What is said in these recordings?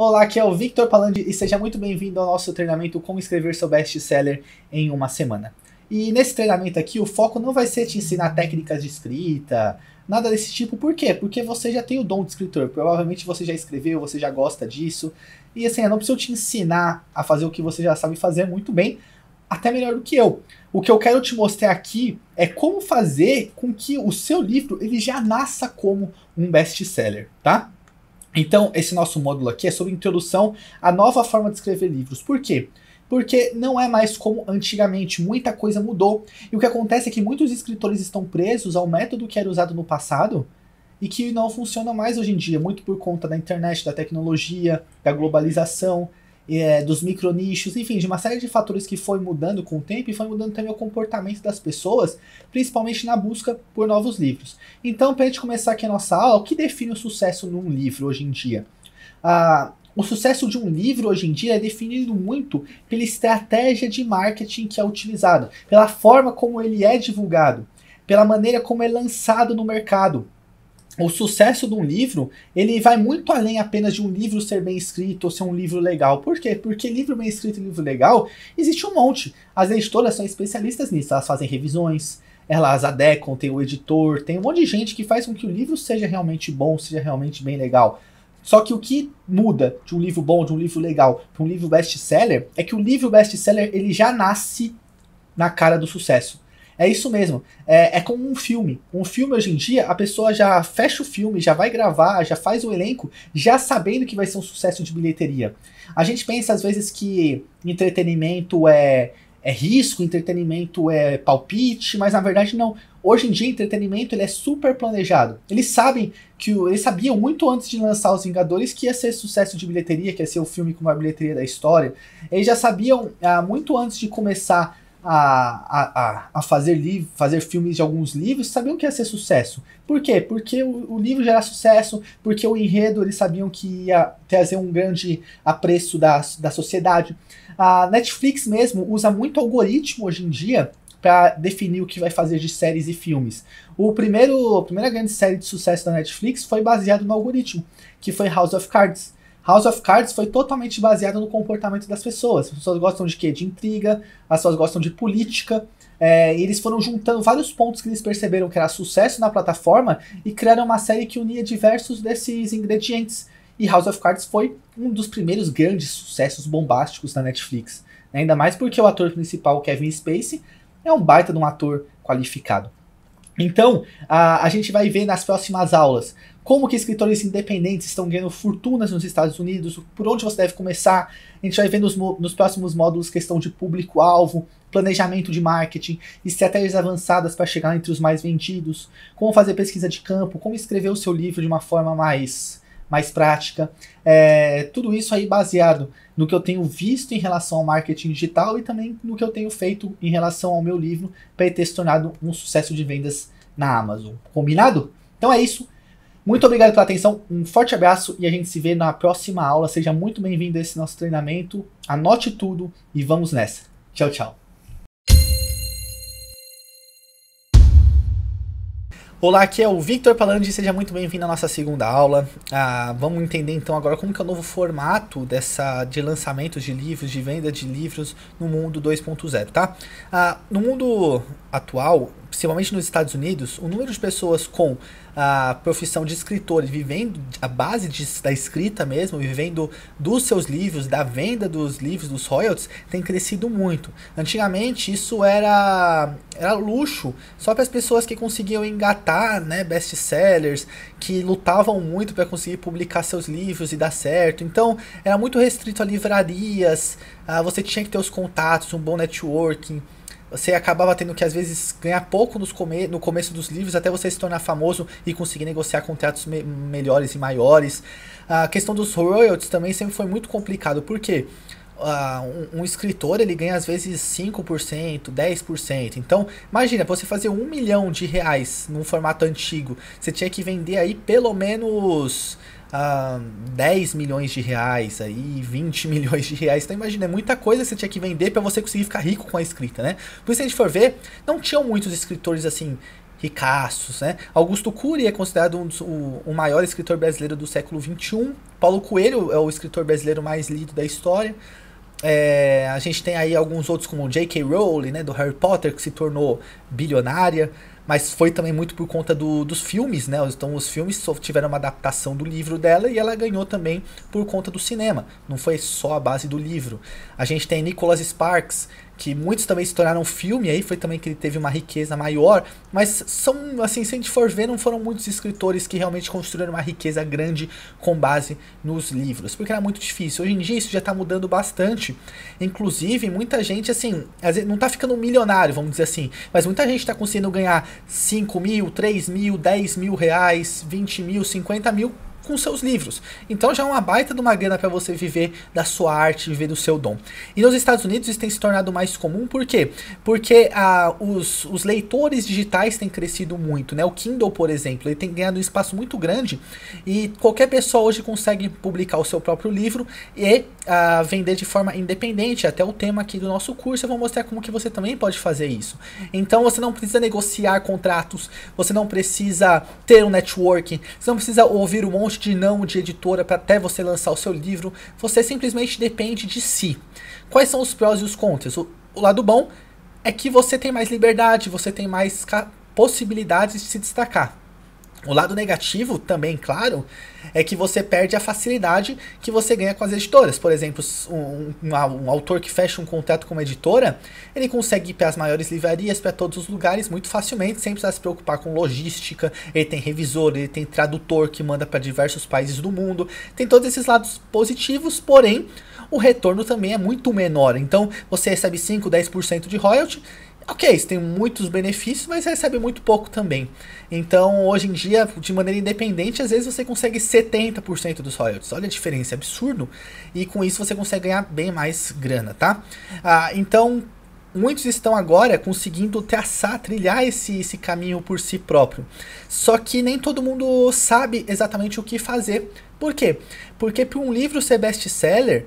Olá, aqui é o Victor Palandi e seja muito bem-vindo ao nosso treinamento Como Escrever Seu Best Seller em uma semana. E nesse treinamento aqui, o foco não vai ser te ensinar técnicas de escrita, nada desse tipo. Por quê? Porque você já tem o dom de escritor. Provavelmente você já escreveu, você já gosta disso. E assim, eu não preciso te ensinar a fazer o que você já sabe fazer muito bem, até melhor do que eu. O que eu quero te mostrar aqui é como fazer com que o seu livro ele já nasça como um best-seller, tá? Então, esse nosso módulo aqui é sobre introdução à nova forma de escrever livros. Por quê? Porque não é mais como antigamente, muita coisa mudou. E o que acontece é que muitos escritores estão presos ao método que era usado no passado e que não funciona mais hoje em dia, muito por conta da internet, da tecnologia, da globalização é, dos micronichos, enfim, de uma série de fatores que foi mudando com o tempo e foi mudando também o comportamento das pessoas, principalmente na busca por novos livros. Então, para a gente começar aqui a nossa aula, o que define o sucesso num livro hoje em dia? Ah, o sucesso de um livro hoje em dia é definido muito pela estratégia de marketing que é utilizada, pela forma como ele é divulgado, pela maneira como é lançado no mercado, o sucesso de um livro, ele vai muito além apenas de um livro ser bem escrito ou ser um livro legal. Por quê? Porque livro bem escrito e livro legal existe um monte. As editoras são especialistas nisso, elas fazem revisões, elas adequam, tem o editor, tem um monte de gente que faz com que o livro seja realmente bom, seja realmente bem legal. Só que o que muda de um livro bom, de um livro legal, para um livro best-seller, é que o livro best-seller ele já nasce na cara do sucesso. É isso mesmo. É, é como um filme. Um filme hoje em dia, a pessoa já fecha o filme, já vai gravar, já faz o elenco, já sabendo que vai ser um sucesso de bilheteria. A gente pensa às vezes que entretenimento é, é risco, entretenimento é palpite, mas na verdade não. Hoje em dia, entretenimento ele é super planejado. Eles sabem que eles sabiam muito antes de lançar os Vingadores que ia ser sucesso de bilheteria, que ia ser o filme com a bilheteria da história. Eles já sabiam ah, muito antes de começar a, a, a fazer, livro, fazer filmes de alguns livros, sabiam que ia ser sucesso. Por quê? Porque o, o livro já era sucesso, porque o enredo eles sabiam que ia trazer um grande apreço da, da sociedade. A Netflix mesmo usa muito algoritmo hoje em dia para definir o que vai fazer de séries e filmes. O primeiro, a primeira grande série de sucesso da Netflix foi baseado no algoritmo, que foi House of Cards. House of Cards foi totalmente baseado no comportamento das pessoas. As pessoas gostam de quê? De intriga, as pessoas gostam de política. É, e eles foram juntando vários pontos que eles perceberam que era sucesso na plataforma e criaram uma série que unia diversos desses ingredientes. E House of Cards foi um dos primeiros grandes sucessos bombásticos da Netflix. Ainda mais porque o ator principal, Kevin Spacey, é um baita de um ator qualificado. Então, a, a gente vai ver nas próximas aulas como que escritores independentes estão ganhando fortunas nos Estados Unidos, por onde você deve começar. A gente vai ver nos, nos próximos módulos questão de público-alvo, planejamento de marketing, estratégias avançadas para chegar entre os mais vendidos, como fazer pesquisa de campo, como escrever o seu livro de uma forma mais mais prática. É, tudo isso aí baseado no que eu tenho visto em relação ao marketing digital e também no que eu tenho feito em relação ao meu livro para ele ter se tornado um sucesso de vendas na Amazon. Combinado? Então é isso. Muito obrigado pela atenção, um forte abraço e a gente se vê na próxima aula. Seja muito bem-vindo a esse nosso treinamento. Anote tudo e vamos nessa. Tchau, tchau. Olá, aqui é o Victor Palandi, seja muito bem-vindo à nossa segunda aula. Ah, vamos entender então agora como que é o novo formato dessa de lançamentos de livros, de venda de livros no mundo 2.0, tá? Ah, no mundo atual, principalmente nos Estados Unidos, o número de pessoas com a profissão de escritor, vivendo a base de, da escrita mesmo, vivendo dos seus livros, da venda dos livros, dos royalties, tem crescido muito. Antigamente isso era, era luxo só para as pessoas que conseguiam engatar né, best-sellers, que lutavam muito para conseguir publicar seus livros e dar certo. Então era muito restrito a livrarias, ah, você tinha que ter os contatos, um bom networking você acabava tendo que às vezes ganhar pouco nos come no começo dos livros até você se tornar famoso e conseguir negociar contratos me melhores e maiores. A questão dos royalties também sempre foi muito complicado, porque uh, ah, um, um, escritor ele ganha às vezes 5%, 10%. Então, imagina, você fazer um milhão de reais num formato antigo, você tinha que vender aí pelo menos a 10 milhões de reais, aí 20 milhões de reais. Então imagina, é muita coisa que você tinha que vender para você conseguir ficar rico com a escrita, né? Por isso, se a gente for ver, não tinham muitos escritores assim ricaços, né? Augusto Cury é considerado um o, o, maior escritor brasileiro do século XXI. Paulo Coelho é o escritor brasileiro mais lido da história. É, a gente tem aí alguns outros como J.K. Rowling, né, do Harry Potter, que se tornou bilionária mas foi também muito por conta do, dos filmes, né? Então os filmes tiveram uma adaptação do livro dela e ela ganhou também por conta do cinema. Não foi só a base do livro. A gente tem Nicholas Sparks, que muitos também se tornaram filme, aí foi também que ele teve uma riqueza maior, mas são, assim, se a gente for ver, não foram muitos escritores que realmente construíram uma riqueza grande com base nos livros, porque era muito difícil. Hoje em dia isso já está mudando bastante, inclusive muita gente, assim, não está ficando milionário, vamos dizer assim, mas muita gente está conseguindo ganhar 5 mil, 3 mil, 10 mil reais, 20 mil, 50 mil com seus livros. Então já é uma baita de uma grana para você viver da sua arte, viver do seu dom. E nos Estados Unidos isso tem se tornado mais comum, por quê? Porque ah, os, os leitores digitais têm crescido muito, né? O Kindle, por exemplo, ele tem ganhado um espaço muito grande e qualquer pessoa hoje consegue publicar o seu próprio livro e ah, vender de forma independente, até o tema aqui do nosso curso, eu vou mostrar como que você também pode fazer isso. Então você não precisa negociar contratos, você não precisa ter um networking, você não precisa ouvir um monte de não de editora para até você lançar o seu livro. Você simplesmente depende de si. Quais são os prós e os contras? O, o lado bom é que você tem mais liberdade, você tem mais possibilidades de se destacar. O lado negativo também, claro, é que você perde a facilidade que você ganha com as editoras. Por exemplo, um, um, um autor que fecha um contrato com uma editora, ele consegue ir para as maiores livrarias, para todos os lugares, muito facilmente, sem precisar se preocupar com logística, ele tem revisor, ele tem tradutor que manda para diversos países do mundo. Tem todos esses lados positivos, porém, o retorno também é muito menor. Então, você recebe 5, 10% de royalty ok, você tem muitos benefícios, mas recebe muito pouco também. Então, hoje em dia, de maneira independente, às vezes você consegue 70% dos royalties. Olha a diferença, é absurdo. E com isso você consegue ganhar bem mais grana, tá? Ah, então, muitos estão agora conseguindo traçar, trilhar esse, esse caminho por si próprio. Só que nem todo mundo sabe exatamente o que fazer. Por quê? Porque para um livro ser best-seller,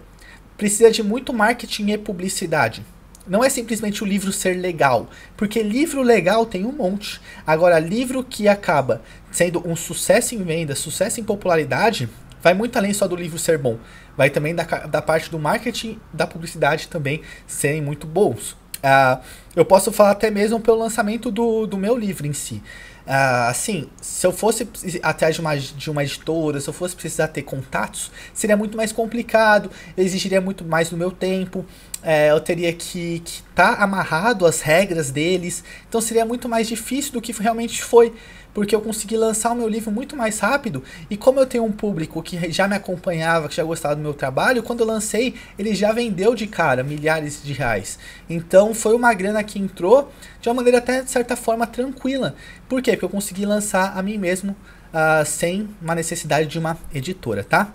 precisa de muito marketing e publicidade não é simplesmente o livro ser legal, porque livro legal tem um monte. Agora, livro que acaba sendo um sucesso em venda, sucesso em popularidade, vai muito além só do livro ser bom. Vai também da, da parte do marketing, da publicidade também serem muito bons. Uh, eu posso falar até mesmo pelo lançamento do, do meu livro em si. Uh, assim, se eu fosse atrás de uma, de uma editora, se eu fosse precisar ter contatos, seria muito mais complicado, exigiria muito mais do meu tempo é, eu teria que estar tá amarrado às regras deles. Então seria muito mais difícil do que realmente foi, porque eu consegui lançar o meu livro muito mais rápido. E como eu tenho um público que já me acompanhava, que já gostava do meu trabalho, quando eu lancei, ele já vendeu de cara milhares de reais. Então foi uma grana que entrou de uma maneira até de certa forma tranquila. Por quê? Porque eu consegui lançar a mim mesmo uh, sem uma necessidade de uma editora, tá?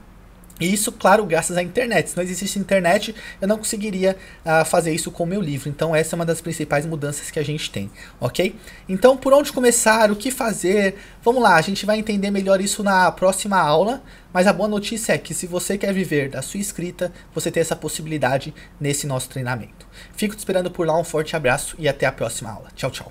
E isso, claro, graças à internet. Se não existisse internet, eu não conseguiria uh, fazer isso com o meu livro. Então, essa é uma das principais mudanças que a gente tem, ok? Então, por onde começar? O que fazer? Vamos lá, a gente vai entender melhor isso na próxima aula. Mas a boa notícia é que, se você quer viver da sua escrita, você tem essa possibilidade nesse nosso treinamento. Fico te esperando por lá, um forte abraço e até a próxima aula. Tchau, tchau.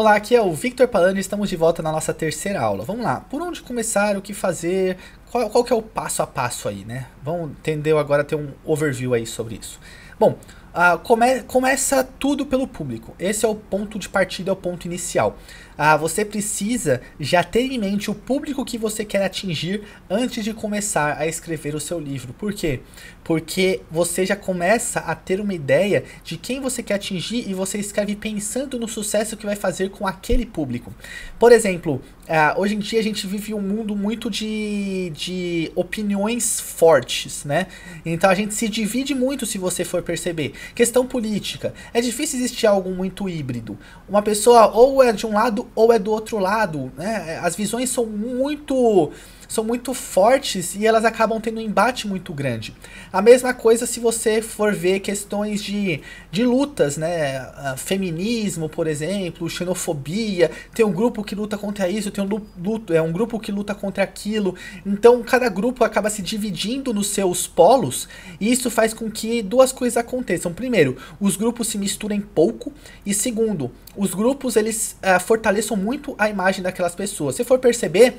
Olá, aqui é o Victor Palani e estamos de volta na nossa terceira aula. Vamos lá, por onde começar, o que fazer, qual, qual que é o passo a passo aí, né? Vamos entender agora, ter um overview aí sobre isso. Bom, uh, come, começa tudo pelo público. Esse é o ponto de partida, é o ponto inicial. Uh, você precisa já ter em mente o público que você quer atingir antes de começar a escrever o seu livro. Por quê? porque você já começa a ter uma ideia de quem você quer atingir e você escreve pensando no sucesso que vai fazer com aquele público. Por exemplo, uh, hoje em dia a gente vive um mundo muito de, de opiniões fortes, né? Então a gente se divide muito se você for perceber. Questão política. É difícil existir algo muito híbrido. Uma pessoa ou é de um lado ou é do outro lado, né? As visões são muito são muito fortes e elas acabam tendo um embate muito grande. A mesma coisa se você for ver questões de, de lutas, né? Feminismo, por exemplo, xenofobia, tem um grupo que luta contra isso, tem um, luto, é um grupo que luta contra aquilo. Então cada grupo acaba se dividindo nos seus polos e isso faz com que duas coisas aconteçam. Primeiro, os grupos se misturem pouco e segundo, os grupos eles uh, fortaleçam muito a imagem daquelas pessoas. Se for perceber,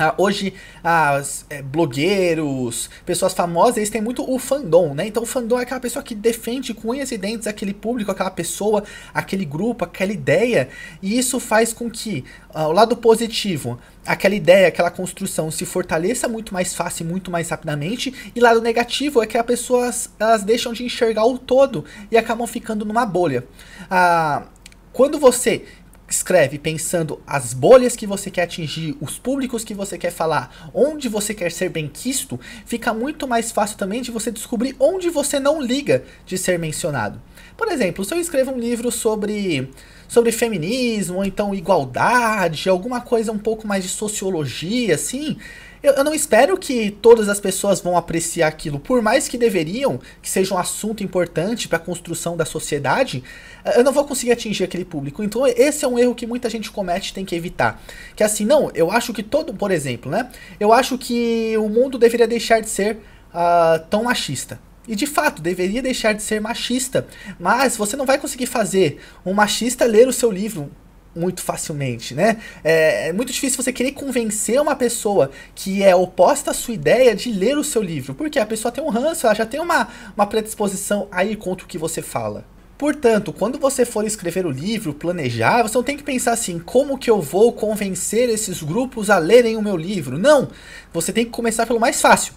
ah, hoje, as, ah, é, blogueiros, pessoas famosas, eles têm muito o fandom, né? Então, o fandom é aquela pessoa que defende com unhas e dentes aquele público, aquela pessoa, aquele grupo, aquela ideia. E isso faz com que ah, o lado positivo, aquela ideia, aquela construção se fortaleça muito mais fácil e muito mais rapidamente. E lado negativo é que as pessoas elas deixam de enxergar o todo e acabam ficando numa bolha. Ah, quando você escreve pensando as bolhas que você quer atingir, os públicos que você quer falar, onde você quer ser bem quisto, fica muito mais fácil também de você descobrir onde você não liga de ser mencionado. Por exemplo, se eu escrevo um livro sobre sobre feminismo, ou então igualdade, alguma coisa um pouco mais de sociologia, assim, eu, eu, não espero que todas as pessoas vão apreciar aquilo, por mais que deveriam, que seja um assunto importante para a construção da sociedade, eh, eu não vou conseguir atingir aquele público. Então, esse é um erro que muita gente comete e tem que evitar. Que assim, não, eu acho que todo, por exemplo, né? Eu acho que o mundo deveria deixar de ser uh, tão machista. E de fato, deveria deixar de ser machista. Mas você não vai conseguir fazer um machista ler o seu livro muito facilmente, né? É, é, muito difícil você querer convencer uma pessoa que é oposta à sua ideia de ler o seu livro, porque a pessoa tem um ranço, ela já tem uma, uma predisposição a ir contra o que você fala. Portanto, quando você for escrever o livro, planejar, você não tem que pensar assim, como que eu vou convencer esses grupos a lerem o meu livro? Não! Você tem que começar pelo mais fácil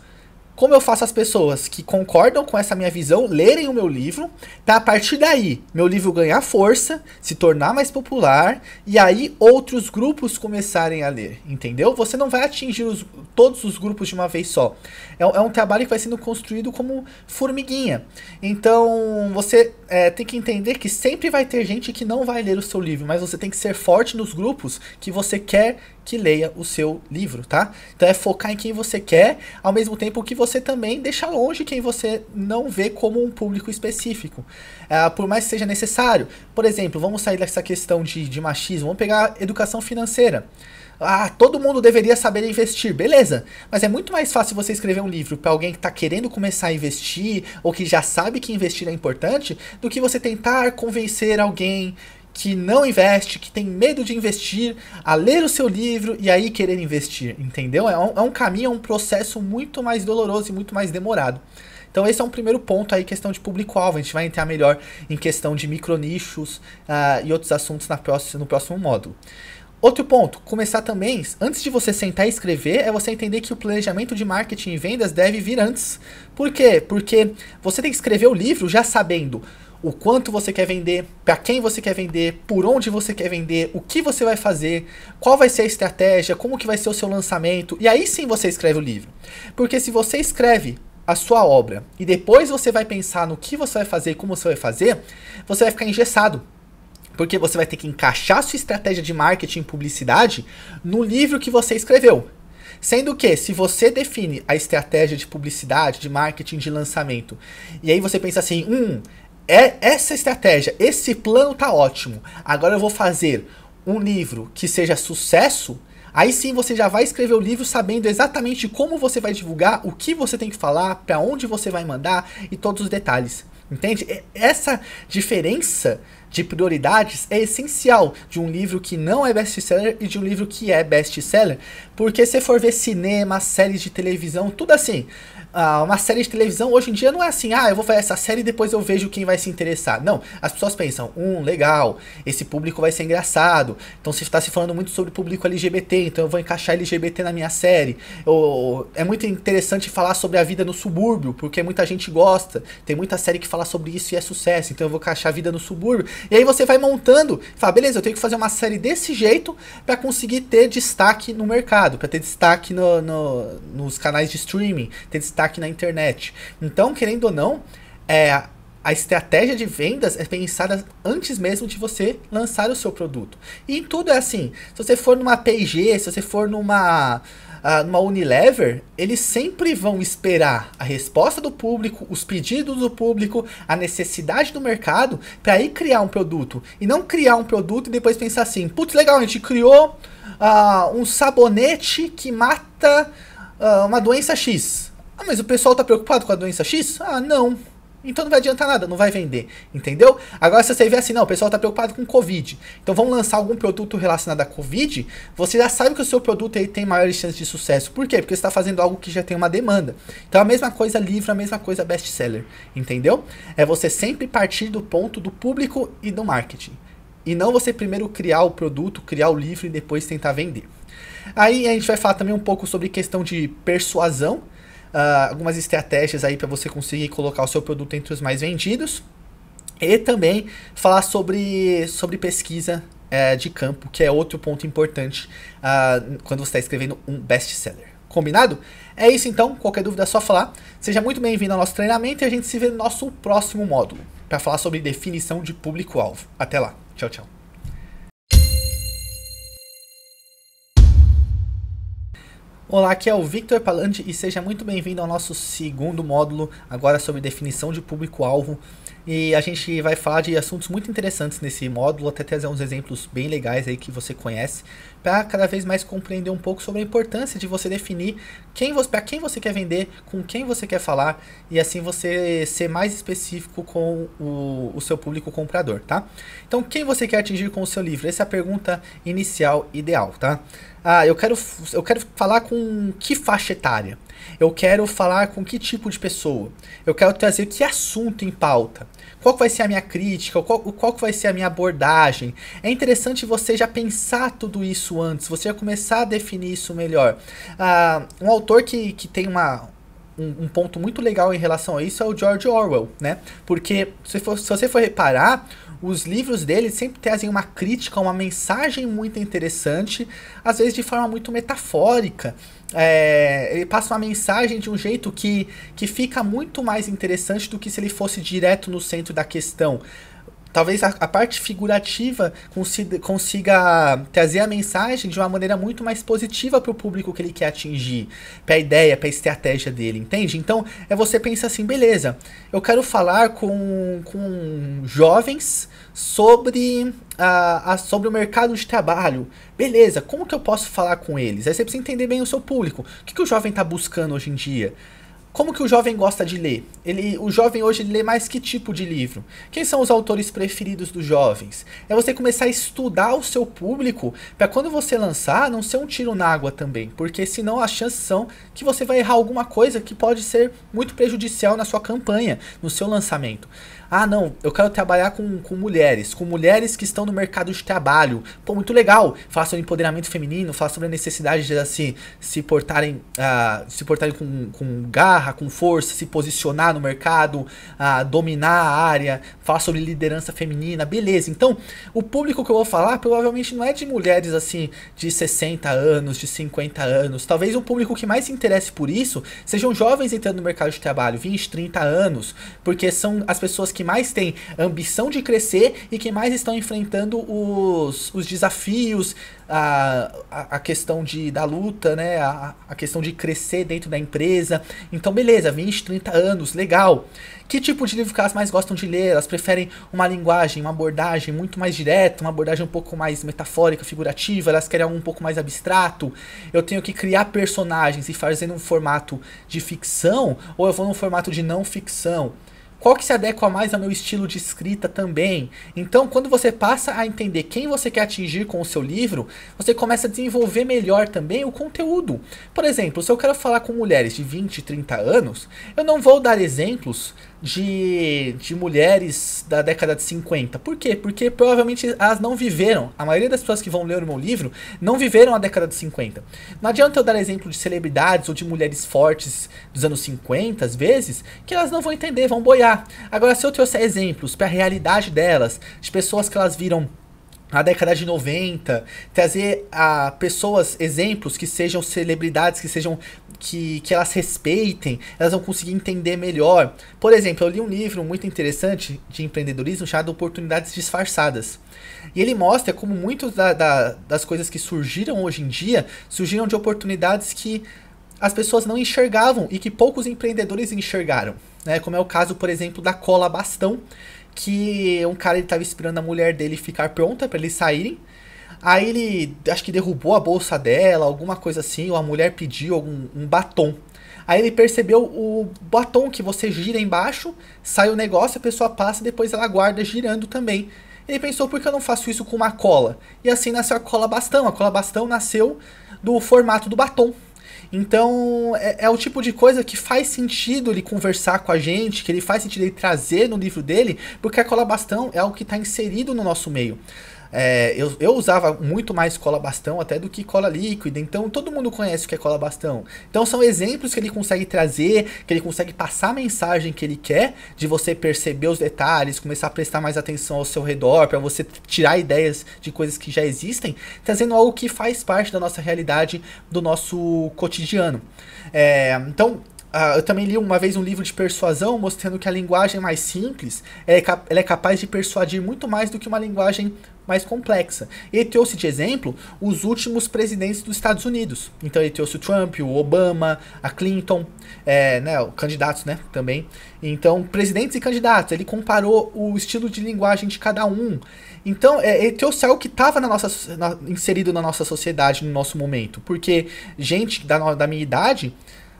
como eu faço as pessoas que concordam com essa minha visão lerem o meu livro, para a partir daí meu livro ganhar força, se tornar mais popular e aí outros grupos começarem a ler, entendeu? Você não vai atingir os, todos os grupos de uma vez só. É, é, um trabalho que vai sendo construído como formiguinha. Então você é, tem que entender que sempre vai ter gente que não vai ler o seu livro, mas você tem que ser forte nos grupos que você quer que leia o seu livro, tá? Então é focar em quem você quer, ao mesmo tempo que você também deixa longe quem você não vê como um público específico, é, por mais que seja necessário. Por exemplo, vamos sair dessa questão de, de machismo, vamos pegar educação financeira. Ah, todo mundo deveria saber investir, beleza. Mas é muito mais fácil você escrever um livro para alguém que está querendo começar a investir ou que já sabe que investir é importante do que você tentar convencer alguém que não investe, que tem medo de investir, a ler o seu livro e aí querer investir, entendeu? É um, é um caminho, é um processo muito mais doloroso e muito mais demorado. Então esse é um primeiro ponto aí, questão de público-alvo. A gente vai entrar melhor em questão de micronichos uh, e outros assuntos na próxima, no próximo módulo. Outro ponto, começar também, antes de você sentar e escrever, é você entender que o planejamento de marketing e vendas deve vir antes. Por quê? Porque você tem que escrever o livro já sabendo o quanto você quer vender, para quem você quer vender, por onde você quer vender, o que você vai fazer, qual vai ser a estratégia, como que vai ser o seu lançamento, e aí sim você escreve o livro. Porque se você escreve a sua obra e depois você vai pensar no que você vai fazer e como você vai fazer, você vai ficar engessado. Porque você vai ter que encaixar sua estratégia de marketing e publicidade no livro que você escreveu. Sendo que, se você define a estratégia de publicidade, de marketing, de lançamento, e aí você pensa assim, hum, é essa estratégia, esse plano tá ótimo. Agora eu vou fazer um livro que seja sucesso. Aí sim você já vai escrever o livro sabendo exatamente como você vai divulgar, o que você tem que falar, para onde você vai mandar e todos os detalhes. Entende? Essa diferença de prioridades é essencial de um livro que não é best-seller e de um livro que é best-seller, porque se for ver cinema, séries de televisão, tudo assim, ah, uma série de televisão hoje em dia não é assim, ah, eu vou fazer essa série e depois eu vejo quem vai se interessar. Não, as pessoas pensam, hum, legal, esse público vai ser engraçado. Então se está se falando muito sobre público LGBT, então eu vou encaixar LGBT na minha série. Ou, é muito interessante falar sobre a vida no subúrbio, porque muita gente gosta. Tem muita série que fala sobre isso e é sucesso, então eu vou encaixar a vida no subúrbio. E aí você vai montando, fala, beleza, eu tenho que fazer uma série desse jeito para conseguir ter destaque no mercado, para ter destaque no, no, nos canais de streaming, ter destaque destaque na internet. Então, querendo ou não, é, a estratégia de vendas é pensada antes mesmo de você lançar o seu produto. E em tudo é assim. Se você for numa P&G, se você for numa uh, numa Unilever, eles sempre vão esperar a resposta do público, os pedidos do público, a necessidade do mercado para ir criar um produto e não criar um produto e depois pensar assim, putz, legal, a gente criou uh, um sabonete que mata uh, uma doença X ah, mas o pessoal tá preocupado com a doença X? Ah, não. Então não vai adiantar nada, não vai vender, entendeu? Agora se você vê assim, não, o pessoal está preocupado com Covid, então vamos lançar algum produto relacionado à Covid, você já sabe que o seu produto aí tem maiores chances de sucesso. Por quê? Porque você está fazendo algo que já tem uma demanda. Então a mesma coisa livro, a mesma coisa best-seller, entendeu? É você sempre partir do ponto do público e do marketing. E não você primeiro criar o produto, criar o livro e depois tentar vender. Aí a gente vai falar também um pouco sobre questão de persuasão, uh, algumas estratégias aí para você conseguir colocar o seu produto entre os mais vendidos. E também falar sobre, sobre pesquisa eh, de campo, que é outro ponto importante uh, quando você está escrevendo um best-seller. Combinado? É isso então, qualquer dúvida é só falar. Seja muito bem-vindo ao nosso treinamento e a gente se vê no nosso próximo módulo para falar sobre definição de público-alvo. Até lá, tchau, tchau. Olá, aqui é o Victor Palante e seja muito bem-vindo ao nosso segundo módulo, agora sobre definição de público-alvo e a gente vai falar de assuntos muito interessantes nesse módulo, até trazer uns exemplos bem legais aí que você conhece, para cada vez mais compreender um pouco sobre a importância de você definir quem você, para quem você quer vender, com quem você quer falar e assim você ser mais específico com o, o seu público comprador, tá? Então, quem você quer atingir com o seu livro? Essa é a pergunta inicial ideal, tá? Ah, eu quero, eu quero falar com que faixa etária? Eu quero falar com que tipo de pessoa? Eu quero trazer que assunto em pauta? Qual vai ser a minha crítica? Qual, qual vai ser a minha abordagem? É interessante você já pensar tudo isso antes, você já começar a definir isso melhor. Ah, um autor que, que tem uma, um, um, ponto muito legal em relação a isso é o George Orwell, né? Porque se, for, se você for reparar, os livros dele sempre trazem uma crítica, uma mensagem muito interessante, às vezes de forma muito metafórica. É, ele passa uma mensagem de um jeito que, que fica muito mais interessante do que se ele fosse direto no centro da questão. Talvez a, a parte figurativa consiga, consiga, trazer a mensagem de uma maneira muito mais positiva para o público que ele quer atingir, para a ideia, para a estratégia dele, entende? Então é você pensar assim: beleza, eu quero falar com, com jovens sobre a, a, sobre o mercado de trabalho. Beleza, como que eu posso falar com eles? Aí você precisa entender bem o seu público. O que, que o jovem está buscando hoje em dia? Como que o jovem gosta de ler? Ele, o jovem hoje lê mais que tipo de livro? Quem são os autores preferidos dos jovens? É você começar a estudar o seu público para quando você lançar não ser um tiro na água também, porque senão as chances são que você vai errar alguma coisa que pode ser muito prejudicial na sua campanha, no seu lançamento. Ah, não, eu quero trabalhar com, com mulheres, com mulheres que estão no mercado de trabalho. Pô, muito legal. Fala sobre empoderamento feminino, fala sobre a necessidade de se, se portarem, ah, se portarem com, com garra, com força, se posicionar no mercado, ah, dominar a área, fala sobre liderança feminina, beleza. Então, o público que eu vou falar provavelmente não é de mulheres assim de 60 anos, de 50 anos. Talvez o público que mais se interesse por isso sejam jovens entrando no mercado de trabalho, 20, 30 anos, porque são as pessoas que que mais têm ambição de crescer e que mais estão enfrentando os, os desafios, a, a, a questão de, da luta, né? A, a questão de crescer dentro da empresa. Então, beleza, 20, 30 anos, legal. Que tipo de livro que elas mais gostam de ler? Elas preferem uma linguagem, uma abordagem muito mais direta, uma abordagem um pouco mais metafórica, figurativa, elas querem algo um pouco mais abstrato. Eu tenho que criar personagens e fazer num formato de ficção, ou eu vou num formato de não ficção qual que se adequa mais ao meu estilo de escrita também. Então, quando você passa a entender quem você quer atingir com o seu livro, você começa a desenvolver melhor também o conteúdo. Por exemplo, se eu quero falar com mulheres de 20, 30 anos, eu não vou dar exemplos de, de mulheres da década de 50. Por quê? Porque provavelmente elas não viveram, a maioria das pessoas que vão ler o meu livro não viveram a década de 50. Não adianta eu dar exemplo de celebridades ou de mulheres fortes dos anos 50, às vezes, que elas não vão entender, vão boiar. Agora, se eu trouxer exemplos para a realidade delas, de pessoas que elas viram na década de 90, trazer a pessoas, exemplos que sejam celebridades, que sejam que, que elas respeitem, elas vão conseguir entender melhor. Por exemplo, eu li um livro muito interessante de empreendedorismo chamado Oportunidades Disfarçadas. E ele mostra como muitas da, da, das coisas que surgiram hoje em dia surgiram de oportunidades que as pessoas não enxergavam e que poucos empreendedores enxergaram. Né? Como é o caso, por exemplo, da cola bastão, que um cara estava esperando a mulher dele ficar pronta para eles saírem. Aí ele acho que derrubou a bolsa dela, alguma coisa assim, ou a mulher pediu algum, um batom. Aí ele percebeu o batom que você gira embaixo, sai o negócio, a pessoa passa e depois ela guarda girando também. Ele pensou, por que eu não faço isso com uma cola? E assim nasceu a cola bastão. A cola bastão nasceu do formato do batom. Então, é, é, o tipo de coisa que faz sentido ele conversar com a gente, que ele faz sentido ele trazer no livro dele, porque a cola bastão é algo que está inserido no nosso meio. É, eu, eu usava muito mais cola bastão até do que cola líquida, então todo mundo conhece o que é cola bastão. Então são exemplos que ele consegue trazer, que ele consegue passar a mensagem que ele quer, de você perceber os detalhes, começar a prestar mais atenção ao seu redor, para você tirar ideias de coisas que já existem, trazendo algo que faz parte da nossa realidade, do nosso cotidiano. É, então, Uh, eu também li uma vez um livro de persuasão mostrando que a linguagem mais simples é, ela é capaz de persuadir muito mais do que uma linguagem mais complexa. Ele trouxe de exemplo os últimos presidentes dos Estados Unidos. Então ele trouxe o Trump, o Obama, a Clinton, é, né, candidatos, né, também. Então presidentes e candidatos. Ele comparou o estilo de linguagem de cada um. Então é, ele trouxe algo que estava na nossa na, inserido na nossa sociedade no nosso momento, porque gente da, da minha idade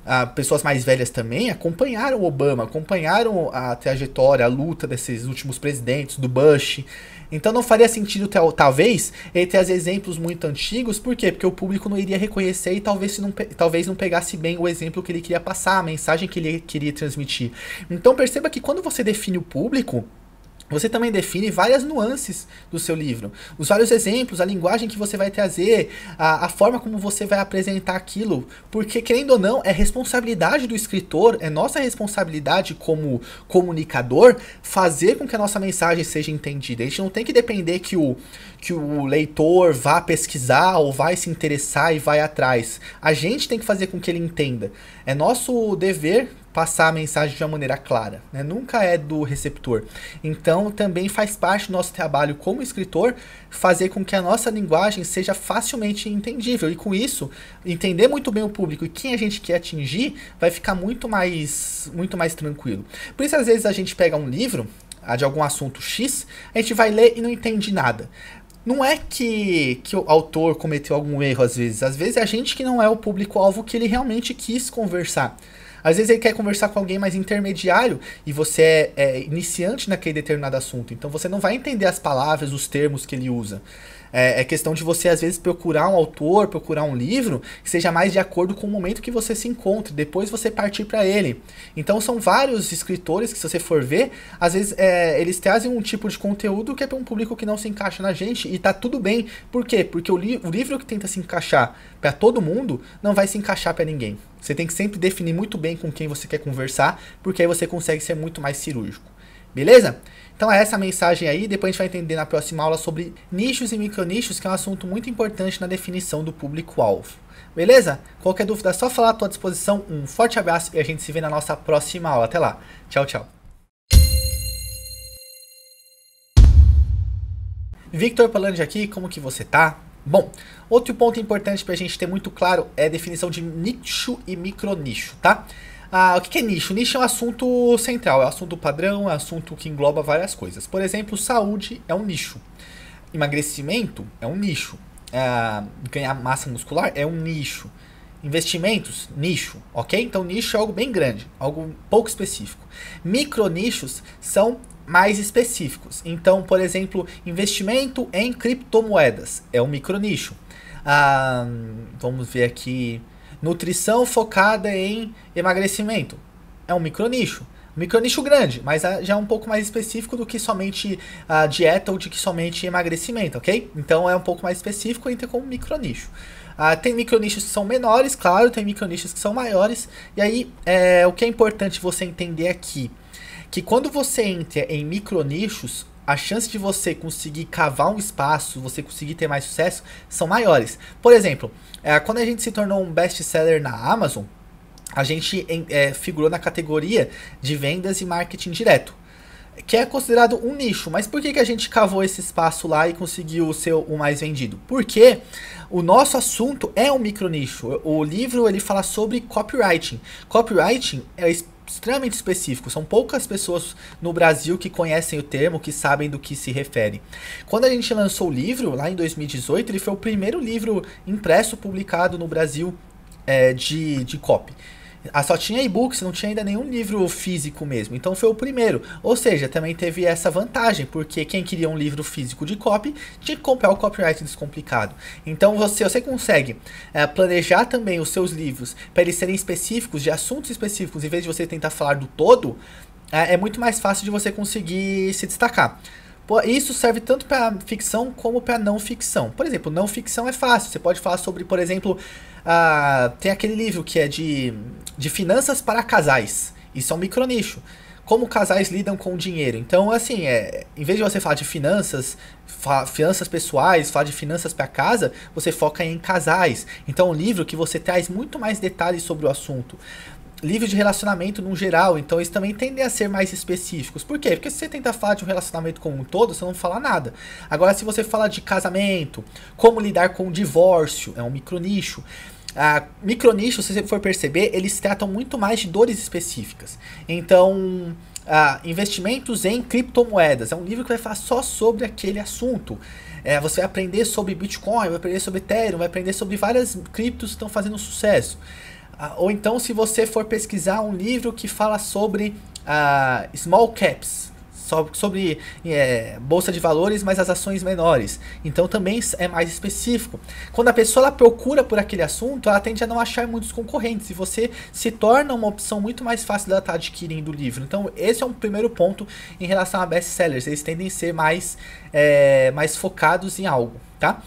ah, pessoas mais velhas também acompanharam Obama, acompanharam a trajetória, a luta desses últimos presidentes, do Bush. Então não faria sentido, talvez, ele as exemplos muito antigos, por quê? Porque o público não iria reconhecer e talvez não, talvez não pegasse bem o exemplo que ele queria passar, a mensagem que ele queria transmitir. Então perceba que quando você define o público, você também define várias nuances do seu livro, os vários exemplos, a linguagem que você vai trazer, a, a, forma como você vai apresentar aquilo, porque querendo ou não, é responsabilidade do escritor, é nossa responsabilidade como comunicador fazer com que a nossa mensagem seja entendida. A gente não tem que depender que o, que o leitor vá pesquisar ou vai se interessar e vai atrás. A gente tem que fazer com que ele entenda. É nosso dever passar a mensagem de uma maneira clara, né? nunca é do receptor. Então também faz parte do nosso trabalho como escritor fazer com que a nossa linguagem seja facilmente entendível e com isso entender muito bem o público e quem a gente quer atingir vai ficar muito mais muito mais tranquilo. Por isso às vezes a gente pega um livro ah, de algum assunto X, a gente vai ler e não entende nada. Não é que, que o autor cometeu algum erro às vezes, às vezes é a gente que não é o público-alvo que ele realmente quis conversar. Às vezes ele quer conversar com alguém mais intermediário e você é, é iniciante naquele determinado assunto. Então você não vai entender as palavras, os termos que ele usa. É, é, questão de você, às vezes, procurar um autor, procurar um livro que seja mais de acordo com o momento que você se encontre, depois você partir para ele. Então, são vários escritores que, se você for ver, às vezes é, eles trazem um tipo de conteúdo que é para um público que não se encaixa na gente e tá tudo bem. Por quê? Porque o, li o livro que tenta se encaixar para todo mundo não vai se encaixar para ninguém. Você tem que sempre definir muito bem com quem você quer conversar, porque aí você consegue ser muito mais cirúrgico. Beleza? Então é essa mensagem aí, depois a gente vai entender na próxima aula sobre nichos e micronichos, que é um assunto muito importante na definição do público-alvo. Beleza? Qualquer dúvida é só falar, à tua disposição. Um forte abraço e a gente se vê na nossa próxima aula. Até lá. Tchau, tchau. Victor Palange aqui, como que você tá? Bom, outro ponto importante para a gente ter muito claro é a definição de nicho e micronicho, tá? Ah, o que é nicho? Nicho é um assunto central, é um assunto padrão, é um assunto que engloba várias coisas. Por exemplo, saúde é um nicho. Emagrecimento é um nicho. Ah, ganhar massa muscular é um nicho. Investimentos, nicho, ok? Então, nicho é algo bem grande, algo pouco específico. Micronichos são mais específicos. Então, por exemplo, investimento em criptomoedas é um micronicho. Ah, vamos ver aqui Nutrição focada em emagrecimento. É um micronicho. Micronicho grande, mas é, já é um pouco mais específico do que somente a dieta ou de que somente emagrecimento, ok? Então é um pouco mais específico e entra como micronicho. Ah, tem micronichos que são menores, claro, tem micronichos que são maiores. E aí, é, o que é importante você entender aqui? Que quando você entra em micronichos, a chance de você conseguir cavar um espaço, você conseguir ter mais sucesso, são maiores. Por exemplo, é, quando a gente se tornou um best-seller na Amazon, a gente é, figurou na categoria de vendas e marketing direto que é considerado um nicho. Mas por que, que a gente cavou esse espaço lá e conseguiu ser o mais vendido? Porque o nosso assunto é um micro nicho. O livro ele fala sobre copywriting. Copywriting é extremamente específico. São poucas pessoas no Brasil que conhecem o termo, que sabem do que se refere. Quando a gente lançou o livro, lá em 2018, ele foi o primeiro livro impresso publicado no Brasil é, de, de copy. Ah, só tinha e-books, não tinha ainda nenhum livro físico mesmo. Então foi o primeiro. Ou seja, também teve essa vantagem, porque quem queria um livro físico de copy tinha que comprar o copyright descomplicado. Então você, você consegue é, planejar também os seus livros para eles serem específicos, de assuntos específicos, em vez de você tentar falar do todo, é, é muito mais fácil de você conseguir se destacar. Isso serve tanto para ficção como para não ficção. Por exemplo, não ficção é fácil. Você pode falar sobre, por exemplo, ah, tem aquele livro que é de, de finanças para casais. Isso é um nicho Como casais lidam com o dinheiro. Então, assim, é, em vez de você falar de finanças, fa finanças pessoais, falar de finanças para casa, você foca em casais. Então, é um livro que você traz muito mais detalhes sobre o assunto livros de relacionamento no geral, então eles também tendem a ser mais específicos. Por quê? Porque se você tenta falar de um relacionamento como um todo, você não fala nada. Agora, se você fala de casamento, como lidar com o divórcio, é um micronicho. Ah, micronicho, se você for perceber, eles tratam muito mais de dores específicas. Então, ah, investimentos em criptomoedas é um livro que vai falar só sobre aquele assunto. É, você vai aprender sobre Bitcoin, vai aprender sobre Ethereum, vai aprender sobre várias criptos que estão fazendo sucesso. Ah, ou então, se você for pesquisar um livro que fala sobre ah, small caps, sobre é, bolsa de valores, mas as ações menores. Então também é mais específico. Quando a pessoa procura por aquele assunto, ela tende a não achar muitos concorrentes e você se torna uma opção muito mais fácil de estar tá adquirindo o livro. Então esse é um primeiro ponto em relação a best sellers. Eles tendem a ser mais, é, mais focados em algo, tá?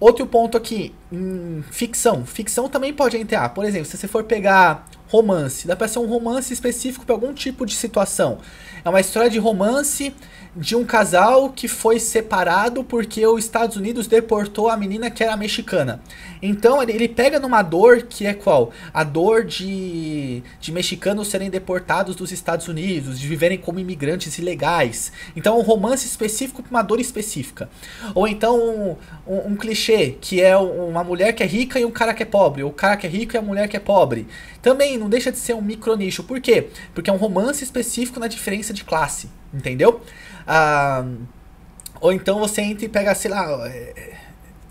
Outro ponto aqui, hum, ficção. Ficção também pode entrar. Por exemplo, se você for pegar romance, dá para ser um romance específico para algum tipo de situação. É uma história de romance de um casal que foi separado porque os Estados Unidos deportou a menina que era mexicana. Então ele, pega numa dor que é qual? A dor de, de mexicanos serem deportados dos Estados Unidos, de viverem como imigrantes ilegais. Então um romance específico para uma dor específica. Ou então um, um, um clichê que é uma mulher que é rica e um cara que é pobre. O cara que é rico e a mulher que é pobre. Também não deixa de ser um micronicho. Por quê? Porque é um romance específico na diferença de classe. Entendeu? Ah, ou então você entra e pega, sei lá, eh,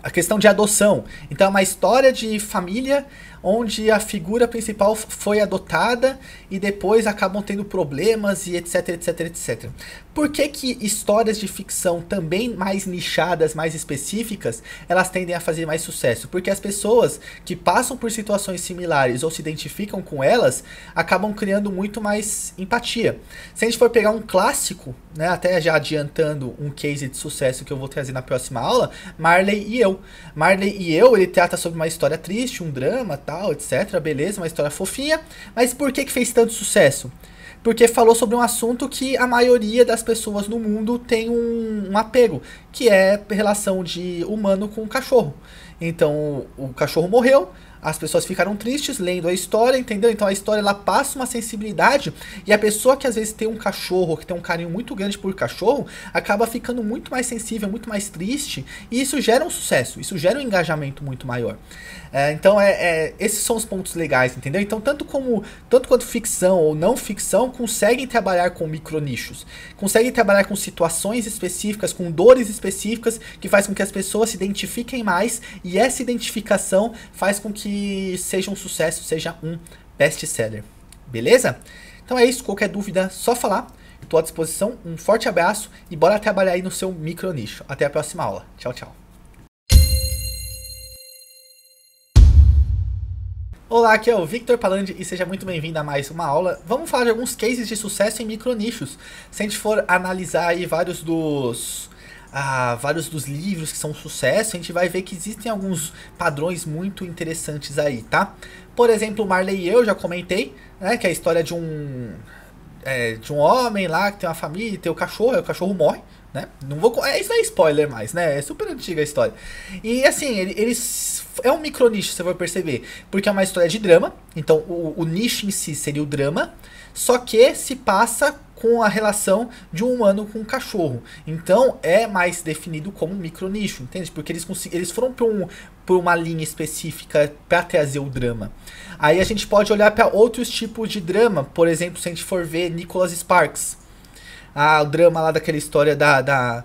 a questão de adoção. Então é uma história de família onde a figura principal foi adotada e depois acabam tendo problemas e etc, etc, etc por que, que histórias de ficção também mais nichadas, mais específicas, elas tendem a fazer mais sucesso? Porque as pessoas que passam por situações similares ou se identificam com elas acabam criando muito mais empatia. Se a gente for pegar um clássico, né, até já adiantando um case de sucesso que eu vou trazer na próxima aula, Marley e eu. Marley e eu, ele trata sobre uma história triste, um drama, tal, etc, beleza, uma história fofinha, mas por que que fez tanto sucesso? porque falou sobre um assunto que a maioria das pessoas no mundo tem um, um apego, que é relação de humano com cachorro. Então, o cachorro morreu, as pessoas ficaram tristes lendo a história, entendeu? Então a história ela passa uma sensibilidade e a pessoa que às vezes tem um cachorro, que tem um carinho muito grande por cachorro, acaba ficando muito mais sensível, muito mais triste e isso gera um sucesso, isso gera um engajamento muito maior. É, então é, é, esses são os pontos legais, entendeu? Então tanto como tanto quanto ficção ou não ficção conseguem trabalhar com micronichos, conseguem trabalhar com situações específicas, com dores específicas que faz com que as pessoas se identifiquem mais e essa identificação faz com que que seja um sucesso, seja um best-seller. Beleza? Então é isso, qualquer dúvida, só falar. Estou à disposição, um forte abraço e bora trabalhar aí no seu micro nicho. Até a próxima aula. Tchau, tchau. Olá, aqui é o Victor Palandi e seja muito bem-vindo a mais uma aula. Vamos falar de alguns cases de sucesso em nichos. Se a gente for analisar aí vários dos a vários dos livros que são um sucesso, a gente vai ver que existem alguns padrões muito interessantes aí, tá? Por exemplo, Marley e eu já comentei, né, que é a história de um é, de um homem lá que tem uma família, tem o cachorro, e o cachorro morre, né? Não vou, é, isso não é spoiler mais, né? É super antiga a história. E assim, ele, ele é um micro nicho, você vai perceber. Porque é uma história de drama, então o, o nicho em si seria o drama, só que se passa com a relação de um humano com um cachorro. Então é mais definido como micronicho, entende? Porque eles, eles foram para um, por uma linha específica para trazer o drama. Aí a gente pode olhar para outros tipos de drama, por exemplo, se a gente for ver Nicholas Sparks, ah, o drama lá daquela história da, da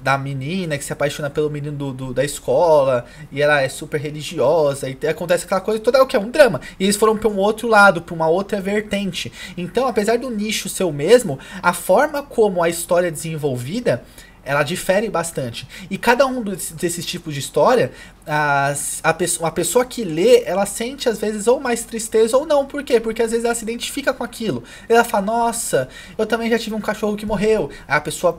da menina que se apaixona pelo menino do, do, da escola e ela é super religiosa e acontece aquela coisa toda é o que é um drama e eles foram para um outro lado para uma outra vertente então apesar do nicho ser o mesmo a forma como a história é desenvolvida ela difere bastante. E cada um desses tipos de história, a, a, pessoa, a pessoa que lê, ela sente às vezes ou mais tristeza ou não. Por quê? Porque às vezes ela se identifica com aquilo. Ela fala, nossa, eu também já tive um cachorro que morreu. Aí a pessoa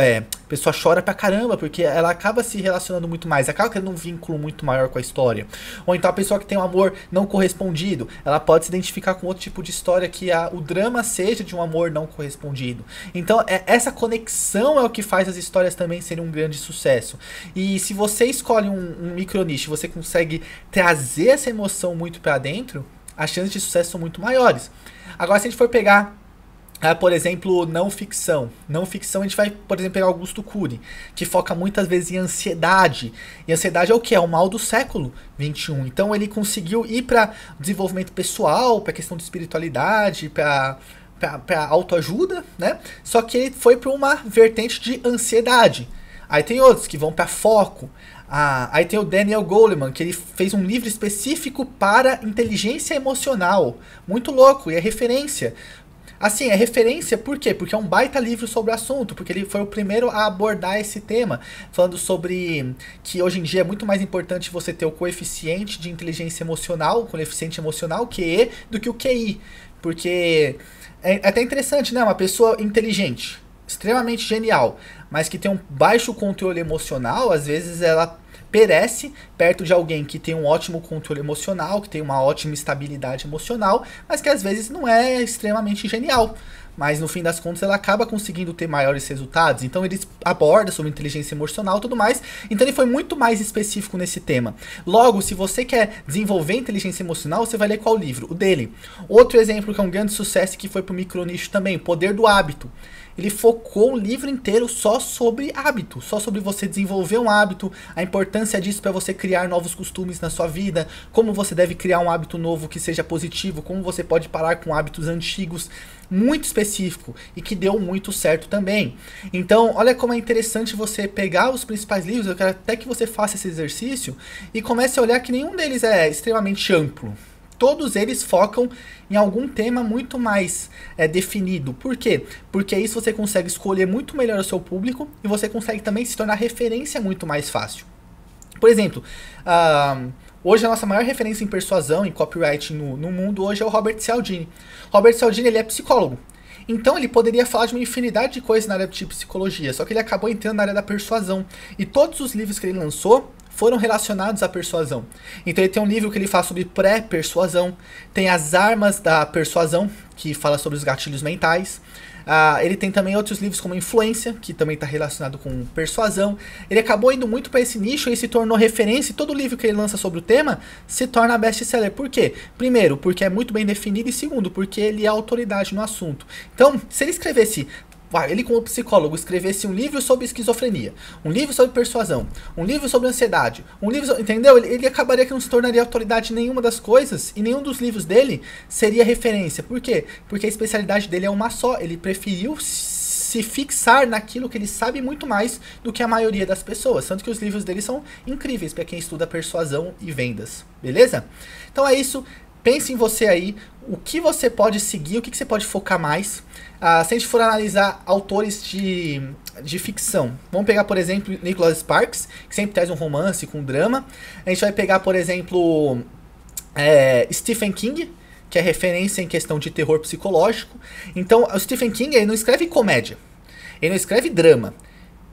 é, a pessoa chora pra caramba, porque ela acaba se relacionando muito mais, acaba tendo um vínculo muito maior com a história. Ou então a pessoa que tem um amor não correspondido, ela pode se identificar com outro tipo de história que a, o drama seja de um amor não correspondido. Então, é, essa conexão é o que faz as histórias também serem um grande sucesso. E se você escolhe um, um micro nicho, você consegue trazer essa emoção muito para dentro, as chances de sucesso são muito maiores. Agora, se a gente for pegar é por exemplo, não ficção. Não ficção, a gente vai, por exemplo, pegar Augusto Cury, que foca muitas vezes em ansiedade. E ansiedade é o que? É o mal do século XXI. Então ele conseguiu ir para desenvolvimento pessoal, para questão de espiritualidade, para para autoajuda, né? Só que ele foi para uma vertente de ansiedade. Aí tem outros que vão para foco. Ah, aí tem o Daniel Goleman, que ele fez um livro específico para inteligência emocional. Muito louco, e é referência. Assim, é referência, por quê? Porque é um baita livro sobre o assunto, porque ele foi o primeiro a abordar esse tema, falando sobre que hoje em dia é muito mais importante você ter o coeficiente de inteligência emocional, o coeficiente emocional QE, do que o QI. Porque é, é até interessante, né? Uma pessoa inteligente, extremamente genial, mas que tem um baixo controle emocional, às vezes ela perece perto de alguém que tem um ótimo controle emocional, que tem uma ótima estabilidade emocional, mas que às vezes não é extremamente genial. Mas no fim das contas ela acaba conseguindo ter maiores resultados. Então ele aborda sobre inteligência emocional e tudo mais. Então ele foi muito mais específico nesse tema. Logo, se você quer desenvolver inteligência emocional, você vai ler qual livro? O dele. Outro exemplo que é um grande sucesso que foi pro micronicho também, Poder do Hábito ele focou o livro inteiro só sobre hábito, só sobre você desenvolver um hábito, a importância disso para você criar novos costumes na sua vida, como você deve criar um hábito novo que seja positivo, como você pode parar com hábitos antigos, muito específico e que deu muito certo também. Então, olha como é interessante você pegar os principais livros, eu quero até que você faça esse exercício e comece a olhar que nenhum deles é extremamente amplo todos eles focam em algum tema muito mais é, definido. Por quê? Porque isso você consegue escolher muito melhor o seu público e você consegue também se tornar referência muito mais fácil. Por exemplo, uh, hoje a nossa maior referência em persuasão e copyright no, no, mundo hoje é o Robert Cialdini. Robert Cialdini ele é psicólogo. Então ele poderia falar de uma infinidade de coisas na área de psicologia, só que ele acabou entrando na área da persuasão. E todos os livros que ele lançou foram relacionados à persuasão. Então ele tem um livro que ele fala sobre pré-persuasão, tem as armas da persuasão, que fala sobre os gatilhos mentais. Uh, ele tem também outros livros como Influência, que também está relacionado com persuasão. Ele acabou indo muito para esse nicho e se tornou referência. E todo livro que ele lança sobre o tema se torna best-seller. Por quê? Primeiro, porque é muito bem definido e segundo, porque ele é autoridade no assunto. Então, se ele escrevesse ele como psicólogo escrevesse um livro sobre esquizofrenia, um livro sobre persuasão, um livro sobre ansiedade, um livro, sobre, entendeu? Ele, ele, acabaria que não se tornaria autoridade em nenhuma das coisas e nenhum dos livros dele seria referência. Por quê? Porque a especialidade dele é uma só. Ele preferiu se fixar naquilo que ele sabe muito mais do que a maioria das pessoas. Tanto que os livros dele são incríveis para quem estuda persuasão e vendas, beleza? Então é isso. Pense em você aí, o que você pode seguir, o que, que você pode focar mais ah, se a gente for analisar autores de, de ficção, vamos pegar, por exemplo, Nicholas Sparks, que sempre traz um romance com um drama. A gente vai pegar, por exemplo, é, Stephen King, que é referência em questão de terror psicológico. Então, o Stephen King ele não escreve comédia, ele não escreve drama.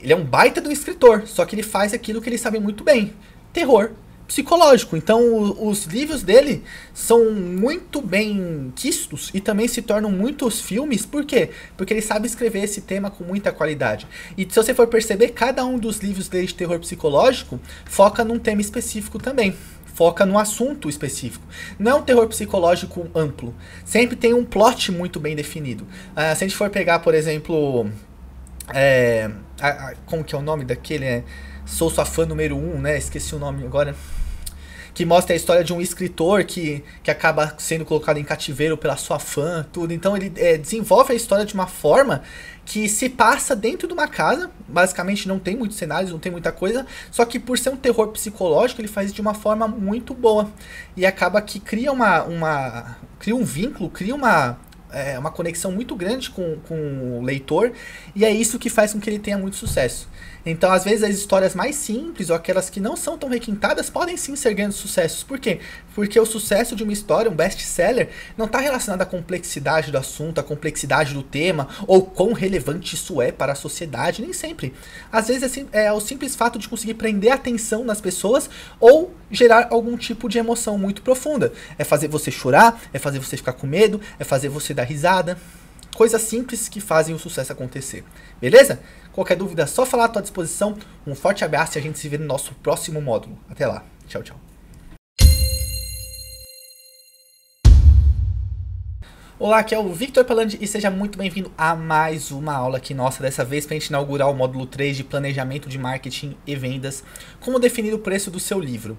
Ele é um baita do escritor, só que ele faz aquilo que ele sabe muito bem: terror psicológico. Então, os livros dele são muito bem quistos e também se tornam muitos filmes. Por quê? Porque ele sabe escrever esse tema com muita qualidade. E se você for perceber, cada um dos livros dele de terror psicológico foca num tema específico também. Foca num assunto específico. Não é um terror psicológico amplo. Sempre tem um plot muito bem definido. Ah, se a gente for pegar, por exemplo. É, a, a, como que é o nome daquele? É, Sou sua fã número um, né? Esqueci o nome agora. Que mostra a história de um escritor que, que acaba sendo colocado em cativeiro pela sua fã, tudo. Então ele é, desenvolve a história de uma forma que se passa dentro de uma casa. Basicamente não tem muitos cenários, não tem muita coisa. Só que por ser um terror psicológico, ele faz de uma forma muito boa. E acaba que cria uma. uma cria um vínculo, cria uma, é, uma conexão muito grande com, com o leitor, e é isso que faz com que ele tenha muito sucesso. Então, às vezes, as histórias mais simples ou aquelas que não são tão requintadas podem sim ser grandes sucessos. Por quê? Porque o sucesso de uma história, um best-seller, não está relacionado à complexidade do assunto, à complexidade do tema ou quão relevante isso é para a sociedade, nem sempre. Às vezes, é, é o simples fato de conseguir prender a atenção nas pessoas ou gerar algum tipo de emoção muito profunda. É fazer você chorar, é fazer você ficar com medo, é fazer você dar risada. Coisas simples que fazem o sucesso acontecer. Beleza? Qualquer dúvida, é só falar à tua disposição. Um forte abraço e a gente se vê no nosso próximo módulo. Até lá. Tchau, tchau. Olá, aqui é o Victor Palandi e seja muito bem-vindo a mais uma aula aqui nossa, dessa vez para a gente inaugurar o módulo 3 de Planejamento de Marketing e Vendas, como definir o preço do seu livro.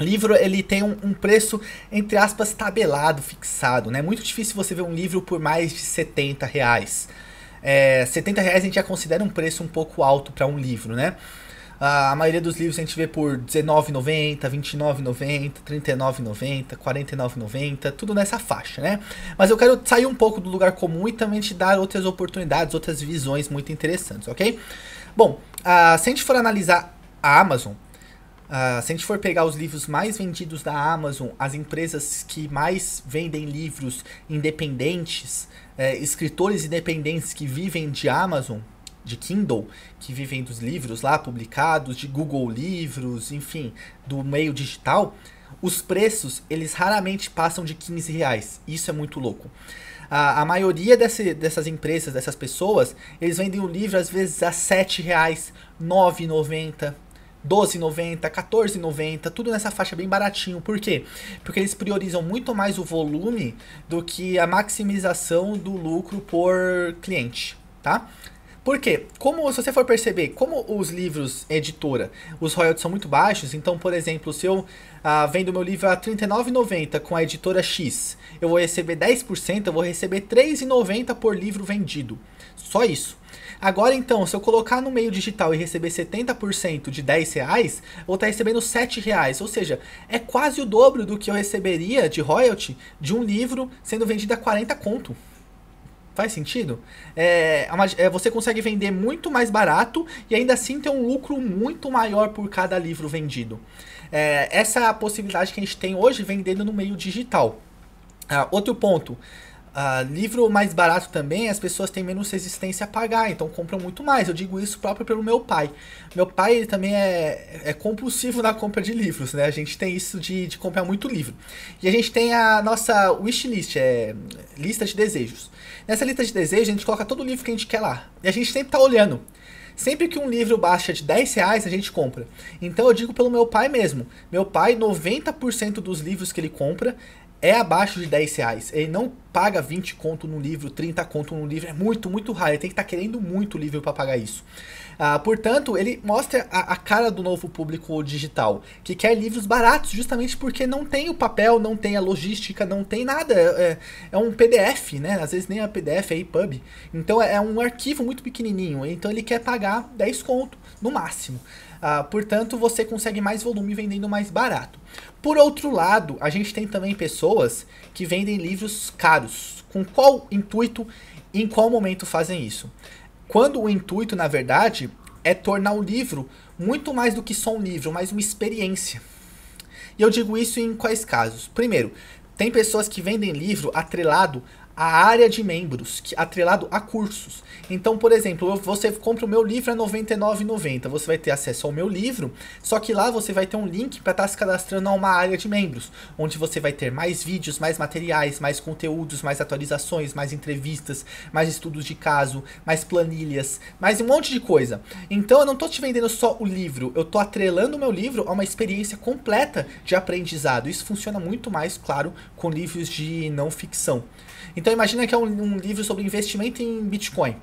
Livro ele tem um, um, preço entre aspas tabelado, fixado, né? Muito difícil você ver um livro por mais de 70 reais é, 70 reais a gente já considera um preço um pouco alto para um livro, né? A maioria dos livros a gente vê por R$19,90, R$29,90, R$39,90, R$49,90, tudo nessa faixa, né? Mas eu quero sair um pouco do lugar comum e também te dar outras oportunidades, outras visões muito interessantes, ok? Bom, uh, se a gente for analisar a Amazon, Uh, se a gente for pegar os livros mais vendidos da Amazon, as empresas que mais vendem livros independentes, é, escritores independentes que vivem de Amazon, de Kindle, que vivem dos livros lá publicados, de Google Livros, enfim, do meio digital, os preços eles raramente passam de 15 reais. Isso é muito louco. A, a maioria desse, dessas empresas, dessas pessoas, eles vendem o livro às vezes a 7 reais, 9,90 12,90, 14,90, tudo nessa faixa bem baratinho. Por quê? Porque eles priorizam muito mais o volume do que a maximização do lucro por cliente, tá? Porque, como se você for perceber, como os livros editora, os royalties são muito baixos, então, por exemplo, se eu ah, vendo meu livro a R$ 39,90 com a editora X, eu vou receber 10%, eu vou receber R$ 3,90 por livro vendido. Só isso. Agora então, se eu colocar no meio digital e receber 70% de 10 reais, vou estar tá recebendo 7 reais. Ou seja, é quase o dobro do que eu receberia de royalty de um livro sendo vendido a 40 conto. Faz sentido? É, é, você consegue vender muito mais barato e ainda assim ter um lucro muito maior por cada livro vendido. É, essa é a possibilidade que a gente tem hoje vendendo no meio digital. Ah, outro ponto, Uh, livro mais barato também, as pessoas têm menos resistência a pagar, então compram muito mais. Eu digo isso próprio pelo meu pai. Meu pai ele também é, é compulsivo na compra de livros, né? A gente tem isso de, de comprar muito livro. E a gente tem a nossa wishlist, é lista de desejos. Nessa lista de desejos, a gente coloca todo o livro que a gente quer lá. E a gente sempre tá olhando. Sempre que um livro baixa de 10 reais, a gente compra. Então eu digo pelo meu pai mesmo. Meu pai, 90% dos livros que ele compra é abaixo de 10 reais. Ele não paga 20 conto no livro, 30 conto no livro. É muito, muito raro. Ele tem que estar tá querendo muito o livro para pagar isso. Ah, portanto, ele mostra a, a, cara do novo público digital, que quer livros baratos, justamente porque não tem o papel, não tem a logística, não tem nada. É, é, é um PDF, né? Às vezes nem é PDF, é EPUB. Então é, é um arquivo muito pequenininho. Então ele quer pagar 10 conto no máximo. Ah, portanto, você consegue mais volume vendendo mais barato. Por outro lado, a gente tem também pessoas que vendem livros caros. Com qual intuito e em qual momento fazem isso? Quando o intuito, na verdade, é tornar o livro muito mais do que só um livro, mas uma experiência. E eu digo isso em quais casos? Primeiro, tem pessoas que vendem livro atrelado a área de membros, que, atrelado a cursos. Então, por exemplo, você compra o meu livro a R$ 99,90. Você vai ter acesso ao meu livro, só que lá você vai ter um link para estar tá se cadastrando a uma área de membros, onde você vai ter mais vídeos, mais materiais, mais conteúdos, mais atualizações, mais entrevistas, mais estudos de caso, mais planilhas, mais um monte de coisa. Então, eu não estou te vendendo só o livro, eu estou atrelando o meu livro a uma experiência completa de aprendizado. Isso funciona muito mais, claro, com livros de não ficção. Então imagina que é um, um livro sobre investimento em Bitcoin.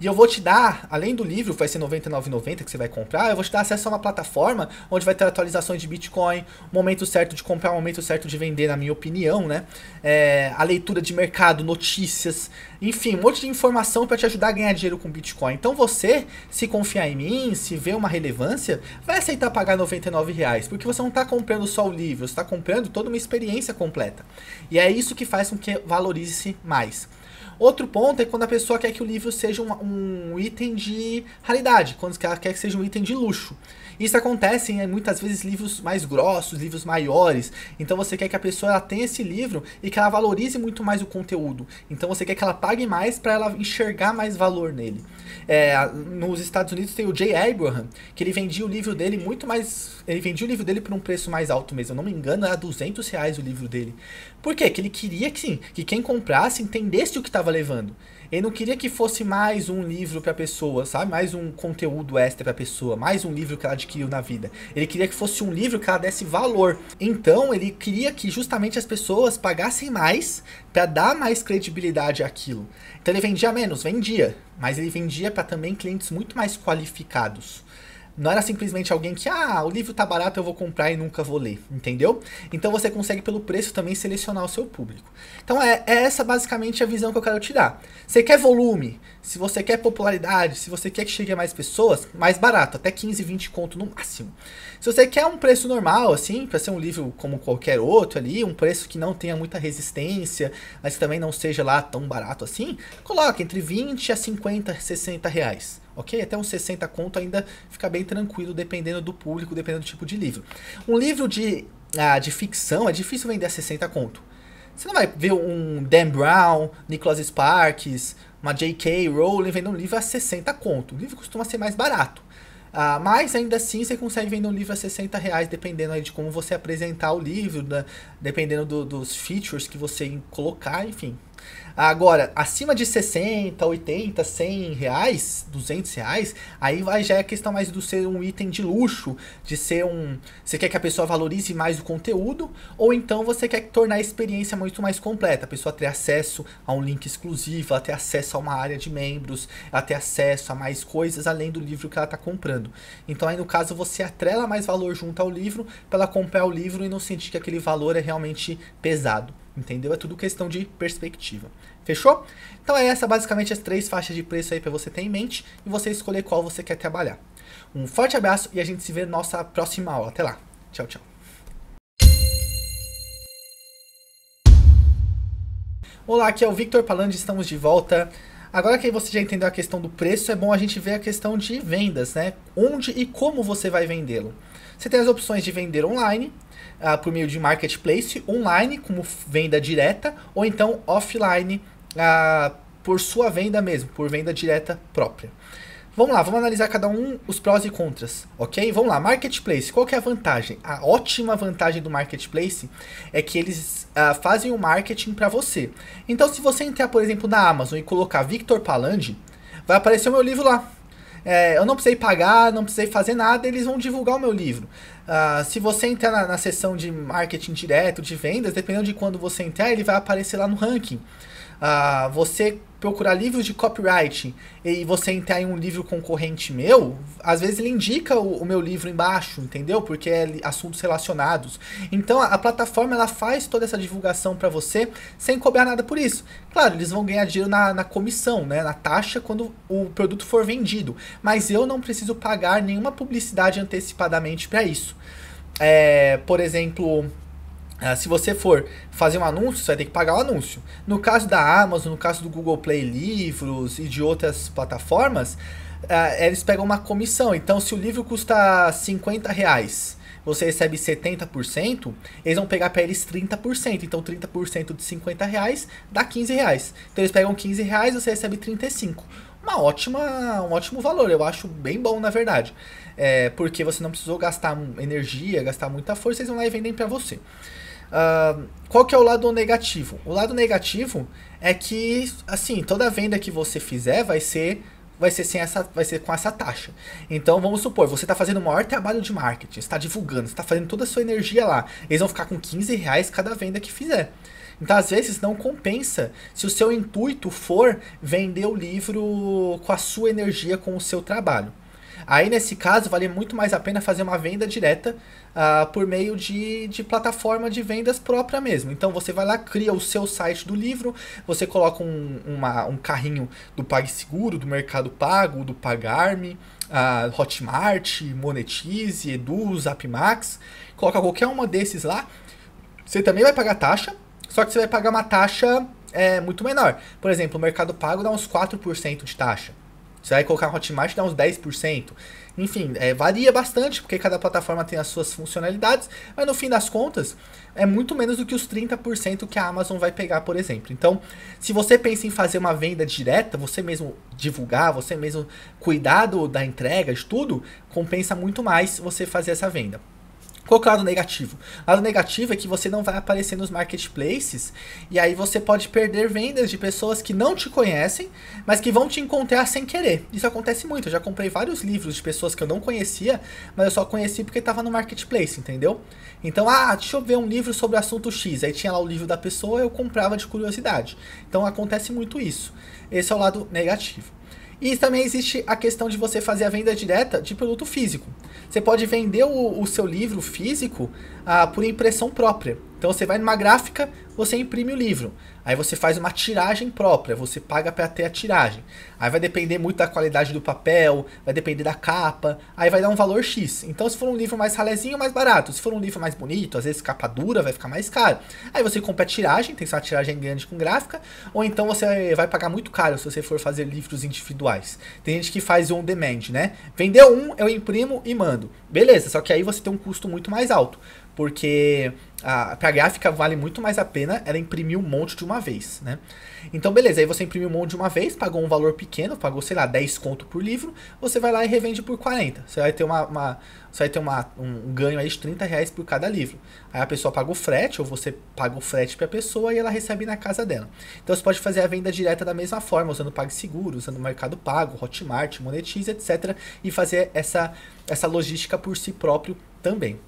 E eu vou te dar, além do livro, vai ser R$ 99,90 que você vai comprar, eu vou te dar acesso a uma plataforma onde vai ter atualizações de Bitcoin, momento certo de comprar, momento certo de vender, na minha opinião, né? É, a leitura de mercado, notícias, enfim, um monte de informação para te ajudar a ganhar dinheiro com Bitcoin. Então você, se confiar em mim, se ver uma relevância, vai aceitar pagar R$ 99,00, porque você não está comprando só o livro, você está comprando toda uma experiência completa. E é isso que faz com que valorize mais. Outro ponto é quando a pessoa quer que o livro seja um, um item de raridade, quando ela quer que seja um item de luxo. Isso acontece em eh, muitas vezes livros mais grossos, livros maiores. Então você quer que a pessoa ela tenha esse livro e que ela valorize muito mais o conteúdo. Então você quer que ela pague mais para ela enxergar mais valor nele. É, nos Estados Unidos tem o Jay Abraham, que ele vendia o livro dele muito mais. Ele vendia o livro dele por um preço mais alto mesmo. Eu não me engano, era 200 reais o livro dele. Por quê? Que ele queria que sim, que quem comprasse entendesse o que estava levando. Ele não queria que fosse mais um livro pra pessoa, sabe? Mais um conteúdo extra pra pessoa, mais um livro que ela adquiriu na vida. Ele queria que fosse um livro que ela desse valor. Então, ele queria que justamente as pessoas pagassem mais para dar mais credibilidade àquilo. Então, ele vendia menos, vendia, mas ele vendia para também clientes muito mais qualificados. Não era simplesmente alguém que, ah, o livro tá barato, eu vou comprar e nunca vou ler, entendeu? Então você consegue, pelo preço, também selecionar o seu público. Então é, é essa basicamente a visão que eu quero te dar. Você quer volume, se você quer popularidade, se você quer que chegue a mais pessoas, mais barato, até 15, 20 conto no máximo. Se você quer um preço normal, assim, para ser um livro como qualquer outro ali, um preço que não tenha muita resistência, mas também não seja lá tão barato assim, coloca entre 20 a 50, 60 reais ok? Até uns 60 conto ainda fica bem tranquilo, dependendo do público, dependendo do tipo de livro. Um livro de, ah, de ficção é difícil vender a 60 conto. Você não vai ver um Dan Brown, Nicholas Sparks, uma J.K. Rowling vendendo um livro a 60 conto. O livro costuma ser mais barato. Ah, mas ainda assim você consegue vender um livro a 60 reais, dependendo aí de como você apresentar o livro, né? dependendo do, dos features que você colocar, enfim. Agora, acima de 60, 80, 100 reais, 200 reais, aí vai, já é questão mais do ser um item de luxo, de ser um... Você quer que a pessoa valorize mais o conteúdo, ou então você quer tornar a experiência muito mais completa, a pessoa ter acesso a um link exclusivo, ela ter acesso a uma área de membros, ela ter acesso a mais coisas além do livro que ela está comprando. Então aí no caso você atrela mais valor junto ao livro, para ela comprar o livro e não sentir que aquele valor é realmente pesado. Entendeu? É tudo questão de perspectiva. Fechou? Então é essa basicamente as três faixas de preço aí para você ter em mente e você escolher qual você quer trabalhar. Um forte abraço e a gente se vê na nossa próxima aula. Até lá. Tchau, tchau. Olá, aqui é o Victor Palandes, estamos de volta. Agora que você já entendeu a questão do preço, é bom a gente ver a questão de vendas, né? Onde e como você vai vendê-lo. Você tem as opções de vender online, ah, por meio de marketplace online, como venda direta, ou então offline, ah, por sua venda mesmo, por venda direta própria. Vamos lá, vamos analisar cada um os prós e contras, ok? Vamos lá, marketplace, qual que é a vantagem? A ótima vantagem do marketplace é que eles ah, fazem o marketing para você. Então, se você entrar, por exemplo, na Amazon e colocar Victor Palandi, vai aparecer o meu livro lá, é, eu não precisei pagar, não precisei fazer nada, eles vão divulgar o meu livro. Uh, se você entrar na, na seção de marketing direto, de vendas, dependendo de quando você entrar, ele vai aparecer lá no ranking ah, você procurar livros de copyright e você entrar em um livro concorrente meu, às vezes ele indica o, o meu livro embaixo, entendeu? Porque é assuntos relacionados. Então a, a plataforma ela faz toda essa divulgação para você sem cobrar nada por isso. Claro, eles vão ganhar dinheiro na, na comissão, né, na taxa quando o produto for vendido, mas eu não preciso pagar nenhuma publicidade antecipadamente para isso. É, por exemplo, ah, se você for fazer um anúncio, você vai ter que pagar o anúncio. No caso da Amazon, no caso do Google Play Livros e de outras plataformas, ah, eles pegam uma comissão. Então, se o livro custa 50 reais, você recebe 70%, eles vão pegar para eles 30%. Então, 30% de 50 reais dá 15 reais. Então, eles pegam 15 reais, você recebe 35 uma ótima, um ótimo valor, eu acho bem bom na verdade, é, porque você não precisou gastar energia, gastar muita força, eles vão lá e vendem para você. Uh, qual que é o lado negativo? O lado negativo é que, assim, toda venda que você fizer vai ser vai ser sem essa vai ser com essa taxa. Então vamos supor, você está fazendo o maior trabalho de marketing, está divulgando, está fazendo toda a sua energia lá. Eles vão ficar com 15 reais cada venda que fizer. Então, às vezes, não compensa se o seu intuito for vender o livro com a sua energia, com o seu trabalho. Aí, nesse caso, vale muito mais a pena fazer uma venda direta uh, por meio de, de plataforma de vendas própria mesmo. Então, você vai lá, cria o seu site do livro, você coloca um, uma, um carrinho do PagSeguro, do Mercado Pago, do Pagarme, uh, Hotmart, Monetize, Edu, Zapmax, coloca qualquer uma desses lá. Você também vai pagar taxa, só que você vai pagar uma taxa é, muito menor. Por exemplo, o Mercado Pago dá uns 4% de taxa. Você vai colocar Hotmart, dá uns 10%. Enfim, é, varia bastante, porque cada plataforma tem as suas funcionalidades, mas no fim das contas, é muito menos do que os 30% que a Amazon vai pegar, por exemplo. Então, se você pensa em fazer uma venda direta, você mesmo divulgar, você mesmo cuidar da entrega, de tudo, compensa muito mais você fazer essa venda. Qual que é o lado negativo? O lado negativo é que você não vai aparecer nos marketplaces e aí você pode perder vendas de pessoas que não te conhecem, mas que vão te encontrar sem querer. Isso acontece muito. Eu já comprei vários livros de pessoas que eu não conhecia, mas eu só conheci porque estava no marketplace, entendeu? Então, ah, deixa eu ver um livro sobre assunto X. Aí tinha lá o livro da pessoa, eu comprava de curiosidade. Então acontece muito isso. Esse é o lado negativo. E também existe a questão de você fazer a venda direta de produto físico. Você pode vender o, o seu livro físico ah, por impressão própria. Então você vai numa gráfica, você imprime o livro. Aí você faz uma tiragem própria, você paga para ter a tiragem. Aí vai depender muito da qualidade do papel, vai depender da capa, aí vai dar um valor X. Então se for um livro mais ralezinho, mais barato. Se for um livro mais bonito, às vezes capa dura, vai ficar mais caro. Aí você compra a tiragem, tem só tiragem grande com gráfica, ou então você vai pagar muito caro se você for fazer livros individuais. Tem gente que faz on demand, né? Vendeu um, eu imprimo e mando. Beleza, só que aí você tem um custo muito mais alto porque a, gráfica vale muito mais a pena ela imprimir um monte de uma vez, né? Então, beleza, aí você imprimiu um monte de uma vez, pagou um valor pequeno, pagou, sei lá, 10 conto por livro, você vai lá e revende por 40. Você vai ter, uma, uma você vai ter uma, um ganho aí de 30 reais por cada livro. Aí a pessoa paga o frete, ou você paga o frete para a pessoa e ela recebe na casa dela. Então você pode fazer a venda direta da mesma forma, usando PagSeguro, usando Mercado Pago, Hotmart, Monetize, etc. E fazer essa, essa logística por si próprio também.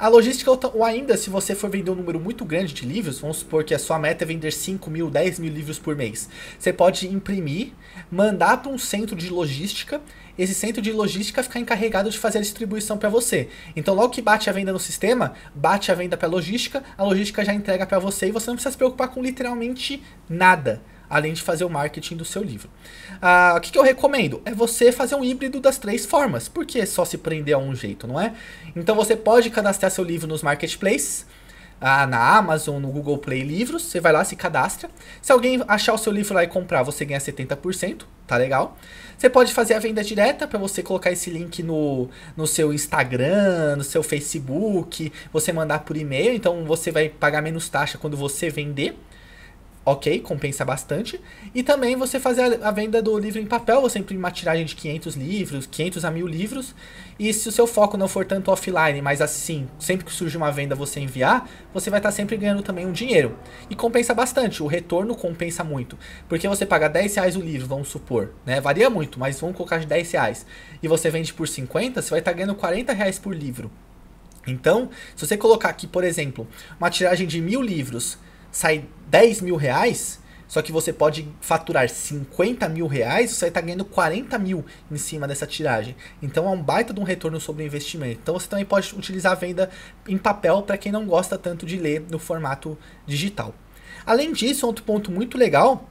A logística ou ainda, se você for vender um número muito grande de livros, vamos supor que a sua meta é vender 5 mil, 10 mil livros por mês, você pode imprimir, mandar para um centro de logística, esse centro de logística ficar encarregado de fazer a distribuição para você. Então, logo que bate a venda no sistema, bate a venda para a logística, a logística já entrega para você e você não precisa se preocupar com literalmente nada além de fazer o marketing do seu livro. Ah, o que, que, eu recomendo? É você fazer um híbrido das três formas, porque só se prender a um jeito, não é? Então você pode cadastrar seu livro nos marketplaces, ah, na Amazon, no Google Play Livros, você vai lá, se cadastra. Se alguém achar o seu livro lá e comprar, você ganha 70%, tá legal? Você pode fazer a venda direta para você colocar esse link no, no seu Instagram, no seu Facebook, você mandar por e-mail, então você vai pagar menos taxa quando você vender ok, compensa bastante. E também você fazer a, venda do livro em papel, você imprimir uma tiragem de 500 livros, 500 a 1000 livros. E se o seu foco não for tanto offline, mas assim, sempre que surge uma venda você enviar, você vai estar tá sempre ganhando também um dinheiro. E compensa bastante, o retorno compensa muito. Porque você paga 10 reais o livro, vamos supor, né? Varia muito, mas vamos colocar de 10 reais. E você vende por 50, você vai estar tá ganhando 40 reais por livro. Então, se você colocar aqui, por exemplo, uma tiragem de mil livros sai 10 mil reais, só que você pode faturar 50 mil reais, você está ganhando 40 mil em cima dessa tiragem. Então é um baita de um retorno sobre o investimento. Então você também pode utilizar a venda em papel para quem não gosta tanto de ler no formato digital. Além disso, outro ponto muito legal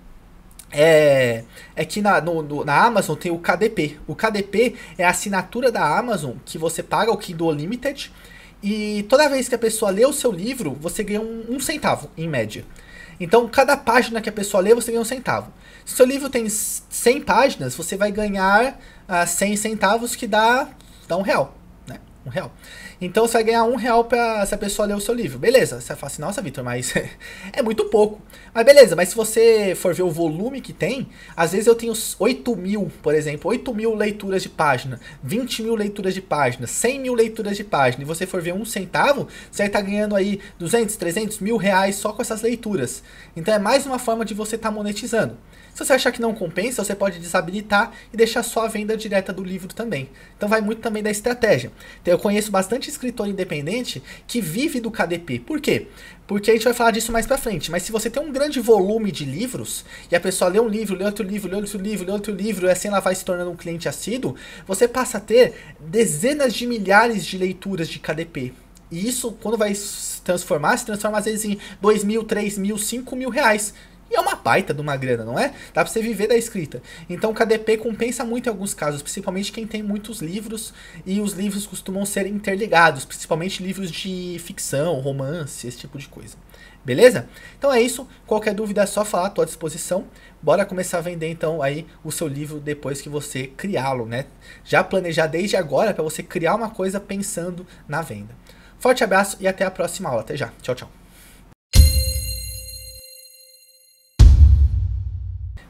é, é que na, no, no, na Amazon tem o KDP. O KDP é a assinatura da Amazon que você paga o Kindle Limited e toda vez que a pessoa lê o seu livro, você ganha um, um centavo, em média. Então, cada página que a pessoa lê, você ganha um centavo. Se seu livro tem 100 páginas, você vai ganhar uh, ah, 100 centavos, que dá, dá um real. Né? Um real. Então você vai ganhar um real pra, se a pessoa ler o seu livro. Beleza, você fala assim, nossa, Vitor, mas é muito pouco. Mas beleza, mas se você for ver o volume que tem, às vezes eu tenho 8 mil, por exemplo, 8 mil leituras de página, 20 mil leituras de página, 100 mil leituras de página, e você for ver um centavo, você vai estar tá ganhando aí 200, 300 mil reais só com essas leituras. Então é mais uma forma de você estar tá monetizando. Se você achar que não compensa, você pode desabilitar e deixar só a venda direta do livro também. Então vai muito também da estratégia. Então, eu conheço bastante escritor independente que vive do KDP. Por quê? Porque a gente vai falar disso mais pra frente. Mas se você tem um grande volume de livros, e a pessoa lê um livro, lê outro livro, lê outro livro, lê outro livro, e assim ela vai se tornando um cliente assíduo, você passa a ter dezenas de milhares de leituras de KDP. E isso, quando vai se transformar, se transforma às vezes em 2 mil, 3 mil, 5 mil reais e é uma baita de uma grana, não é? Dá pra você viver da escrita. Então o KDP compensa muito em alguns casos, principalmente quem tem muitos livros e os livros costumam ser interligados, principalmente livros de ficção, romance, esse tipo de coisa. Beleza? Então é isso. Qualquer dúvida é só falar, tô à disposição. Bora começar a vender então aí o seu livro depois que você criá-lo, né? Já planejar desde agora para você criar uma coisa pensando na venda. Forte abraço e até a próxima aula. Até já. Tchau, tchau.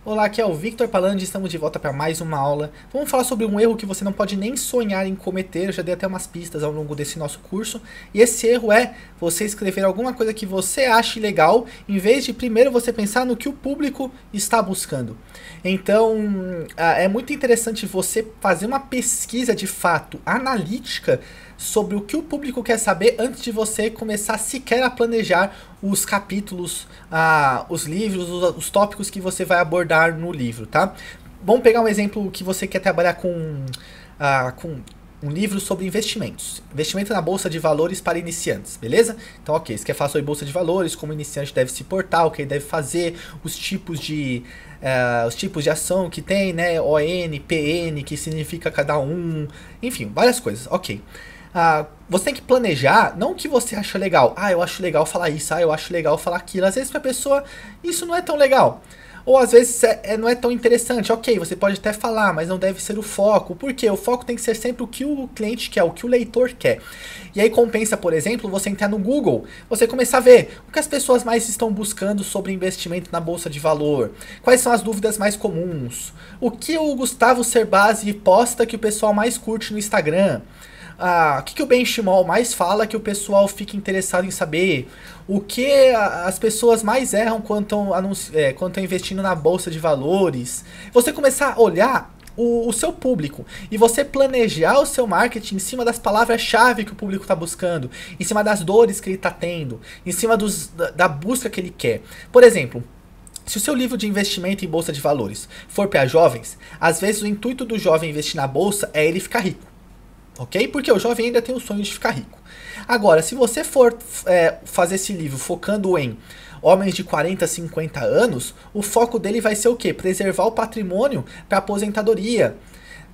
Olá, aqui é o Victor Palandi, estamos de volta para mais uma aula. Vamos falar sobre um erro que você não pode nem sonhar em cometer, eu já dei até umas pistas ao longo desse nosso curso. E esse erro é você escrever alguma coisa que você ache legal, em vez de primeiro você pensar no que o público está buscando. Então, ah, é muito interessante você fazer uma pesquisa de fato analítica sobre o que o público quer saber antes de você começar sequer a planejar os capítulos, ah, os livros, os, os tópicos que você vai abordar no livro, tá? Vamos pegar um exemplo que você quer trabalhar com, ah, com um livro sobre investimentos. Investimento na bolsa de valores para iniciantes, beleza? Então, ok, você quer falar sobre bolsa de valores, como o iniciante deve se portar, o que ele deve fazer, os tipos de uh, os tipos de ação que tem, né? ON, PN, que significa cada um, enfim, várias coisas. Ok. Ah, você tem que planejar, não o que você acha legal. Ah, eu acho legal falar isso, ah, eu acho legal falar aquilo. Às vezes pra pessoa isso não é tão legal. Ou às vezes é, é não é tão interessante. Ok, você pode até falar, mas não deve ser o foco. Porque o foco tem que ser sempre o que o cliente quer, o que o leitor quer. E aí compensa, por exemplo, você entrar no Google, você começar a ver o que as pessoas mais estão buscando sobre investimento na bolsa de valor, quais são as dúvidas mais comuns, o que o Gustavo Serbasi posta que o pessoal mais curte no Instagram ah, o que, que o Benchimol mais fala que o pessoal fica interessado em saber? O que a, as pessoas mais erram quando estão é, investindo na bolsa de valores? Você começar a olhar o, o, seu público e você planejar o seu marketing em cima das palavras-chave que o público está buscando, em cima das dores que ele está tendo, em cima dos, da, da busca que ele quer. Por exemplo, se o seu livro de investimento em bolsa de valores for para jovens, às vezes o intuito do jovem investir na bolsa é ele ficar rico ok? Porque o jovem ainda tem o sonho de ficar rico. Agora, se você for é, fazer esse livro focando em homens de 40, 50 anos, o foco dele vai ser o quê? Preservar o patrimônio para aposentadoria,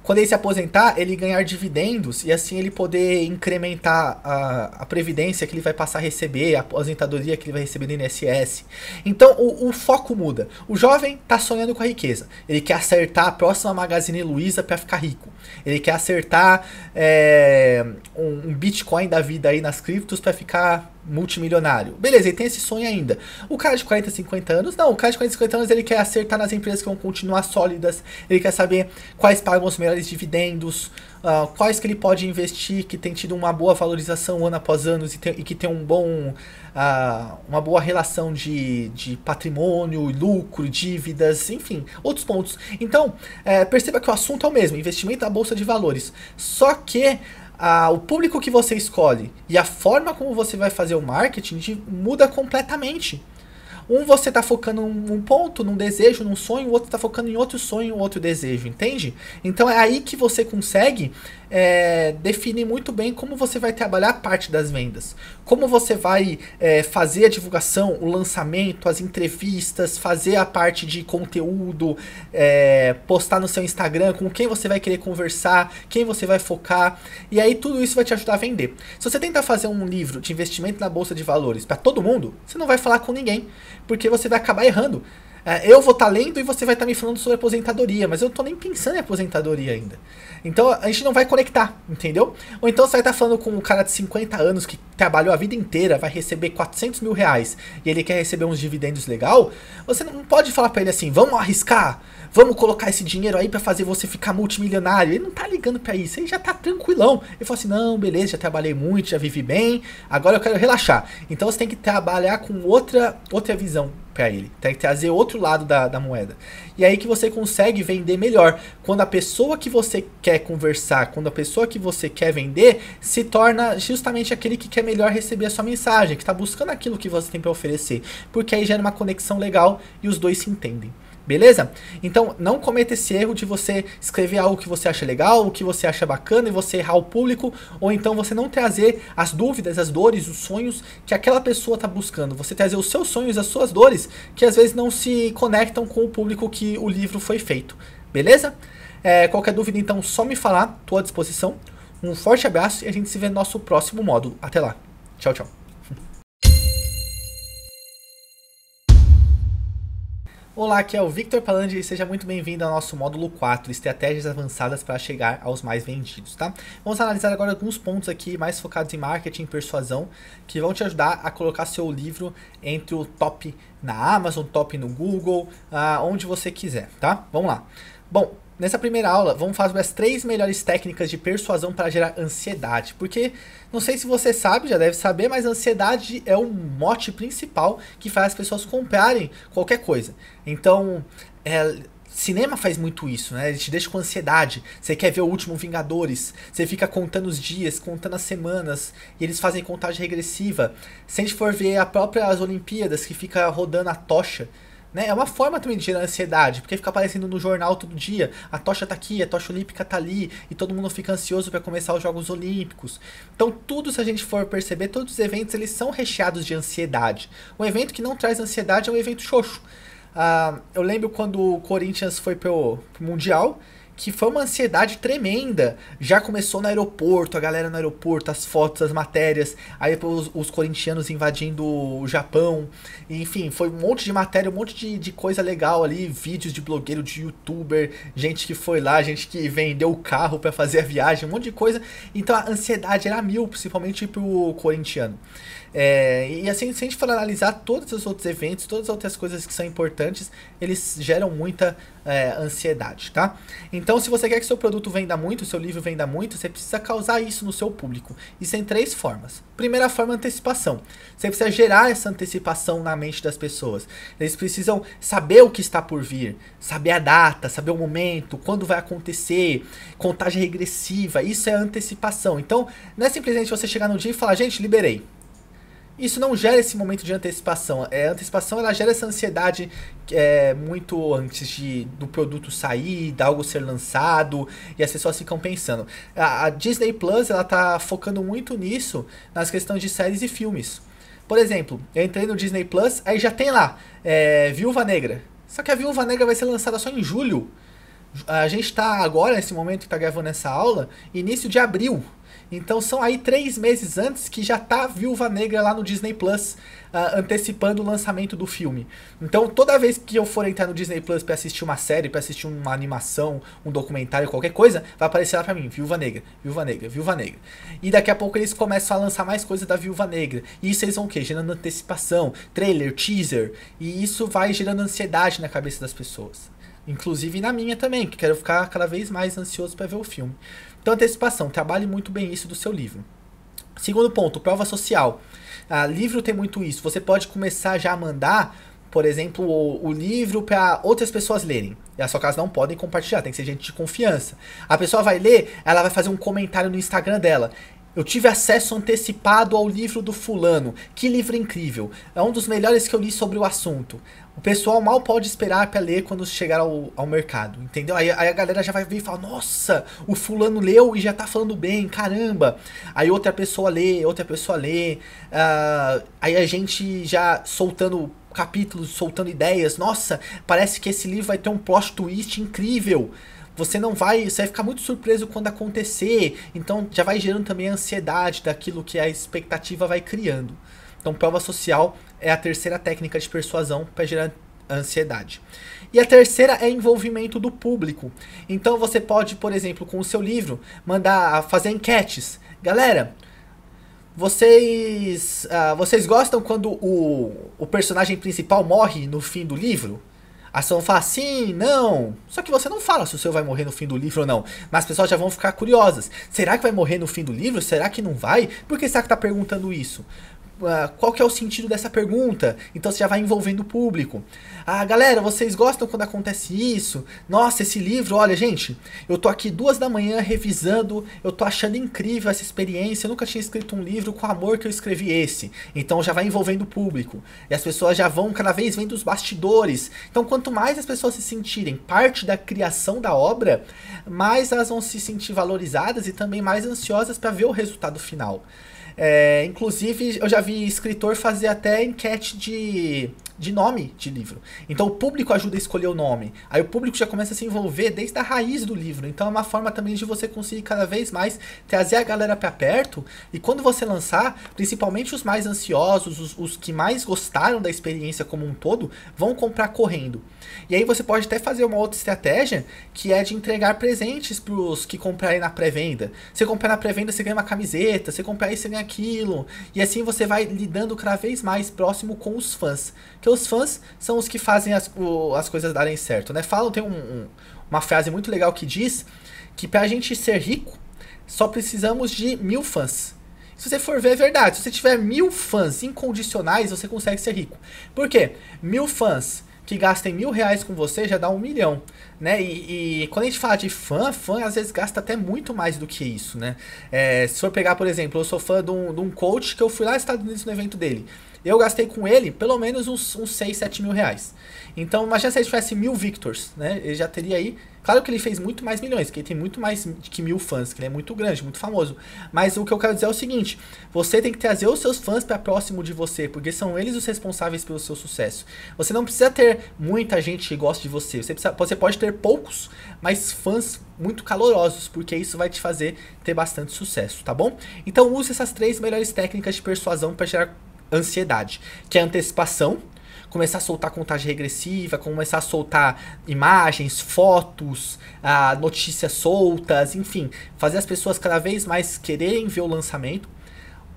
quando ele se aposentar, ele ganhar dividendos e assim ele poder incrementar a, a previdência que ele vai passar a receber, a aposentadoria que ele vai receber no INSS. Então o, o foco muda. O jovem está sonhando com a riqueza. Ele quer acertar a próxima Magazine Luiza para ficar rico. Ele quer acertar é, um, um Bitcoin da vida aí nas criptos para ficar multimilionário. Beleza, ele tem esse sonho ainda. O cara de 40, 50 anos, não. O cara de 40, 50 anos, ele quer acertar nas empresas que vão continuar sólidas. Ele quer saber quais pagam os melhores dividendos, uh, quais que ele pode investir que tem tido uma boa valorização ano após ano e, e que tem um bom, uh, uma boa relação de, de patrimônio, lucro, dívidas, enfim, outros pontos. Então, é, perceba que o assunto é o mesmo, investimento na bolsa de valores. Só que a, o público que você escolhe e a forma como você vai fazer o marketing muda completamente. Um você está focando num ponto, num desejo, num sonho, o outro está focando em outro sonho, outro desejo, entende? Então é aí que você consegue é, definir muito bem como você vai trabalhar a parte das vendas. Como você vai é, fazer a divulgação, o lançamento, as entrevistas, fazer a parte de conteúdo, é, postar no seu Instagram, com quem você vai querer conversar, quem você vai focar. E aí tudo isso vai te ajudar a vender. Se você tentar fazer um livro de investimento na bolsa de valores para todo mundo, você não vai falar com ninguém porque você vai acabar errando. É, eu vou estar tá lendo e você vai estar tá me falando sobre aposentadoria, mas eu não tô nem pensando em aposentadoria ainda. Então a gente não vai conectar, entendeu? Ou então você vai estar tá falando com um cara de 50 anos que trabalhou a vida inteira, vai receber 400 mil reais e ele quer receber uns dividendos legal. Você não pode falar para ele assim, vamos arriscar, vamos colocar esse dinheiro aí para fazer você ficar multimilionário. Ele não tá ligando para isso, ele já tá tranquilão. Ele fala assim: não, beleza, já trabalhei muito, já vivi bem, agora eu quero relaxar. Então você tem que trabalhar com outra, outra visão para ele, tem que trazer outro lado da, da moeda. E aí que você consegue vender melhor. Quando a pessoa que você quer conversar, quando a pessoa que você quer vender, se torna justamente aquele que quer melhor receber a sua mensagem, que está buscando aquilo que você tem para oferecer. Porque aí gera uma conexão legal e os dois se entendem. Beleza? Então não cometa esse erro de você escrever algo que você acha legal, o que você acha bacana e você errar o público, ou então você não trazer as dúvidas, as dores, os sonhos que aquela pessoa está buscando. Você trazer os seus sonhos, as suas dores, que às vezes não se conectam com o público que o livro foi feito. Beleza? É, qualquer dúvida, então, só me falar, estou à disposição. Um forte abraço e a gente se vê no nosso próximo módulo. Até lá. Tchau, tchau. Olá, aqui é o Victor Palandi e seja muito bem-vindo ao nosso módulo 4, estratégias avançadas para chegar aos mais vendidos, tá? Vamos analisar agora alguns pontos aqui mais focados em marketing e persuasão que vão te ajudar a colocar seu livro entre o top na Amazon, top no Google, ah, onde você quiser, tá? Vamos lá. Bom, Nessa primeira aula, vamos falar sobre as três melhores técnicas de persuasão para gerar ansiedade, porque não sei se você sabe, já deve saber, mas ansiedade é o mote principal que faz as pessoas comprarem qualquer coisa. Então, é, cinema faz muito isso, né? Ele te deixa com ansiedade. Você quer ver o último Vingadores, você fica contando os dias, contando as semanas, e eles fazem contagem regressiva. Se a gente for ver a própria as Olimpíadas, que fica rodando a tocha, né? É uma forma também de gerar ansiedade, porque fica aparecendo no jornal todo dia, a tocha tá aqui, a tocha olímpica tá ali, e todo mundo fica ansioso para começar os Jogos Olímpicos. Então, tudo se a gente for perceber, todos os eventos eles são recheados de ansiedade. Um evento que não traz ansiedade é um evento xoxo. Ah, eu lembro quando o Corinthians foi pro, pro Mundial, que foi uma ansiedade tremenda. Já começou no aeroporto, a galera no aeroporto, as fotos, as matérias, aí depois os, os corintianos invadindo o Japão. Enfim, foi um monte de matéria, um monte de, de coisa legal ali, vídeos de blogueiro, de youtuber, gente que foi lá, gente que vendeu o carro para fazer a viagem, um monte de coisa. Então a ansiedade era mil, principalmente pro corintiano. É, e assim, se a gente for analisar todos os outros eventos, todas as outras coisas que são importantes, eles geram muita é, ansiedade, tá? Então, se você quer que seu produto venda muito, seu livro venda muito, você precisa causar isso no seu público. Isso em três formas. Primeira forma, antecipação. Você precisa gerar essa antecipação na mente das pessoas. Eles precisam saber o que está por vir, saber a data, saber o momento, quando vai acontecer, contagem regressiva. Isso é antecipação. Então, não é simplesmente você chegar no dia e falar, gente, liberei isso não gera esse momento de antecipação. É, a antecipação ela gera essa ansiedade é, muito antes de, do produto sair, de algo ser lançado, e as pessoas ficam pensando. A, a Disney Plus ela tá focando muito nisso nas questões de séries e filmes. Por exemplo, eu entrei no Disney Plus, aí já tem lá é, Viúva Negra. Só que a Viúva Negra vai ser lançada só em julho. A gente está agora, nesse momento que está gravando essa aula, início de abril. Então são aí três meses antes que já tá Viúva Negra lá no Disney Plus, uh, antecipando o lançamento do filme. Então toda vez que eu for entrar no Disney Plus para assistir uma série, para assistir uma animação, um documentário, qualquer coisa, vai aparecer lá pra mim, Viúva Negra, Viúva Negra, Viúva Negra. E daqui a pouco eles começam a lançar mais coisa da Viúva Negra. E isso eles vão o quê? Gerando antecipação, trailer, teaser. E isso vai gerando ansiedade na cabeça das pessoas. Inclusive na minha também, que quero ficar cada vez mais ansioso para ver o filme. Então, antecipação, trabalhe muito bem isso do seu livro. Segundo ponto, prova social. Ah, livro tem muito isso. Você pode começar já a mandar, por exemplo, o, o livro para outras pessoas lerem. E a sua casa não podem compartilhar, tem que ser gente de confiança. A pessoa vai ler, ela vai fazer um comentário no Instagram dela. Eu tive acesso antecipado ao livro do fulano. Que livro incrível. É um dos melhores que eu li sobre o assunto. O pessoal mal pode esperar para ler quando chegar ao, ao mercado, entendeu? Aí, aí, a galera já vai vir e falar, nossa, o fulano leu e já tá falando bem, caramba. Aí outra pessoa lê, outra pessoa lê. Uh, aí a gente já soltando capítulos, soltando ideias. Nossa, parece que esse livro vai ter um plot twist incrível. Você não vai, você vai ficar muito surpreso quando acontecer. Então já vai gerando também a ansiedade daquilo que a expectativa vai criando. Então, prova social é a terceira técnica de persuasão para gerar ansiedade. E a terceira é envolvimento do público. Então você pode, por exemplo, com o seu livro, mandar ah, fazer enquetes. Galera, vocês uh, vocês gostam quando o, o personagem principal morre no fim do livro? Ação fala sim, não. Só que você não fala se o seu vai morrer no fim do livro ou não. Mas as pessoas já vão ficar curiosas. Será que vai morrer no fim do livro? Será que não vai? Por que está perguntando isso? Ah, qual que é o sentido dessa pergunta? Então você já vai envolvendo o público. Ah, galera, vocês gostam quando acontece isso? Nossa, esse livro, olha, gente, eu tô aqui duas da manhã revisando, eu tô achando incrível essa experiência, eu nunca tinha escrito um livro com o amor que eu escrevi esse. Então já vai envolvendo o público. E as pessoas já vão cada vez vendo os bastidores. Então quanto mais as pessoas se sentirem parte da criação da obra, mais elas vão se sentir valorizadas e também mais ansiosas para ver o resultado final. É, inclusive, eu já vi escritor fazer até enquete de, de nome de livro. Então, o público ajuda a escolher o nome. Aí, o público já começa a se envolver desde a raiz do livro. Então, é uma forma também de você conseguir cada vez mais trazer a galera para perto. E quando você lançar, principalmente os mais ansiosos, os, os que mais gostaram da experiência como um todo, vão comprar correndo. E aí, você pode até fazer uma outra estratégia que é de entregar presentes para os que comprarem na pré-venda. Você comprar na pré-venda, você ganha uma camiseta. Você comprar aí, você ganha aquilo E assim você vai lidando cada vez mais próximo com os fãs. Que os fãs são os que fazem as, o, as coisas darem certo, né? Falam, tem um, um, uma frase muito legal que diz que pra gente ser rico, só precisamos de mil fãs. Se você for ver, é verdade. Se você tiver mil fãs incondicionais, você consegue ser rico. Por quê? Mil fãs que gastem mil reais com você já dá um milhão, né? E, e, quando a gente fala de fã, fã às vezes gasta até muito mais do que isso, né? É, se for pegar, por exemplo, eu sou fã de um, de um coach que eu fui lá nos Estados Unidos no evento dele. Eu gastei com ele pelo menos uns, uns 6, 7 mil reais. Então, imagina se ele tivesse mil Victors, né? Ele já teria aí. Claro que ele fez muito mais milhões, que ele tem muito mais que mil fãs, que ele é muito grande, muito famoso. Mas o que eu quero dizer é o seguinte: você tem que trazer os seus fãs para próximo de você, porque são eles os responsáveis pelo seu sucesso. Você não precisa ter muita gente que gosta de você. Você, precisa, você pode ter poucos, mas fãs muito calorosos, porque isso vai te fazer ter bastante sucesso, tá bom? Então use essas três melhores técnicas de persuasão para gerar ansiedade, que é a antecipação, começar a soltar contagem regressiva, começar a soltar imagens, fotos, ah, notícias soltas, enfim, fazer as pessoas cada vez mais quererem ver o lançamento.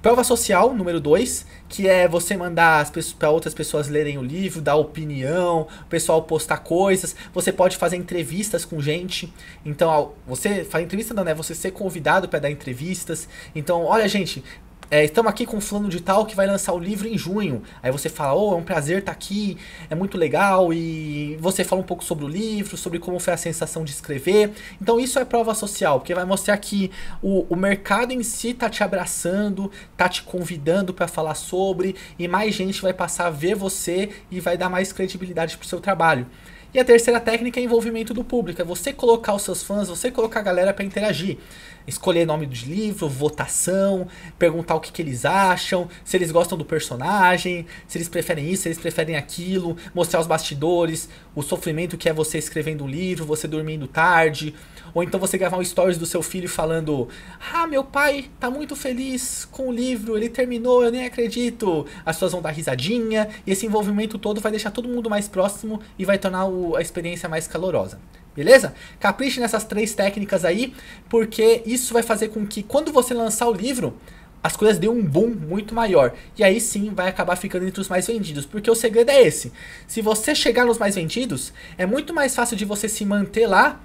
Prova social, número 2, que é você mandar para outras pessoas lerem o livro, dar opinião, o pessoal postar coisas. Você pode fazer entrevistas com gente. Então, você faz entrevista não, né? Você ser convidado para dar entrevistas. Então, olha, gente, é, estamos aqui com fulano de tal que vai lançar o livro em junho. Aí você fala, oh, é um prazer estar tá aqui, é muito legal, e você fala um pouco sobre o livro, sobre como foi a sensação de escrever. Então isso é prova social, porque vai mostrar que o, o mercado em si tá te abraçando, tá te convidando para falar sobre, e mais gente vai passar a ver você e vai dar mais credibilidade pro seu trabalho. E a terceira técnica é envolvimento do público, é você colocar os seus fãs, você colocar a galera para interagir escolher nome de livro, votação, perguntar o que, que eles acham, se eles gostam do personagem, se eles preferem isso, se eles preferem aquilo, mostrar os bastidores, o sofrimento que é você escrevendo um livro, você dormindo tarde, ou então você gravar um stories do seu filho falando: Ah, meu pai tá muito feliz com o livro, ele terminou, eu nem acredito. As pessoas vão dar risadinha, e esse envolvimento todo vai deixar todo mundo mais próximo e vai tornar o, a experiência mais calorosa. Beleza? Capriche nessas três técnicas aí, porque isso vai fazer com que quando você lançar o livro, as coisas dêem um boom muito maior. E aí sim vai acabar ficando entre os mais vendidos. Porque o segredo é esse. Se você chegar nos mais vendidos, é muito mais fácil de você se manter lá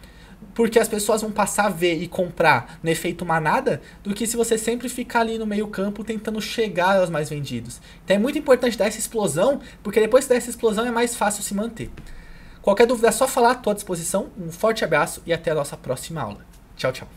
porque as pessoas vão passar a ver e comprar no efeito manada do que se você sempre ficar ali no meio campo tentando chegar aos mais vendidos. Então é muito importante dar essa explosão, porque depois dessa explosão é mais fácil se manter. Qualquer dúvida é só falar, à tua disposição. Um forte abraço e até a nossa próxima aula. Tchau, tchau.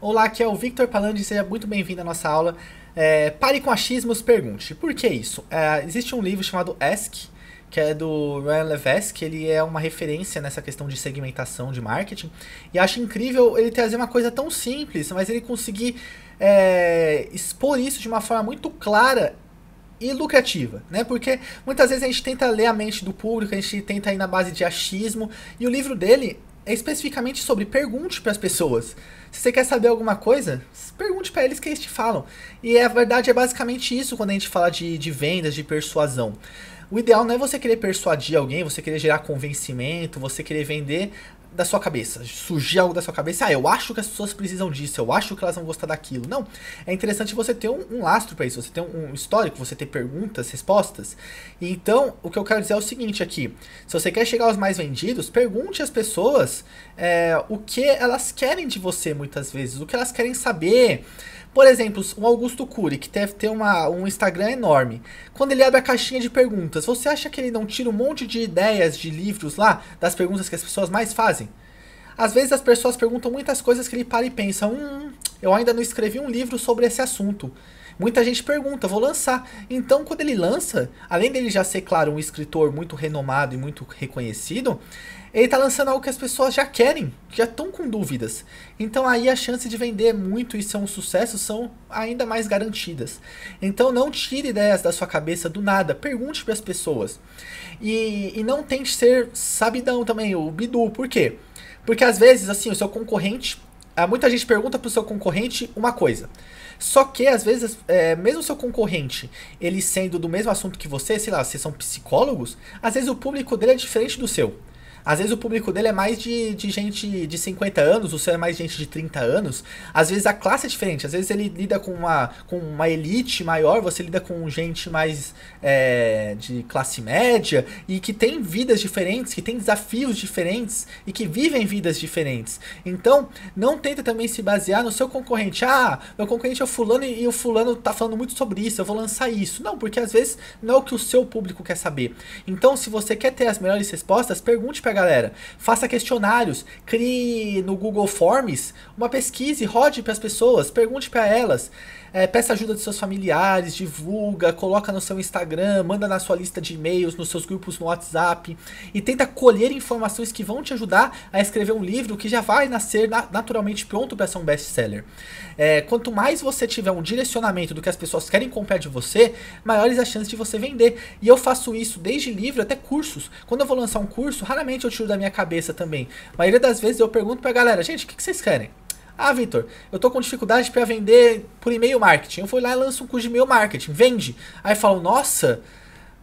Olá, aqui é o Victor Palandi, seja muito bem-vindo à nossa aula. É, pare com achismos, pergunte. Por que isso? É, existe um livro chamado Ask, que é do Ryan Levesque ele é uma referência nessa questão de segmentação de marketing. E acho incrível ele trazer uma coisa tão simples, mas ele conseguir é, expor isso de uma forma muito clara e lucrativa, né? Porque muitas vezes a gente tenta ler a mente do público, a gente tenta ir na base de achismo, e o livro dele é especificamente sobre pergunte para as pessoas. Se você quer saber alguma coisa, pergunte para eles que eles te falam. E é, a verdade é basicamente isso quando a gente fala de, de vendas, de persuasão. O ideal não é você querer persuadir alguém, você querer gerar convencimento, você querer vender da sua cabeça, surgir algo da sua cabeça, ah, eu acho que as pessoas precisam disso, eu acho que elas vão gostar daquilo. Não, é interessante você ter um, um lastro para isso, você ter um, um, histórico, você ter perguntas, respostas. E então, o que eu quero dizer é o seguinte aqui: se você quer chegar aos mais vendidos, pergunte às pessoas é, o que elas querem de você muitas vezes, o que elas querem saber. Por exemplo, o Augusto Cury, que deve ter uma, um Instagram enorme. Quando ele abre a caixinha de perguntas, você acha que ele não tira um monte de ideias de livros lá, das perguntas que as pessoas mais fazem? Às vezes as pessoas perguntam muitas coisas que ele para e pensa: hum, hum eu ainda não escrevi um livro sobre esse assunto. Muita gente pergunta, vou lançar. Então, quando ele lança, além dele já ser, claro, um escritor muito renomado e muito reconhecido, ele está lançando algo que as pessoas já querem, já estão com dúvidas. Então aí a chance de vender muito e ser um sucesso são ainda mais garantidas. Então não tire ideias da sua cabeça do nada, pergunte para as pessoas. E, e não tente ser sabidão também, o bidu, por quê? Porque às vezes, assim, o seu concorrente, ah, muita gente pergunta para o seu concorrente uma coisa. Só que, às vezes, é, mesmo seu concorrente, ele sendo do mesmo assunto que você, sei lá, vocês são psicólogos, às vezes o público dele é diferente do seu. Às vezes o público dele é mais de, de gente de 50 anos, o seu é mais gente de 30 anos. Às vezes a classe é diferente, às vezes ele lida com uma, com uma elite maior, você lida com gente mais é, de classe média e que tem vidas diferentes, que tem desafios diferentes e que vivem vidas diferentes. Então, não tenta também se basear no seu concorrente. Ah, meu concorrente é o fulano e, e o fulano tá falando muito sobre isso, eu vou lançar isso. Não, porque às vezes não é o que o seu público quer saber. Então, se você quer ter as melhores respostas, pergunte pra galera. Faça questionários, crie no Google Forms uma pesquisa e rode para as pessoas, pergunte para elas. É, peça ajuda dos seus familiares, divulga, coloca no seu Instagram, manda na sua lista de e-mails, nos seus grupos no WhatsApp e tenta colher informações que vão te ajudar a escrever um livro que já vai nascer na, naturalmente pronto para ser um best-seller. É, quanto mais você tiver um direcionamento do que as pessoas querem comprar de você, maiores as chances de você vender. E eu faço isso desde livro até cursos. Quando eu vou lançar um curso, raramente eu tiro da minha cabeça também. A maioria das vezes eu pergunto pra galera, gente, o que, que vocês querem? Ah, Vitor, eu tô com dificuldade para vender por e-mail marketing. Eu fui lá e lanço um curso de e-mail marketing, vende. Aí falam, nossa,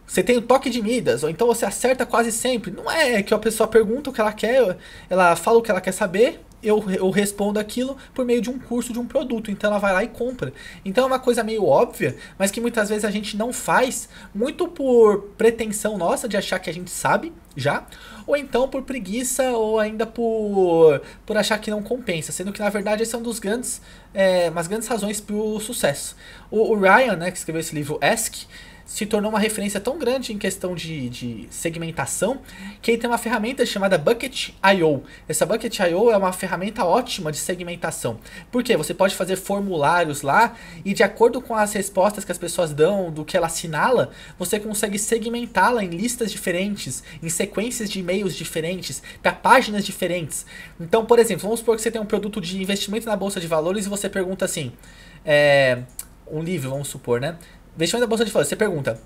você tem o toque de Midas, ou então você acerta quase sempre. Não é, é que a pessoa pergunta o que ela quer, ela fala o que ela quer saber, eu, eu respondo aquilo por meio de um curso, de um produto. Então ela vai lá e compra. Então é uma coisa meio óbvia, mas que muitas vezes a gente não faz, muito por pretensão nossa de achar que a gente sabe já, ou então por preguiça ou ainda por, por achar que não compensa, sendo que na verdade esse é um dos grandes, é, umas grandes razões para o sucesso. O, o Ryan, né, que escreveu esse livro Ask, se tornou uma referência tão grande em questão de, de segmentação que ele tem uma ferramenta chamada Bucket.io. Essa Bucket.io é uma ferramenta ótima de segmentação. porque Você pode fazer formulários lá e de acordo com as respostas que as pessoas dão, do que ela assinala, você consegue segmentá-la em listas diferentes, em sequências de e-mails diferentes, para páginas diferentes. Então, por exemplo, vamos supor que você tem um produto de investimento na bolsa de valores e você pergunta assim, é, um livro, vamos supor, né? Investimento da bolsa de valores. Você pergunta: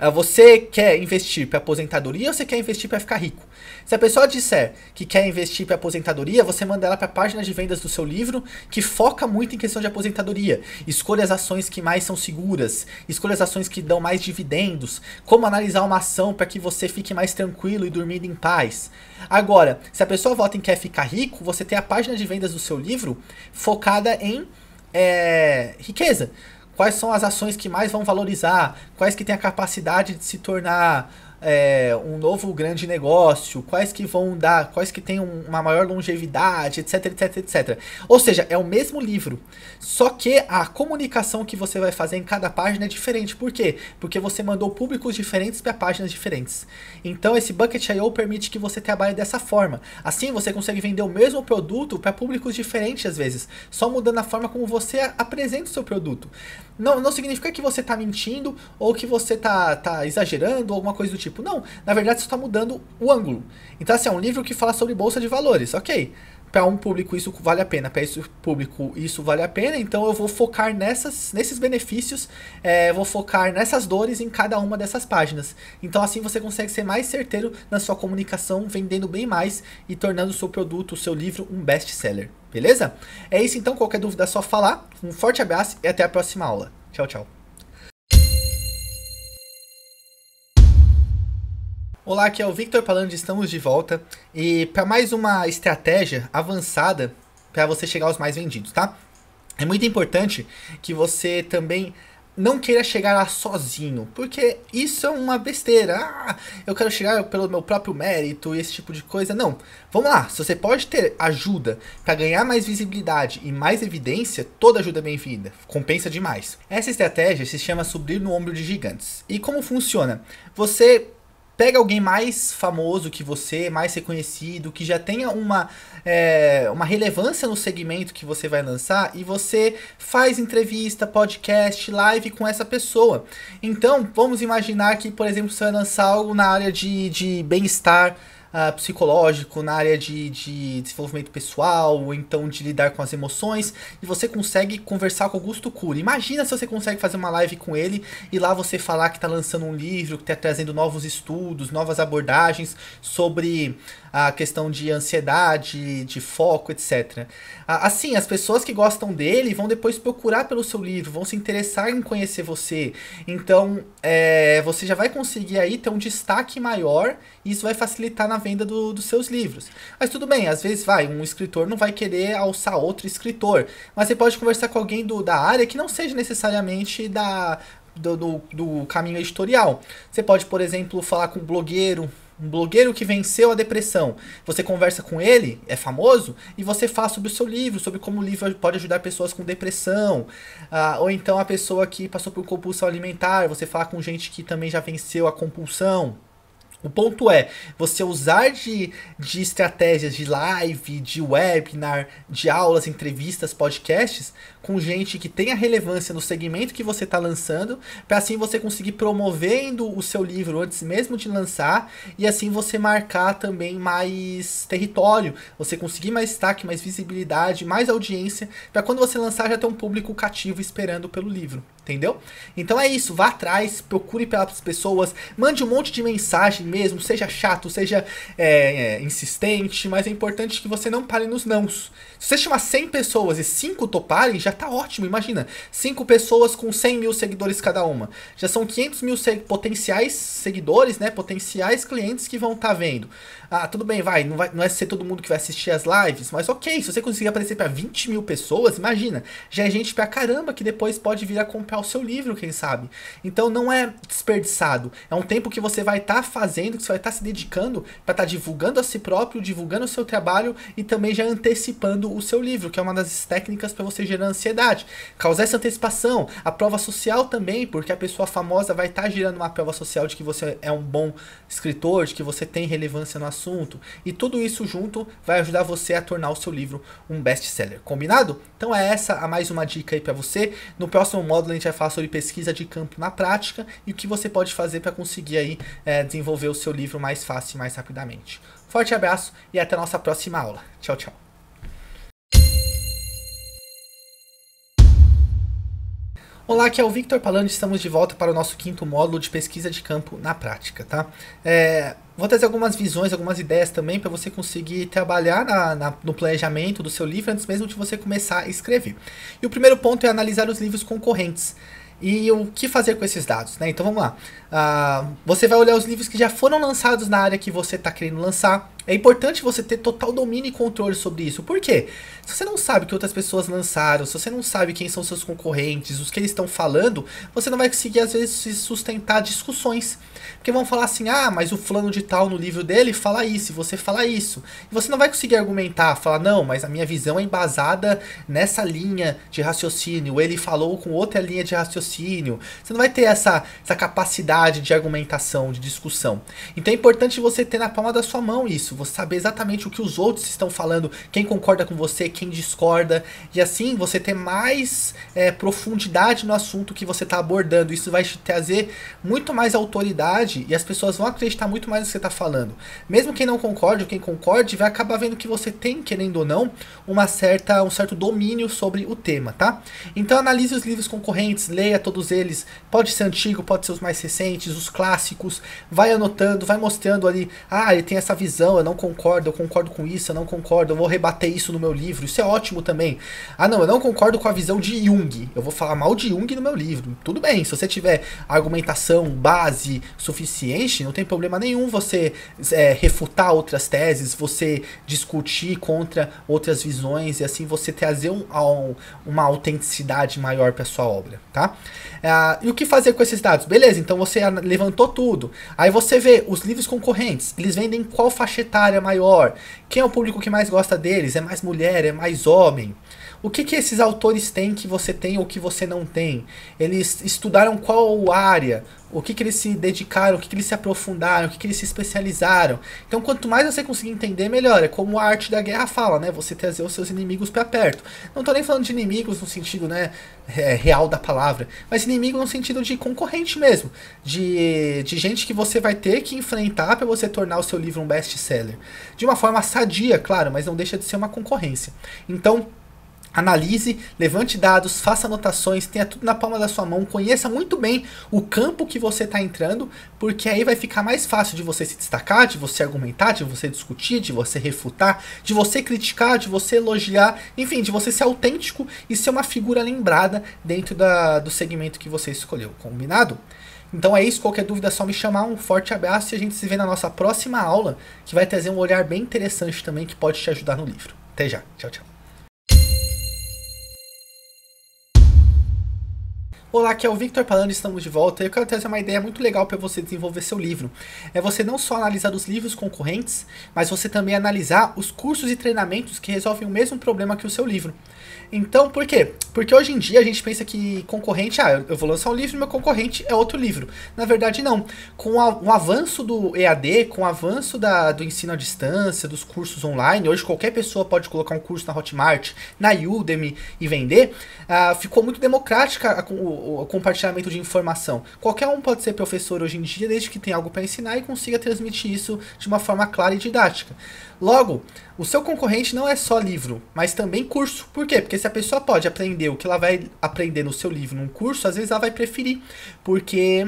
ah, você quer investir para aposentadoria ou você quer investir para ficar rico? Se a pessoa disser que quer investir para aposentadoria, você manda ela para a página de vendas do seu livro, que foca muito em questão de aposentadoria. Escolha as ações que mais são seguras, escolha as ações que dão mais dividendos, como analisar uma ação para que você fique mais tranquilo e dormindo em paz. Agora, se a pessoa vota em quer ficar rico, você tem a página de vendas do seu livro focada em é, riqueza quais são as ações que mais vão valorizar, quais que têm a capacidade de se tornar é, um novo grande negócio, quais que vão dar, quais que têm uma maior longevidade, etc, etc, etc. Ou seja, é o mesmo livro, só que a comunicação que você vai fazer em cada página é diferente. Por quê? Porque você mandou públicos diferentes para páginas diferentes. Então esse Bucket permite que você trabalhe dessa forma. Assim você consegue vender o mesmo produto para públicos diferentes às vezes, só mudando a forma como você apresenta o seu produto. Não, não significa que você está mentindo ou que você está tá exagerando ou alguma coisa do tipo. Não, na verdade você está mudando o ângulo. Então, assim, é um livro que fala sobre bolsa de valores, ok. Para um público isso vale a pena, para esse público isso vale a pena, então eu vou focar nessas, nesses benefícios, é, vou focar nessas dores em cada uma dessas páginas. Então assim você consegue ser mais certeiro na sua comunicação, vendendo bem mais e tornando o seu produto, o seu livro, um best-seller. Beleza? É isso então, qualquer dúvida é só falar. Um forte abraço e até a próxima aula. Tchau, tchau. Olá, aqui é o Victor Palando, estamos de volta e para mais uma estratégia avançada para você chegar aos mais vendidos, tá? É muito importante que você também não queira chegar lá sozinho, porque isso é uma besteira. Ah, eu quero chegar pelo meu próprio mérito e esse tipo de coisa. Não. Vamos lá, se você pode ter ajuda para ganhar mais visibilidade e mais evidência, toda ajuda é bem-vinda. Compensa demais. Essa estratégia se chama subir no ombro de gigantes. E como funciona? Você pega alguém mais famoso que você, mais reconhecido, que já tenha uma, é, uma relevância no segmento que você vai lançar e você faz entrevista, podcast, live com essa pessoa. Então, vamos imaginar que, por exemplo, você vai lançar algo na área de, de bem-estar ah, psicológico, na área de, de desenvolvimento pessoal, ou então de lidar com as emoções, e você consegue conversar com Augusto Cury. Imagina se você consegue fazer uma live com ele e lá você falar que está lançando um livro, que está trazendo novos estudos, novas abordagens sobre a questão de ansiedade, de foco, etc. Assim, as pessoas que gostam dele vão depois procurar pelo seu livro, vão se interessar em conhecer você. Então, é, você já vai conseguir aí ter um destaque maior isso vai facilitar na venda do, dos seus livros. Mas tudo bem, às vezes vai, um escritor não vai querer alçar outro escritor, mas você pode conversar com alguém do, da área que não seja necessariamente da, do, do, do caminho editorial. Você pode, por exemplo, falar com um blogueiro, um blogueiro que venceu a depressão. Você conversa com ele, é famoso, e você fala sobre o seu livro, sobre como o livro pode ajudar pessoas com depressão. Ah, ou então a pessoa que passou por compulsão alimentar, você fala com gente que também já venceu a compulsão. O ponto é, você usar de, de estratégias de live, de webinar, de aulas, entrevistas, podcasts, com gente que tenha relevância no segmento que você está lançando, para assim você conseguir promovendo o seu livro antes mesmo de lançar e assim você marcar também mais território, você conseguir mais destaque, mais visibilidade, mais audiência, para quando você lançar já ter um público cativo esperando pelo livro entendeu? Então é isso, vá atrás, procure pelas pessoas, mande um monte de mensagem mesmo, seja chato, seja é, é, insistente, mas é importante que você não pare nos nãos. Se você chamar 100 pessoas e 5 toparem, já tá ótimo. Imagina, cinco pessoas com 100 mil seguidores cada uma. Já são 500 mil potenciais seguidores, né? Potenciais clientes que vão estar tá vendo. Ah, tudo bem, vai não, vai. não é ser todo mundo que vai assistir as lives, mas ok. Se você conseguir aparecer para 20 mil pessoas, imagina. Já é gente pra caramba que depois pode vir a comprar o seu livro, quem sabe. Então não é desperdiçado. É um tempo que você vai estar tá fazendo, que você vai estar tá se dedicando para estar tá divulgando a si próprio, divulgando o seu trabalho e também já antecipando o seu livro, que é uma das técnicas para você gerar ansiedade sociedade, causar essa antecipação, a prova social também, porque a pessoa famosa vai estar tá girando uma prova social de que você é um bom escritor, de que você tem relevância no assunto, e tudo isso junto vai ajudar você a tornar o seu livro um best-seller, combinado? Então é essa a mais uma dica aí para você. No próximo módulo a gente vai falar sobre pesquisa de campo na prática e o que você pode fazer para conseguir aí é, desenvolver o seu livro mais fácil e mais rapidamente. Forte abraço e até a nossa próxima aula. Tchau, tchau. Olá, aqui é o Victor Palando estamos de volta para o nosso quinto módulo de pesquisa de campo na prática, tá? É, vou trazer algumas visões, algumas ideias também para você conseguir trabalhar na, na, no planejamento do seu livro antes mesmo de você começar a escrever. E o primeiro ponto é analisar os livros concorrentes e o que fazer com esses dados, né? Então vamos lá. Ah, você vai olhar os livros que já foram lançados na área que você está querendo lançar. É importante você ter total domínio e controle sobre isso. Por quê? Se você não sabe o que outras pessoas lançaram, se você não sabe quem são seus concorrentes, os que eles estão falando, você não vai conseguir às vezes sustentar discussões. Porque vão falar assim, ah, mas o fulano de tal no livro dele fala isso, e você fala isso. E você não vai conseguir argumentar, falar, não, mas a minha visão é embasada nessa linha de raciocínio, ele falou com outra linha de raciocínio. Você não vai ter essa, essa capacidade de argumentação, de discussão. Então é importante você ter na palma da sua mão isso, você saber exatamente o que os outros estão falando, quem concorda com você, quem discorda, e assim você ter mais é, profundidade no assunto que você está abordando. Isso vai te trazer muito mais autoridade verdade e as pessoas vão acreditar muito mais no que você está falando. Mesmo quem não concorde ou quem concorde vai acabar vendo que você tem, querendo ou não, uma certa, um certo domínio sobre o tema, tá? Então analise os livros concorrentes, leia todos eles. Pode ser antigo, pode ser os mais recentes, os clássicos. Vai anotando, vai mostrando ali. Ah, ele tem essa visão, eu não concordo, eu concordo com isso, eu não concordo, eu vou rebater isso no meu livro. Isso é ótimo também. Ah, não, eu não concordo com a visão de Jung. Eu vou falar mal de Jung no meu livro. Tudo bem, se você tiver argumentação, base, suficiente, não tem problema nenhum você é, refutar outras teses, você discutir contra outras visões e assim você trazer um, um, uma autenticidade maior para sua obra, tá? É, e o que fazer com esses dados? Beleza, então você levantou tudo. Aí você vê os livros concorrentes, eles vendem qual faixa etária maior, quem é o público que mais gosta deles, é mais mulher, é mais homem. O que, que esses autores têm que você tem ou que você não tem? Eles estudaram qual área? O que, que eles se dedicaram? O que, que eles se aprofundaram? O que, que eles se especializaram? Então, quanto mais você conseguir entender, melhor. É como a arte da guerra fala, né? Você trazer os seus inimigos para perto. Não tô nem falando de inimigos no sentido, né, real da palavra, mas inimigo no sentido de concorrente mesmo, de, de gente que você vai ter que enfrentar para você tornar o seu livro um best-seller. De uma forma sadia, claro, mas não deixa de ser uma concorrência. Então, Analise, levante dados, faça anotações, tenha tudo na palma da sua mão, conheça muito bem o campo que você está entrando, porque aí vai ficar mais fácil de você se destacar, de você argumentar, de você discutir, de você refutar, de você criticar, de você elogiar, enfim, de você ser autêntico e ser uma figura lembrada dentro da, do segmento que você escolheu, combinado? Então é isso, qualquer dúvida é só me chamar, um forte abraço e a gente se vê na nossa próxima aula, que vai trazer um olhar bem interessante também que pode te ajudar no livro. Até já, tchau, tchau. Olá, aqui é o Victor Palano, estamos de volta. Eu quero trazer uma ideia muito legal para você desenvolver seu livro. É você não só analisar os livros concorrentes, mas você também analisar os cursos e treinamentos que resolvem o mesmo problema que o seu livro. Então, por quê? Porque hoje em dia a gente pensa que concorrente, ah, eu vou lançar um livro, meu concorrente é outro livro. Na verdade, não. Com a, o avanço do EAD, com o avanço da, do ensino à distância, dos cursos online, hoje qualquer pessoa pode colocar um curso na Hotmart, na Udemy e vender, ah, ficou muito democrática a, o, o, compartilhamento de informação. Qualquer um pode ser professor hoje em dia, desde que tenha algo para ensinar e consiga transmitir isso de uma forma clara e didática. Logo, o seu concorrente não é só livro, mas também curso. Por quê? Porque se a pessoa pode aprender o que ela vai aprender no seu livro, num curso, às vezes ela vai preferir, porque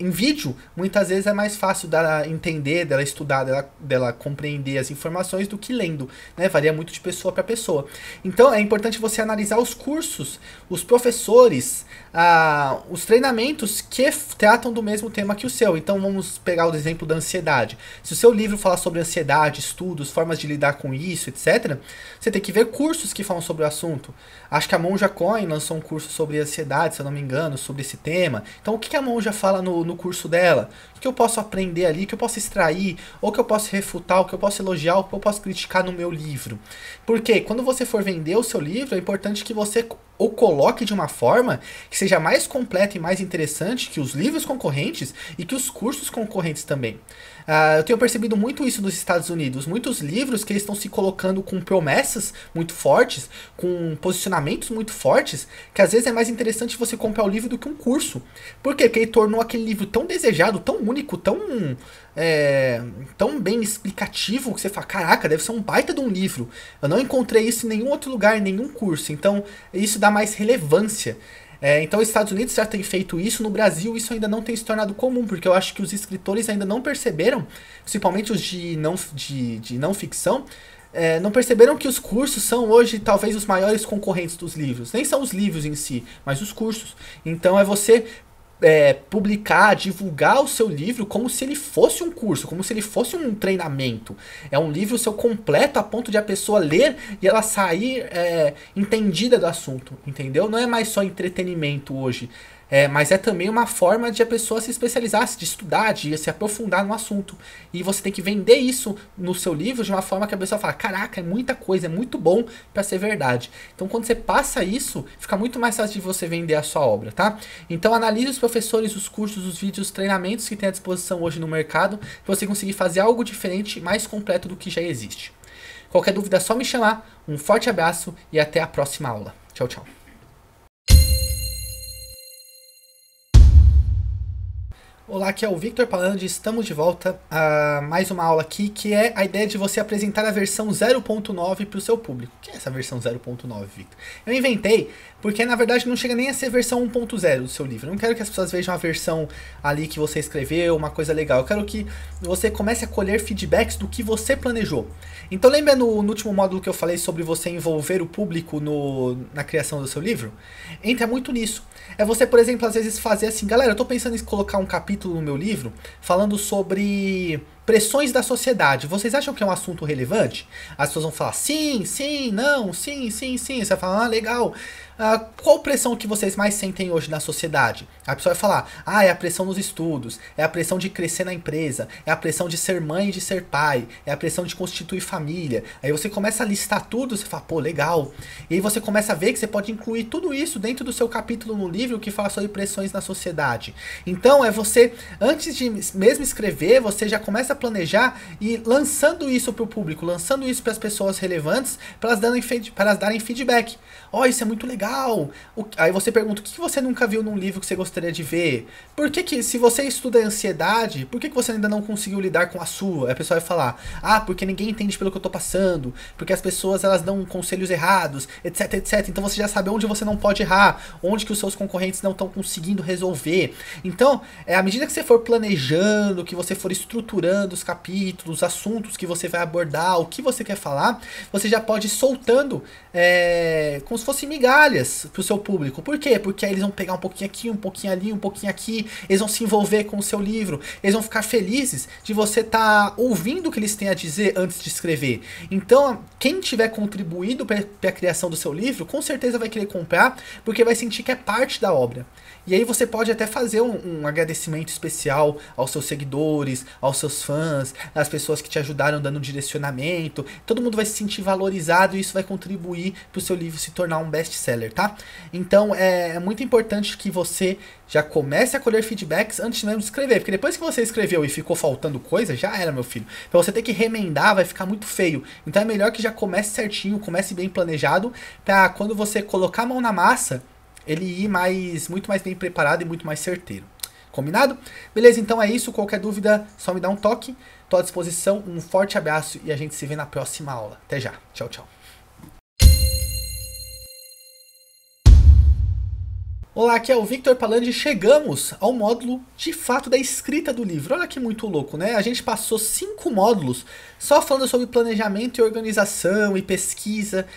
em vídeo, muitas vezes é mais fácil dela entender, dela estudar, dela, dela compreender as informações do que lendo, né? Varia muito de pessoa para pessoa. Então é importante você analisar os cursos, os professores, ah, os treinamentos que tratam do mesmo tema que o seu. Então vamos pegar o exemplo da ansiedade. Se o seu livro falar sobre ansiedade, estudos, formas de lidar com isso, etc., você tem que ver cursos que falam sobre o assunto. Acho que a Monja Coin lançou um curso sobre ansiedade, se eu não me engano, sobre esse tema. Então, o que a Monja fala no, no curso dela? O que eu posso aprender ali, O que eu posso extrair, ou que eu posso refutar, o que eu posso elogiar, o que eu posso criticar no meu livro? Porque quando você for vender o seu livro, é importante que você o coloque de uma forma que seja mais completa e mais interessante que os livros concorrentes e que os cursos concorrentes também. Ah, eu tenho percebido muito isso nos Estados Unidos. Muitos livros que eles estão se colocando com promessas muito fortes, com posicionamentos muito fortes, que às vezes é mais interessante você comprar o livro do que um curso. Por quê? Porque ele tornou aquele livro tão desejado, tão único, tão. É, tão bem explicativo que você fala: caraca, deve ser um baita de um livro. Eu não encontrei isso em nenhum outro lugar, em nenhum curso. Então, isso dá mais relevância. É, então, os Estados Unidos já têm feito isso, no Brasil isso ainda não tem se tornado comum, porque eu acho que os escritores ainda não perceberam, principalmente os de não, de, de não ficção, é, não perceberam que os cursos são hoje talvez os maiores concorrentes dos livros. Nem são os livros em si, mas os cursos. Então é você é, publicar, divulgar o seu livro como se ele fosse um curso, como se ele fosse um treinamento. É um livro seu completo a ponto de a pessoa ler e ela sair é, entendida do assunto, entendeu? Não é mais só entretenimento hoje. É, mas é também uma forma de a pessoa se especializar, de estudar, de se aprofundar no assunto. E você tem que vender isso no seu livro de uma forma que a pessoa fala: caraca, é muita coisa, é muito bom para ser verdade. Então, quando você passa isso, fica muito mais fácil de você vender a sua obra, tá? Então, analise os professores, os cursos, os vídeos, os treinamentos que tem à disposição hoje no mercado, para você conseguir fazer algo diferente, mais completo do que já existe. Qualquer dúvida é só me chamar. Um forte abraço e até a próxima aula. Tchau, tchau. Olá, aqui é o Victor Palandi, estamos de volta a mais uma aula aqui, que é a ideia de você apresentar a versão 0.9 para o seu público. O que é essa versão 0.9, Victor? Eu inventei porque na verdade não chega nem a ser versão 1.0 do seu livro. Eu não quero que as pessoas vejam a versão ali que você escreveu, uma coisa legal. Eu quero que você comece a colher feedbacks do que você planejou. Então lembra no, no último módulo que eu falei sobre você envolver o público no, na criação do seu livro? Entra muito nisso. É você, por exemplo, às vezes fazer assim, galera, eu estou pensando em colocar um capítulo no meu livro falando sobre pressões da sociedade. Vocês acham que é um assunto relevante? As pessoas vão falar sim, sim, não, sim, sim, sim. Você vai falar, ah, legal. Ah, qual pressão que vocês mais sentem hoje na sociedade? A pessoa vai falar, ah, é a pressão nos estudos, é a pressão de crescer na empresa, é a pressão de ser mãe e de ser pai, é a pressão de constituir família. Aí você começa a listar tudo, você fala, pô, legal. E aí você começa a ver que você pode incluir tudo isso dentro do seu capítulo no livro que fala sobre pressões na sociedade. Então é você, antes de mesmo escrever, você já começa a planejar e lançando isso para o público, lançando isso para as pessoas relevantes, para elas darem feedback ó, oh, isso é muito legal. O... Aí você pergunta, o que você nunca viu num livro que você gostaria de ver? Por que que, se você estuda a ansiedade, por que que você ainda não conseguiu lidar com a sua? Aí a pessoa vai falar, ah, porque ninguém entende pelo que eu tô passando, porque as pessoas, elas dão conselhos errados, etc, etc. Então você já sabe onde você não pode errar, onde que os seus concorrentes não estão conseguindo resolver. Então, é, à medida que você for planejando, que você for estruturando os capítulos, os assuntos que você vai abordar, o que você quer falar, você já pode ir soltando é, com se fossem migalhas pro seu público. Por quê? Porque aí eles vão pegar um pouquinho aqui, um pouquinho ali, um pouquinho aqui, eles vão se envolver com o seu livro, eles vão ficar felizes de você estar tá ouvindo o que eles têm a dizer antes de escrever. Então, quem tiver contribuído para a criação do seu livro, com certeza vai querer comprar, porque vai sentir que é parte da obra. E aí você pode até fazer um, um, agradecimento especial aos seus seguidores, aos seus fãs, às pessoas que te ajudaram dando direcionamento. Todo mundo vai se sentir valorizado e isso vai contribuir para o seu livro se tornar um best-seller, tá? Então é, é muito importante que você já comece a colher feedbacks antes mesmo de escrever, porque depois que você escreveu e ficou faltando coisa, já era, meu filho. Para você ter que remendar, vai ficar muito feio. Então é melhor que já comece certinho, comece bem planejado, para quando você colocar a mão na massa, ele ir mais, muito mais bem preparado e muito mais certeiro. Combinado? Beleza, então é isso. Qualquer dúvida, só me dá um toque. Estou à disposição. Um forte abraço e a gente se vê na próxima aula. Até já. Tchau, tchau. Olá, aqui é o Victor Palandi. Chegamos ao módulo de fato da escrita do livro. Olha que muito louco, né? A gente passou cinco módulos só falando sobre planejamento e organização e pesquisa,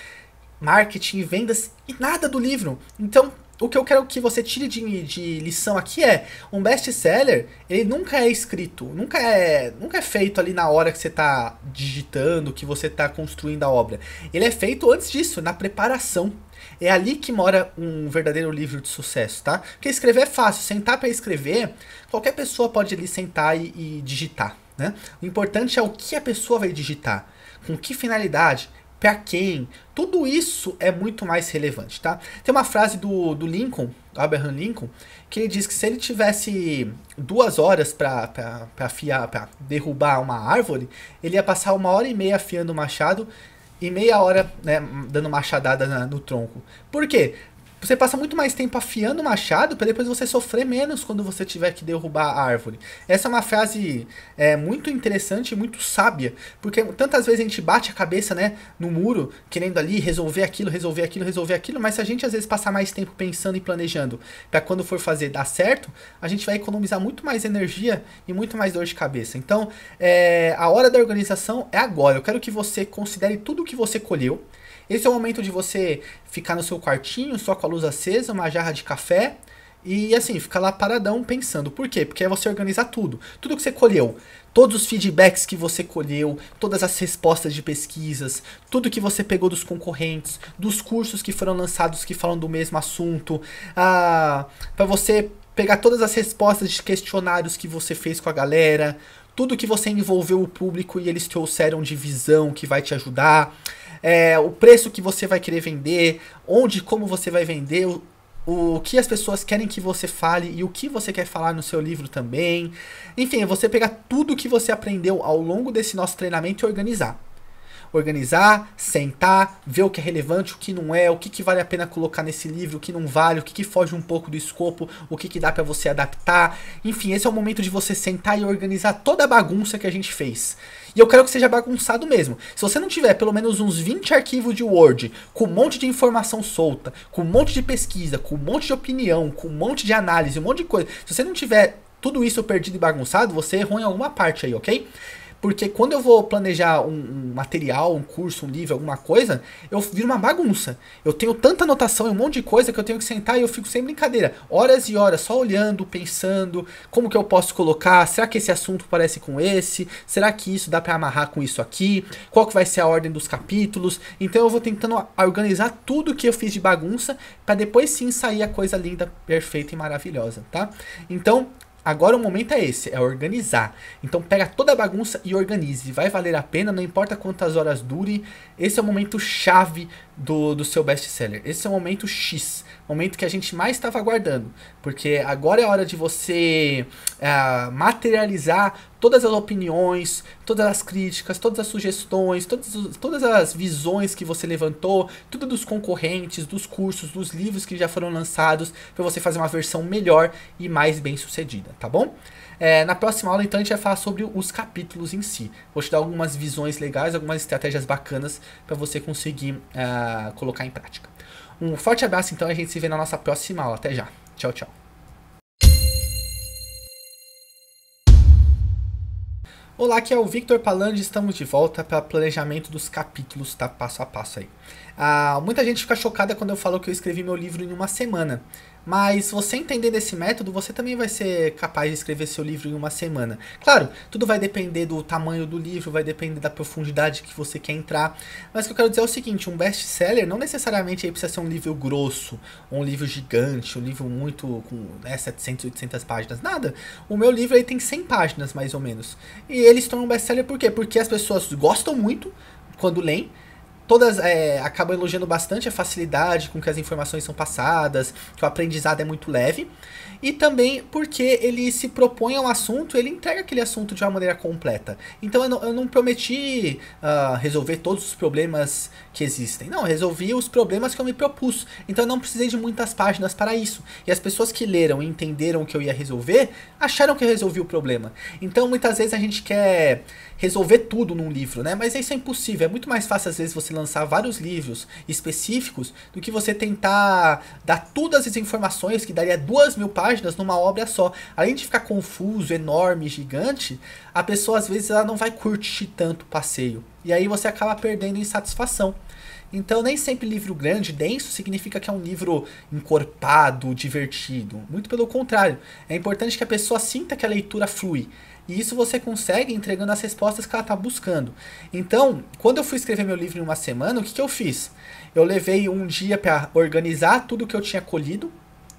marketing e vendas e nada do livro. Então, o que eu quero que você tire de, de lição aqui é um best-seller ele nunca é escrito nunca é nunca é feito ali na hora que você está digitando que você está construindo a obra ele é feito antes disso na preparação é ali que mora um verdadeiro livro de sucesso, tá? Porque escrever é fácil, sentar para escrever, qualquer pessoa pode ali sentar e, e digitar, né? O importante é o que a pessoa vai digitar, com que finalidade, para quem, tudo isso é muito mais relevante, tá? Tem uma frase do, do Lincoln, Abraham Lincoln, que ele diz que se ele tivesse duas horas para afiar, para derrubar uma árvore, ele ia passar uma hora e meia afiando o machado e meia hora né, dando machadada na, no tronco. Por quê? Você passa muito mais tempo afiando o machado para depois você sofrer menos quando você tiver que derrubar a árvore. Essa é uma frase é, muito interessante e muito sábia, porque tantas vezes a gente bate a cabeça né, no muro, querendo ali resolver aquilo, resolver aquilo, resolver aquilo, mas se a gente às vezes passar mais tempo pensando e planejando para quando for fazer dar certo, a gente vai economizar muito mais energia e muito mais dor de cabeça. Então, é, a hora da organização é agora. Eu quero que você considere tudo o que você colheu esse é o momento de você ficar no seu quartinho, só com a luz acesa, uma jarra de café e assim, ficar lá paradão pensando. Por quê? Porque é você organizar tudo. Tudo que você colheu, todos os feedbacks que você colheu, todas as respostas de pesquisas, tudo que você pegou dos concorrentes, dos cursos que foram lançados que falam do mesmo assunto, ah, para você pegar todas as respostas de questionários que você fez com a galera, tudo que você envolveu o público e eles trouxeram de visão que vai te ajudar é, o preço que você vai querer vender, onde e como você vai vender, o, o que as pessoas querem que você fale e o que você quer falar no seu livro também. Enfim, é você pegar tudo que você aprendeu ao longo desse nosso treinamento e organizar. Organizar, sentar, ver o que é relevante, o que não é, o que, que vale a pena colocar nesse livro, o que não vale, o que, que foge um pouco do escopo, o que, que dá para você adaptar. Enfim, esse é o momento de você sentar e organizar toda a bagunça que a gente fez. E eu quero que seja bagunçado mesmo. Se você não tiver pelo menos uns 20 arquivos de Word com um monte de informação solta, com um monte de pesquisa, com um monte de opinião, com um monte de análise, um monte de coisa, se você não tiver tudo isso perdido e bagunçado, você errou em alguma parte aí, ok? Porque quando eu vou planejar um, um, material, um curso, um livro, alguma coisa, eu viro uma bagunça. Eu tenho tanta anotação e um monte de coisa que eu tenho que sentar e eu fico sem brincadeira. Horas e horas, só olhando, pensando, como que eu posso colocar? Será que esse assunto parece com esse? Será que isso dá para amarrar com isso aqui? Qual que vai ser a ordem dos capítulos? Então eu vou tentando organizar tudo que eu fiz de bagunça para depois sim sair a coisa linda, perfeita e maravilhosa, tá? Então, Agora o momento é esse, é organizar. Então pega toda a bagunça e organize. Vai valer a pena, não importa quantas horas dure. Esse é o momento chave do, do seu best-seller. Esse é o momento X momento que a gente mais estava aguardando, porque agora é hora de você uh, materializar todas as opiniões, todas as críticas, todas as sugestões, todas, todas as visões que você levantou, tudo dos concorrentes, dos cursos, dos livros que já foram lançados, para você fazer uma versão melhor e mais bem sucedida, tá bom? É, na próxima aula, então, a gente vai falar sobre os capítulos em si. Vou te dar algumas visões legais, algumas estratégias bacanas para você conseguir uh, colocar em prática. Um forte abraço, então, e a gente se vê na nossa próxima aula. Até já. Tchau, tchau. Olá, aqui é o Victor Palandi, estamos de volta para planejamento dos capítulos, tá? Passo a passo aí. Ah, muita gente fica chocada quando eu falo que eu escrevi meu livro em uma semana. Mas se você entender desse método, você também vai ser capaz de escrever seu livro em uma semana. Claro, tudo vai depender do tamanho do livro, vai depender da profundidade que você quer entrar. Mas o que eu quero dizer é o seguinte: um best-seller não necessariamente precisa ser um livro grosso, um livro gigante, um livro muito com né, 700, 800 páginas, nada. O meu livro aí tem 100 páginas mais ou menos. E ele se torna um best-seller por quê? Porque as pessoas gostam muito quando leem todas é, acabam elogiando bastante a facilidade com que as informações são passadas, que o aprendizado é muito leve e também porque ele se propõe a um assunto, ele entrega aquele assunto de uma maneira completa. Então eu não, eu não prometi uh, resolver todos os problemas que existem. Não, eu resolvi os problemas que eu me propus. Então eu não precisei de muitas páginas para isso. E as pessoas que leram e entenderam o que eu ia resolver, acharam que eu resolvi o problema. Então muitas vezes a gente quer resolver tudo num livro, né? Mas isso é impossível. É muito mais fácil às vezes você lançar vários livros específicos do que você tentar dar todas as informações que daria duas mil páginas páginas numa obra só. Além de ficar confuso, enorme, gigante, a pessoa às vezes ela não vai curtir tanto o passeio. E aí você acaba perdendo em satisfação. Então nem sempre livro grande, denso, significa que é um livro encorpado, divertido. Muito pelo contrário, é importante que a pessoa sinta que a leitura flui. E isso você consegue entregando as respostas que ela está buscando. Então, quando eu fui escrever meu livro em uma semana, o que, que eu fiz? Eu levei um dia para organizar tudo que eu tinha colhido,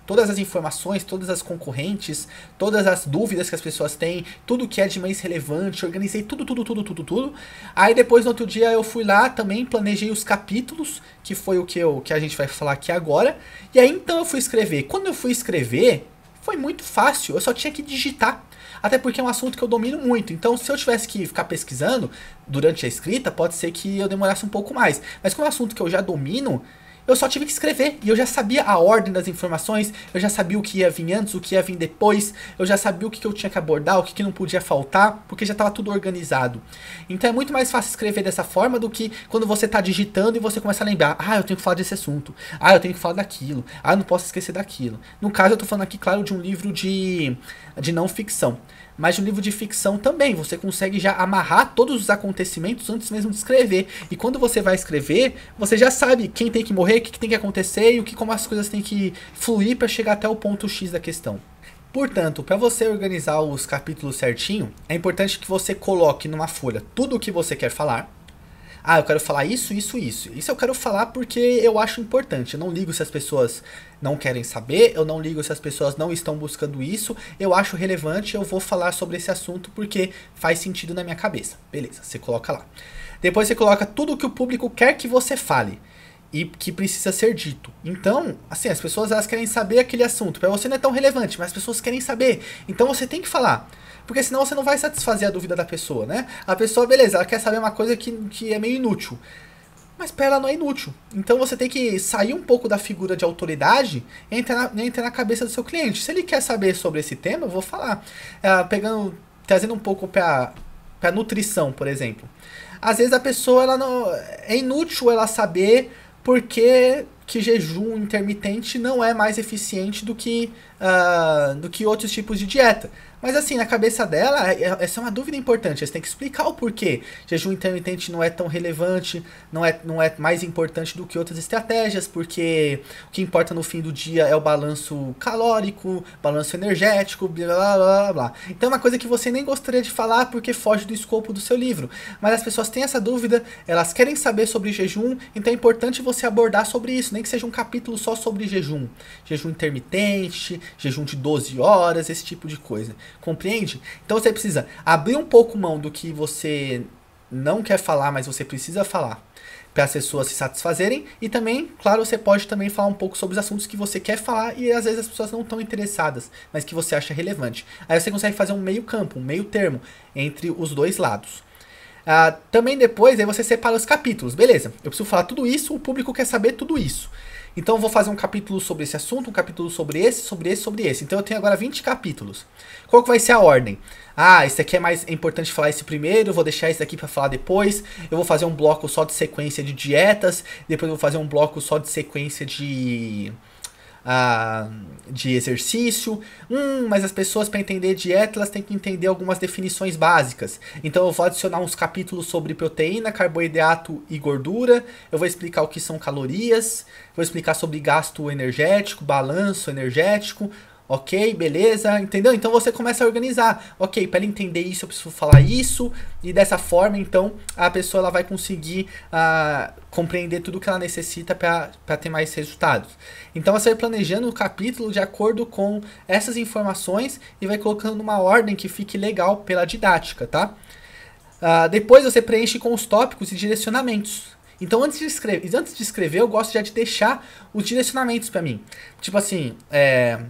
todas as informações, todas as concorrentes, todas as dúvidas que as pessoas têm, tudo que é de mais relevante, organizei tudo, tudo, tudo, tudo, tudo. Aí depois no outro dia eu fui lá também, planejei os capítulos, que foi o que, eu, que a gente vai falar aqui agora. E aí então eu fui escrever. Quando eu fui escrever, foi muito fácil, eu só tinha que digitar. Até porque é um assunto que eu domino muito. Então, se eu tivesse que ficar pesquisando durante a escrita, pode ser que eu demorasse um pouco mais. Mas como é um assunto que eu já domino, eu só tive que escrever. E eu já sabia a ordem das informações, eu já sabia o que ia vir antes, o que ia vir depois, eu já sabia o que, que eu tinha que abordar, o que, que não podia faltar, porque já estava tudo organizado. Então é muito mais fácil escrever dessa forma do que quando você está digitando e você começa a lembrar: ah, eu tenho que falar desse assunto, ah, eu tenho que falar daquilo, ah, eu não posso esquecer daquilo. No caso, eu estou falando aqui, claro, de um livro de, de não ficção. Mas no livro de ficção também, você consegue já amarrar todos os acontecimentos antes mesmo de escrever. E quando você vai escrever, você já sabe quem tem que morrer, o que tem que acontecer e o que como as coisas têm que fluir para chegar até o ponto X da questão. Portanto, para você organizar os capítulos certinho, é importante que você coloque numa folha tudo o que você quer falar, ah, eu quero falar isso, isso, isso. Isso eu quero falar porque eu acho importante. Eu não ligo se as pessoas não querem saber, eu não ligo se as pessoas não estão buscando isso. Eu acho relevante, eu vou falar sobre esse assunto porque faz sentido na minha cabeça. Beleza, você coloca lá. Depois você coloca tudo o que o público quer que você fale e que precisa ser dito. Então, assim, as pessoas elas querem saber aquele assunto. Para você não é tão relevante, mas as pessoas querem saber. Então você tem que falar. Porque senão você não vai satisfazer a dúvida da pessoa, né? A pessoa, beleza, ela quer saber uma coisa que, que é meio inútil. Mas para ela não é inútil. Então você tem que sair um pouco da figura de autoridade e entrar na, entrar na cabeça do seu cliente. Se ele quer saber sobre esse tema, eu vou falar. É, pegando, trazendo um pouco para para nutrição, por exemplo. Às vezes a pessoa ela não é inútil ela saber porque que jejum intermitente não é mais eficiente do que, uh, do que outros tipos de dieta. Mas assim, na cabeça dela, é, é, essa é uma dúvida importante. Você têm que explicar o porquê. Jejum intermitente não é tão relevante, não é, não é mais importante do que outras estratégias, porque o que importa no fim do dia é o balanço calórico, balanço energético, blá blá blá blá. Então é uma coisa que você nem gostaria de falar porque foge do escopo do seu livro. Mas as pessoas têm essa dúvida, elas querem saber sobre jejum, então é importante você abordar sobre isso, nem que seja um capítulo só sobre jejum. Jejum intermitente, jejum de 12 horas, esse tipo de coisa. Compreende? Então você precisa abrir um pouco mão do que você não quer falar, mas você precisa falar para as pessoas se satisfazerem e também, claro, você pode também falar um pouco sobre os assuntos que você quer falar e às vezes as pessoas não estão interessadas, mas que você acha relevante. Aí você consegue fazer um meio campo, um meio termo entre os dois lados. Ah, também depois aí você separa os capítulos, beleza? Eu preciso falar tudo isso, o público quer saber tudo isso. Então eu vou fazer um capítulo sobre esse assunto, um capítulo sobre esse, sobre esse, sobre esse. Então eu tenho agora 20 capítulos. Qual que vai ser a ordem? Ah, esse aqui é mais é importante falar esse primeiro, vou deixar esse aqui para falar depois. Eu vou fazer um bloco só de sequência de dietas, depois eu vou fazer um bloco só de sequência de de exercício. Hum, mas as pessoas para entender dieta, elas têm que entender algumas definições básicas. Então eu vou adicionar uns capítulos sobre proteína, carboidrato e gordura. Eu vou explicar o que são calorias, vou explicar sobre gasto energético, balanço energético, ok, beleza, entendeu? Então você começa a organizar, ok, para ele entender isso eu preciso falar isso, e dessa forma então a pessoa ela vai conseguir ah, compreender tudo que ela necessita para ter mais resultados. Então você vai planejando o capítulo de acordo com essas informações e vai colocando uma ordem que fique legal pela didática, tá? Ah, depois você preenche com os tópicos e direcionamentos. Então, antes de, escrever, antes de escrever, eu gosto já de deixar os direcionamentos para mim. Tipo assim, é,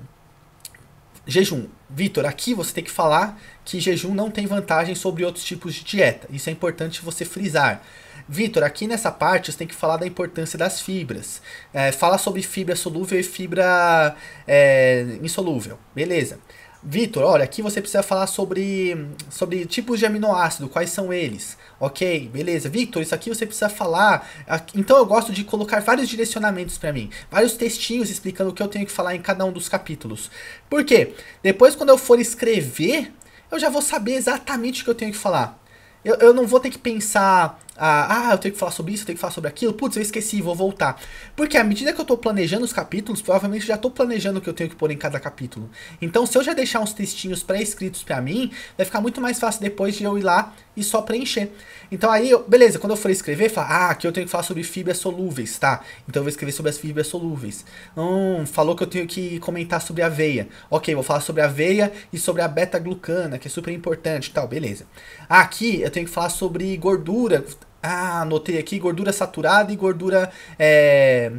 Jejum. Vitor, aqui você tem que falar que jejum não tem vantagem sobre outros tipos de dieta. Isso é importante você frisar. Vitor, aqui nessa parte você tem que falar da importância das fibras. É, fala sobre fibra solúvel e fibra é, insolúvel. Beleza. Vitor, olha, aqui você precisa falar sobre, sobre tipos de aminoácido, quais são eles. Ok, beleza. Vitor, isso aqui você precisa falar. Então eu gosto de colocar vários direcionamentos para mim, vários textinhos explicando o que eu tenho que falar em cada um dos capítulos. Por quê? Depois, quando eu for escrever, eu já vou saber exatamente o que eu tenho que falar. Eu, eu não vou ter que pensar ah, eu tenho que falar sobre isso, eu tenho que falar sobre aquilo, putz, eu esqueci, vou voltar. Porque à medida que eu estou planejando os capítulos, provavelmente já estou planejando o que eu tenho que pôr em cada capítulo. Então, se eu já deixar uns textinhos pré-escritos para mim, vai ficar muito mais fácil depois de eu ir lá e só preencher. Então aí, eu, beleza, quando eu for escrever, fala, ah, aqui eu tenho que falar sobre fibras solúveis, tá? Então eu vou escrever sobre as fibras solúveis. Hum, falou que eu tenho que comentar sobre a aveia. Ok, vou falar sobre a aveia e sobre a beta-glucana, que é super importante, tal, beleza. Aqui eu tenho que falar sobre gordura, ah, anotei aqui gordura saturada e gordura é,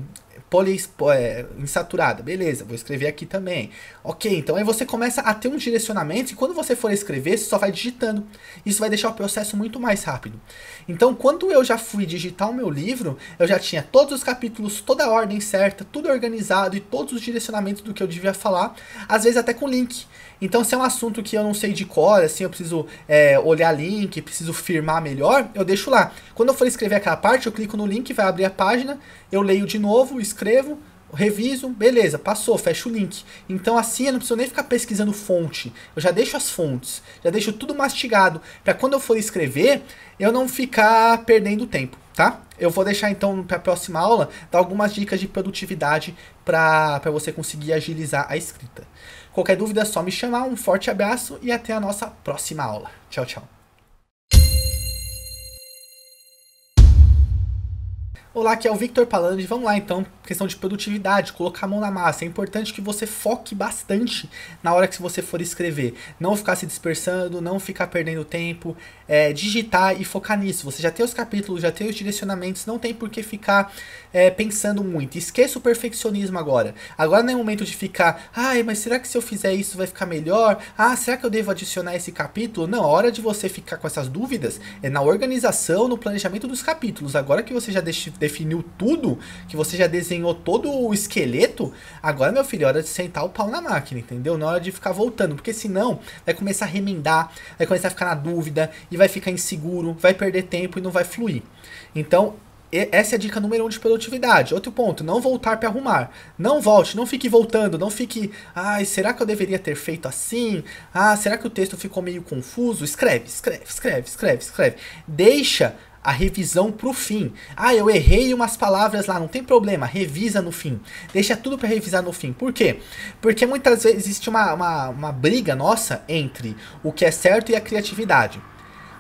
insaturada. Beleza, vou escrever aqui também. Ok, então aí você começa a ter um direcionamento e quando você for escrever, você só vai digitando. Isso vai deixar o processo muito mais rápido. Então, quando eu já fui digitar o meu livro, eu já tinha todos os capítulos, toda a ordem certa, tudo organizado e todos os direcionamentos do que eu devia falar, às vezes até com link. Então, se é um assunto que eu não sei de cor, assim, eu preciso é, olhar link, preciso firmar melhor, eu deixo lá. Quando eu for escrever aquela parte, eu clico no link, vai abrir a página, eu leio de novo, escrevo, reviso, beleza, passou, fecho o link. Então assim eu não preciso nem ficar pesquisando fonte. Eu já deixo as fontes, já deixo tudo mastigado para quando eu for escrever, eu não ficar perdendo tempo, tá? Eu vou deixar então para a próxima aula dar algumas dicas de produtividade para você conseguir agilizar a escrita. Qualquer dúvida é só me chamar. Um forte abraço e até a nossa próxima aula. Tchau, tchau. Olá, aqui é o Victor Palandre. Vamos lá então, questão de produtividade, colocar a mão na massa. É importante que você foque bastante na hora que você for escrever. Não ficar se dispersando, não ficar perdendo tempo. É, digitar e focar nisso. Você já tem os capítulos, já tem os direcionamentos, não tem por que ficar é, pensando muito. Esqueça o perfeccionismo agora. Agora não é momento de ficar, ai, mas será que se eu fizer isso vai ficar melhor? Ah, será que eu devo adicionar esse capítulo? Não, a hora de você ficar com essas dúvidas é na organização, no planejamento dos capítulos. Agora que você já deixou definiu tudo, que você já desenhou todo o esqueleto, agora, meu filho, é hora de sentar o pau na máquina, entendeu? Na é hora de ficar voltando, porque senão vai começar a remendar, vai começar a ficar na dúvida e vai ficar inseguro, vai perder tempo e não vai fluir. Então, essa é a dica número um de produtividade. Outro ponto, não voltar para arrumar. Não volte, não fique voltando, não fique, ai, será que eu deveria ter feito assim? Ah, será que o texto ficou meio confuso? Escreve, escreve, escreve, escreve, escreve. Deixa a revisão pro fim. Ah, eu errei umas palavras lá, não tem problema, revisa no fim. Deixa tudo para revisar no fim. Por quê? Porque muitas vezes existe uma, uma, uma briga nossa entre o que é certo e a criatividade.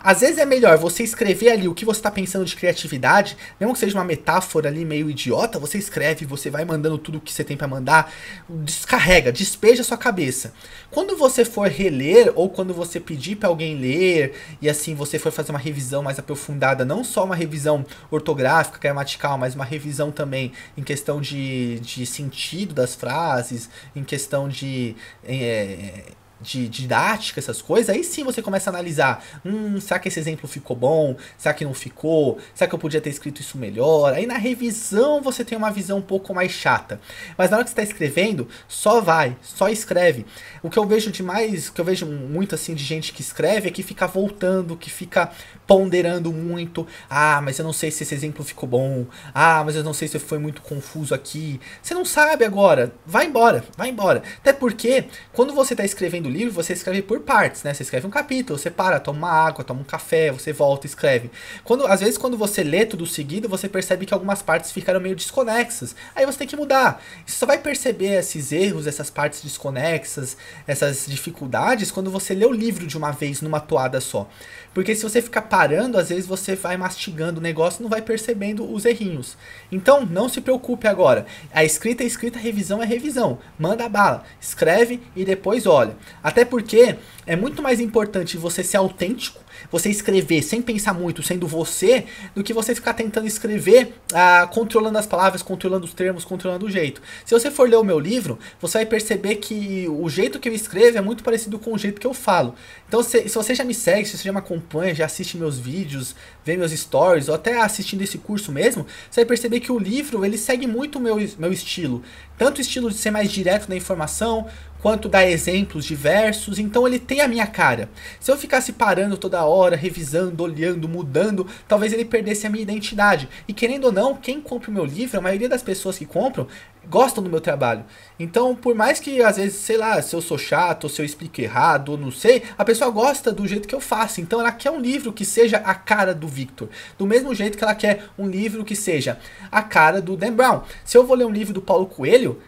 Às vezes é melhor você escrever ali o que você está pensando de criatividade, mesmo que seja uma metáfora ali meio idiota, você escreve, você vai mandando tudo o que você tem para mandar, descarrega, despeja sua cabeça. Quando você for reler ou quando você pedir para alguém ler e assim você for fazer uma revisão mais aprofundada, não só uma revisão ortográfica, gramatical, mas uma revisão também em questão de, de sentido das frases, em questão de é, de didática, essas coisas, aí sim você começa a analisar. Hum, será que esse exemplo ficou bom? Será que não ficou? Será que eu podia ter escrito isso melhor? Aí na revisão você tem uma visão um pouco mais chata. Mas na hora que você está escrevendo, só vai, só escreve. O que eu vejo demais, o que eu vejo muito assim de gente que escreve é que fica voltando, que fica ponderando muito. Ah, mas eu não sei se esse exemplo ficou bom. Ah, mas eu não sei se foi muito confuso aqui. Você não sabe agora. Vai embora, vai embora. Até porque quando você está escrevendo do livro, você escreve por partes, né? Você escreve um capítulo, você para, toma uma água, toma um café, você volta, escreve. Quando, às vezes, quando você lê tudo seguido, você percebe que algumas partes ficaram meio desconexas. Aí você tem que mudar. Você só vai perceber esses erros, essas partes desconexas, essas dificuldades, quando você lê o livro de uma vez, numa toada só. Porque se você ficar parando, às vezes você vai mastigando o negócio e não vai percebendo os errinhos. Então, não se preocupe agora. A escrita é escrita, a revisão é revisão. Manda bala, escreve e depois olha. Até porque é muito mais importante você ser autêntico, você escrever sem pensar muito, sendo você, do que você ficar tentando escrever, ah, controlando as palavras, controlando os termos, controlando o jeito. Se você for ler o meu livro, você vai perceber que o jeito que eu escrevo é muito parecido com o jeito que eu falo. Então, se, se você já me segue, se você já me acompanha, já assiste meus vídeos, vê meus stories, ou até assistindo esse curso mesmo, você vai perceber que o livro ele segue muito o meu, meu estilo. Tanto o estilo de ser mais direto na informação, quanto dá exemplos diversos, então ele tem a minha cara. Se eu ficasse parando toda hora, revisando, olhando, mudando, talvez ele perdesse a minha identidade. E querendo ou não, quem compra o meu livro, a maioria das pessoas que compram, gostam do meu trabalho. Então, por mais que às vezes, sei lá, se eu sou chato, se eu explico errado, ou não sei, a pessoa gosta do jeito que eu faço. Então, ela quer um livro que seja a cara do Victor. Do mesmo jeito que ela quer um livro que seja a cara do Dan Brown. Se eu vou ler um livro do Paulo Coelho,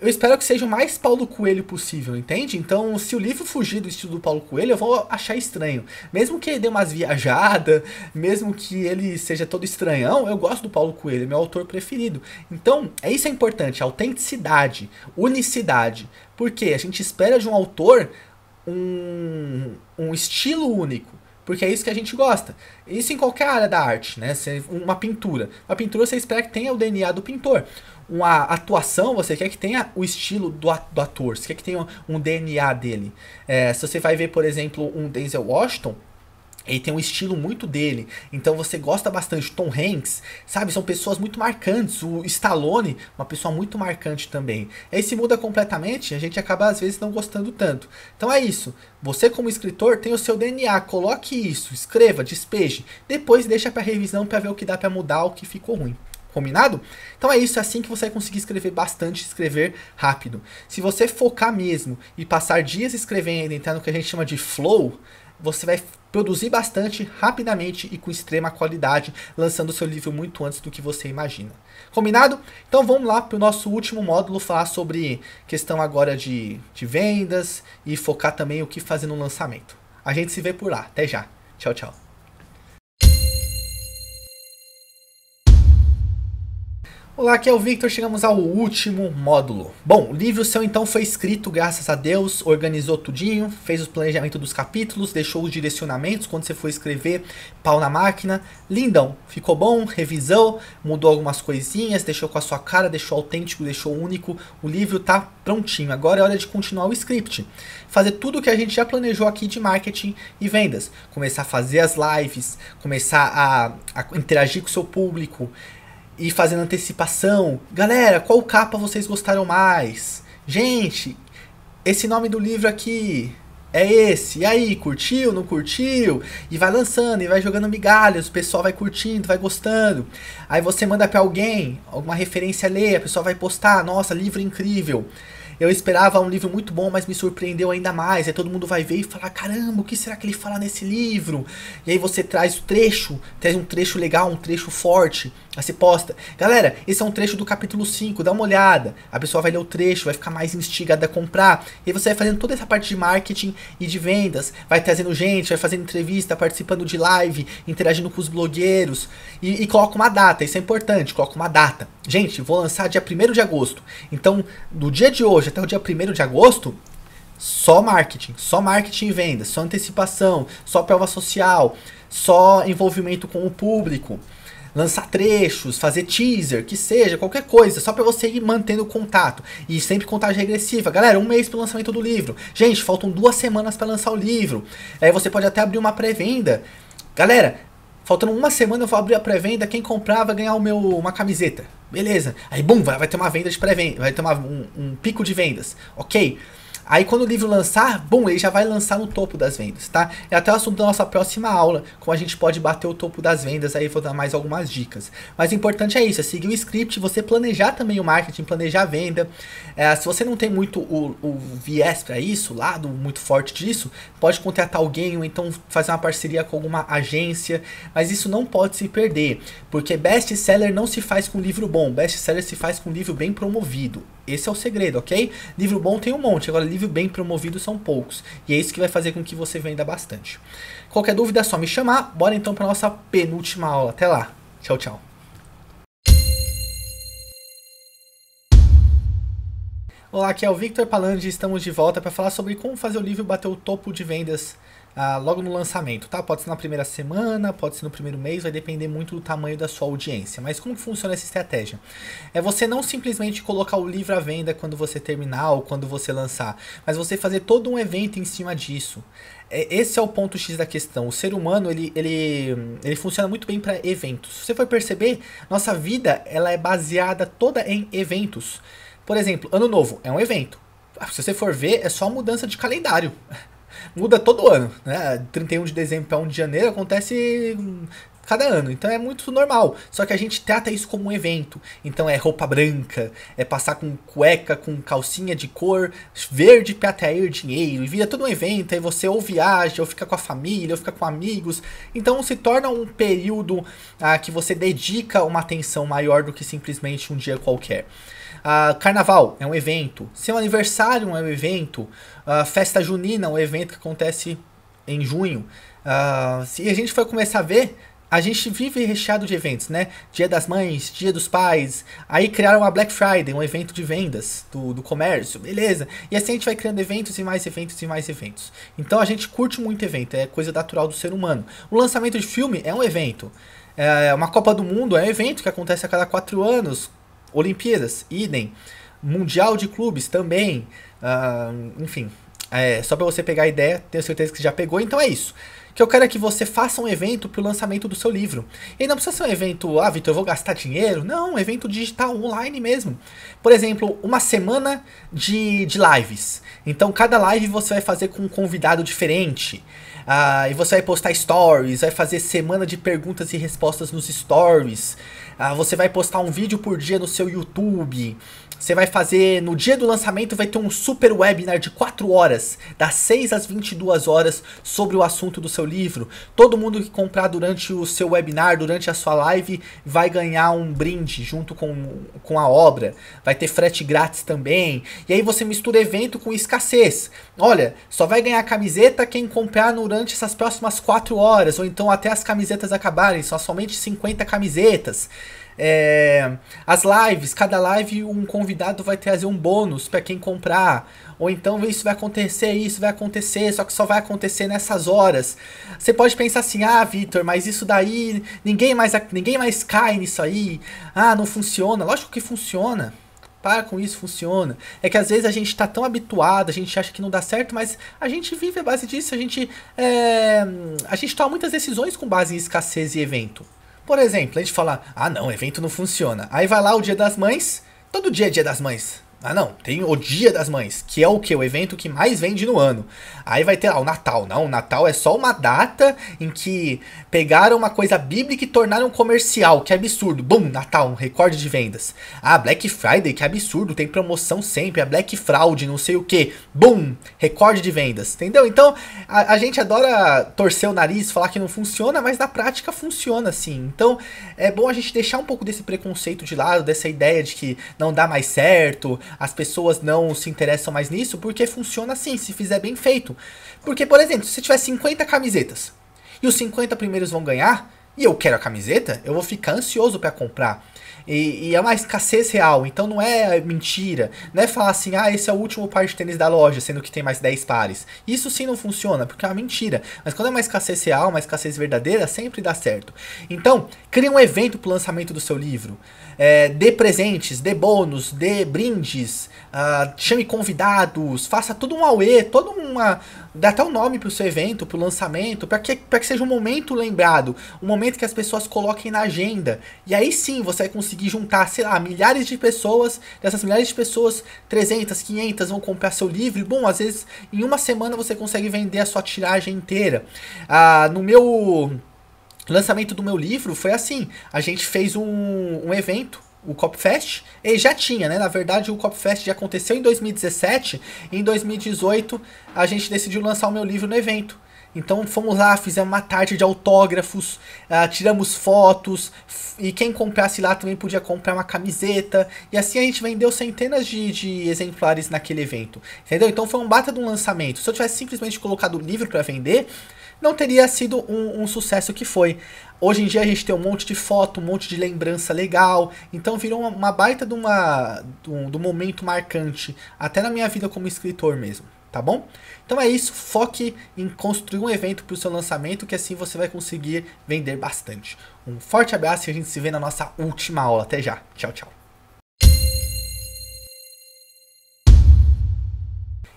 eu espero que seja o mais Paulo Coelho possível, entende? Então, se o livro fugir do estilo do Paulo Coelho, eu vou achar estranho. Mesmo que ele dê umas viajadas, mesmo que ele seja todo estranhão, eu gosto do Paulo Coelho, é meu autor preferido. Então, é isso é importante, autenticidade, unicidade. Porque a gente espera de um autor um, um estilo único. Porque é isso que a gente gosta. Isso em qualquer área da arte, né? Uma pintura. Uma pintura você espera que tenha o DNA do pintor uma atuação, você quer que tenha o estilo do, ator, você quer que tenha um, DNA dele. É, se você vai ver, por exemplo, um Denzel Washington, ele tem um estilo muito dele, então você gosta bastante. Tom Hanks, sabe? São pessoas muito marcantes. O Stallone, uma pessoa muito marcante também. Aí se muda completamente, a gente acaba às vezes não gostando tanto. Então é isso. Você, como escritor, tem o seu DNA. Coloque isso, escreva, despeje. Depois deixa para revisão para ver o que dá para mudar, o que ficou ruim. Combinado? Então é isso, é assim que você vai conseguir escrever bastante, escrever rápido. Se você focar mesmo e passar dias escrevendo, entrando no que a gente chama de flow, você vai produzir bastante, rapidamente e com extrema qualidade, lançando seu livro muito antes do que você imagina. Combinado? Então vamos lá para o nosso último módulo falar sobre questão agora de, de vendas e focar também o que fazer no lançamento. A gente se vê por lá. Até já. Tchau, tchau. Olá, aqui é o Victor, chegamos ao último módulo. Bom, o livro seu então foi escrito, graças a Deus, organizou tudinho, fez o planejamento dos capítulos, deixou os direcionamentos quando você for escrever, pau na máquina, lindão. Ficou bom, revisou, mudou algumas coisinhas, deixou com a sua cara, deixou autêntico, deixou único. O livro tá prontinho, agora é hora de continuar o script. Fazer tudo o que a gente já planejou aqui de marketing e vendas. Começar a fazer as lives, começar a, a interagir com o seu público, e fazendo antecipação. Galera, qual capa vocês gostaram mais? Gente, esse nome do livro aqui é esse. E aí, curtiu? Não curtiu? E vai lançando e vai jogando migalhas, o pessoal vai curtindo, vai gostando. Aí você manda para alguém alguma referência a ler, a pessoa vai postar, nossa, livro incrível. Eu esperava um livro muito bom, mas me surpreendeu ainda mais. Aí todo mundo vai ver e falar: caramba, o que será que ele fala nesse livro? E aí você traz o trecho, traz um trecho legal, um trecho forte. Aí você posta: galera, esse é um trecho do capítulo 5, dá uma olhada. A pessoa vai ler o trecho, vai ficar mais instigada a comprar. E aí você vai fazendo toda essa parte de marketing e de vendas, vai trazendo gente, vai fazendo entrevista, participando de live, interagindo com os blogueiros. E, e coloca uma data, isso é importante, coloca uma data. Gente, vou lançar dia 1 de agosto. Então, do dia de hoje hoje até o dia 1 de agosto, só marketing, só marketing e venda, só antecipação, só prova social, só envolvimento com o público, lançar trechos, fazer teaser, que seja, qualquer coisa, só para você ir mantendo o contato. E sempre contagem regressiva. Galera, um mês pro lançamento do livro. Gente, faltam duas semanas para lançar o livro. Aí você pode até abrir uma pré-venda. Galera, faltando uma semana eu vou abrir a pré-venda, quem comprar vai ganhar o meu, uma camiseta. Beleza. Aí, bum, vai, vai ter uma venda de pré-venda, vai ter uma, um, um pico de vendas. Ok. Aí quando o livro lançar, bom, ele já vai lançar no topo das vendas, tá? É até o assunto da nossa próxima aula, como a gente pode bater o topo das vendas, aí vou dar mais algumas dicas. Mas o importante é isso, é seguir o script, você planejar também o marketing, planejar a venda. É, se você não tem muito o, o viés para isso, lado muito forte disso, pode contratar alguém ou então fazer uma parceria com alguma agência, mas isso não pode se perder, porque best-seller não se faz com livro bom, best-seller se faz com livro bem promovido. Esse é o segredo, ok? Livro bom tem um monte, agora livro alívio bem promovido são poucos. E é isso que vai fazer com que você venda bastante. Qualquer dúvida é só me chamar. Bora então para nossa penúltima aula. Até lá. Tchau, tchau. Olá, aqui é o Victor Palandi estamos de volta para falar sobre como fazer o livro bater o topo de vendas ah, logo no lançamento, tá? Pode ser na primeira semana, pode ser no primeiro mês, vai depender muito do tamanho da sua audiência. Mas como que funciona essa estratégia? É você não simplesmente colocar o livro à venda quando você terminar ou quando você lançar, mas você fazer todo um evento em cima disso. É, esse é o ponto X da questão. O ser humano, ele, ele, ele funciona muito bem para eventos. Se você for perceber, nossa vida, ela é baseada toda em eventos. Por exemplo, Ano Novo é um evento. Ah, se você for ver, é só mudança de calendário. muda todo ano, né? 31 de dezembro para 1 de janeiro acontece cada ano. Então é muito normal. Só que a gente trata isso como um evento. Então é roupa branca, é passar com cueca, com calcinha de cor verde para atrair dinheiro. E vira todo um evento. Aí você ou viaja, ou fica com a família, ou fica com amigos. Então se torna um período ah, que você dedica uma atenção maior do que simplesmente um dia qualquer. Ah, carnaval é um evento. Seu aniversário é um evento a festa junina, um evento que acontece em junho. Uh, se a gente for começar a ver, a gente vive recheado de eventos, né? Dia das Mães, Dia dos Pais. Aí criaram a Black Friday, um evento de vendas do, do comércio, beleza. E assim a gente vai criando eventos e mais eventos e mais eventos. Então a gente curte muito evento, é coisa natural do ser humano. O lançamento de filme é um evento. É uma Copa do Mundo é um evento que acontece a cada quatro anos. Olimpíadas, idem. Mundial de clubes também. Uh, enfim, é, só para você pegar a ideia, tenho certeza que você já pegou, então é isso. O que eu quero é que você faça um evento para o lançamento do seu livro. E não precisa ser um evento, ah, Vitor, eu vou gastar dinheiro. Não, um evento digital online mesmo. Por exemplo, uma semana de, de lives. Então, cada live você vai fazer com um convidado diferente. Ah, e você vai postar stories, vai fazer semana de perguntas e respostas nos stories. Ah, você vai postar um vídeo por dia no seu YouTube. Você vai fazer no dia do lançamento, vai ter um super webinar de 4 horas, das 6 às 22 horas, sobre o assunto do seu livro. Todo mundo que comprar durante o seu webinar, durante a sua live, vai ganhar um brinde junto com, com a obra. Vai ter frete grátis também. E aí você mistura evento com escassez. Olha, só vai ganhar camiseta quem comprar durante essas próximas 4 horas, ou então até as camisetas acabarem, só somente 50 camisetas. É, as lives, cada live um convidado vai trazer um bônus para quem comprar. Ou então isso vai acontecer, isso vai acontecer, só que só vai acontecer nessas horas. Você pode pensar assim, ah, Vitor, mas isso daí ninguém mais ninguém mais cai nisso aí. Ah, não funciona. Lógico que funciona. Para com isso, funciona. É que às vezes a gente está tão habituado, a gente acha que não dá certo, mas a gente vive a base disso, a gente, é, a gente toma muitas decisões com base em escassez e evento. Por exemplo, a gente fala, ah não, evento não funciona. Aí vai lá o dia das mães, todo dia é dia das mães. Ah, não, tem o Dia das Mães, que é o que? O evento que mais vende no ano. Aí vai ter lá ah, o Natal. Não, o Natal é só uma data em que pegaram uma coisa bíblica e tornaram comercial. Que absurdo. Bum, Natal, um recorde de vendas. Ah, Black Friday, que absurdo. Tem promoção sempre. É Black Fraud, não sei o que. Bum, recorde de vendas. Entendeu? Então, a, a, gente adora torcer o nariz, falar que não funciona, mas na prática funciona sim. Então, é bom a gente deixar um pouco desse preconceito de lado, dessa ideia de que não dá mais certo as pessoas não se interessam mais nisso, porque funciona assim, se fizer bem feito. Porque, por exemplo, se tiver 50 camisetas e os 50 primeiros vão ganhar, e eu quero a camiseta, eu vou ficar ansioso para comprar. E, e, é uma escassez real, então não é mentira. Não é falar assim, ah, esse é o último par de tênis da loja, sendo que tem mais 10 pares. Isso sim não funciona, porque é uma mentira. Mas quando é uma escassez real, uma escassez verdadeira, sempre dá certo. Então, crie um evento pro lançamento do seu livro. É, dê presentes, dê bônus, dê brindes, ah, chame convidados, faça tudo um auê, toda uma dá até o um nome pro seu evento, pro lançamento, para que, que seja um momento lembrado, um momento que as pessoas coloquem na agenda. E aí sim você vai conseguir juntar, sei lá, milhares de pessoas, dessas milhares de pessoas, 300, 500 vão comprar seu livro. bom, às vezes em uma semana você consegue vender a sua tiragem inteira. Ah, no meu lançamento do meu livro foi assim: a gente fez um, um evento o Copfest. E já tinha, né? Na verdade, o Copfest já aconteceu em 2017. E em 2018, a gente decidiu lançar o meu livro no evento. Então fomos lá, fizemos uma tarde de autógrafos, uh, tiramos fotos, e quem comprasse lá também podia comprar uma camiseta. E assim a gente vendeu centenas de, de exemplares naquele evento. Entendeu? Então foi um bata de um lançamento. Se eu tivesse simplesmente colocado o livro para vender, não teria sido um, um, sucesso que foi. Hoje em dia a gente tem um monte de foto, um monte de lembrança legal, então virou uma, uma baita de, uma, do um, momento marcante, até na minha vida como escritor mesmo, tá bom? Então é isso, foque em construir um evento para o seu lançamento, que assim você vai conseguir vender bastante. Um forte abraço e a gente se vê na nossa última aula. Até já, tchau, tchau.